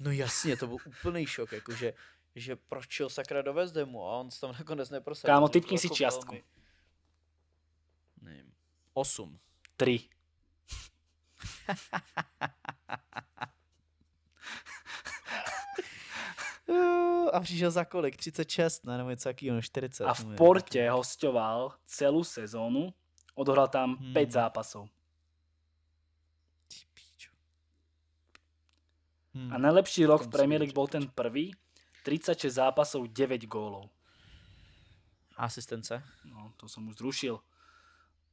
No jasne, to bol úplný šok, akože, že proč šiel sakra do West a on sa tam nakonec neprosadil. Kámo, typni si jako čiastku. Mi... Nevím. Osm. Tři. a přišel za kolik? 36 ne? nebo něco takového, 40. No, a v Portě hostoval celou sezónu, odohral tam hmm. 5 zápasů. Hmm. A nejlepší rok v Premier League byl ten první, 36 zápasů, 9 gólů. Asistence? No, to jsem už zrušil.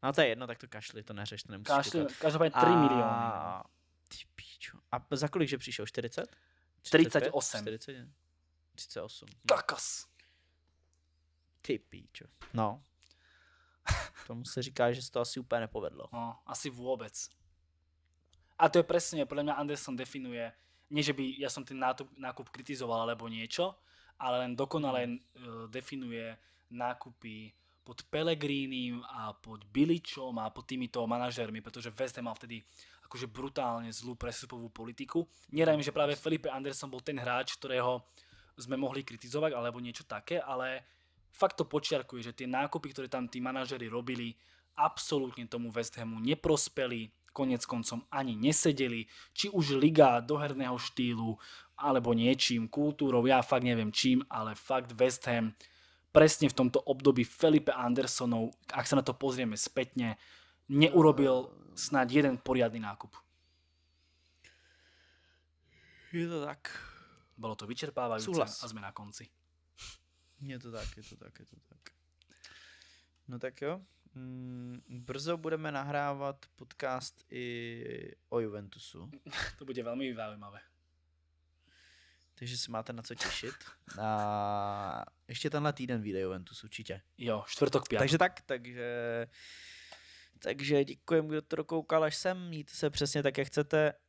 No to je jedno, tak to kašli, to neřeš, to nemusíš Kašli, každopádně 3 a... miliony. Ty píču. A za kolik, že přišel? 40? 48. 38. 38. No. Kakas. Ty píčo. No. Tomu se říká, že se to asi úplně nepovedlo. No, asi vůbec. A to je přesně podle mě Anderson definuje, ne že by já som ten nákup, nákup kritizoval alebo něco, ale len dokonale mm. definuje nákupy pod Pelegrínim a pod Biličom a pod týmito manažermi, pretože West Ham mal vtedy akože brutálne zlú presupovú politiku. Nedajme, že práve Felipe Anderson bol ten hráč, ktorého sme mohli kritizovať alebo niečo také, ale fakt to počiarkuje, že tie nákupy, ktoré tam tí manažery robili, absolútne tomu West Hamu neprospeli, konec koncom ani nesedeli, či už liga do herného štýlu, alebo niečím, kultúrou, ja fakt neviem čím, ale fakt West Ham presne v tomto období Felipe Andersonov, ak sa na to pozrieme spätne, neurobil snad jeden poriadny nákup. Je to tak. Bolo to vyčerpávajúce Súhlas. a sme na konci. Je to tak, je to tak, je to tak. No tak jo. Mm, brzo budeme nahrávat podcast i o Juventusu. To bude velmi zajímavé. Takže se máte na co těšit. A ještě tenhle týden vyjde Juventus určitě. Jo, čtvrtok pět. Takže tak, takže takže děkujem, kdo to dokoukal až sem. Mějte se přesně tak, jak chcete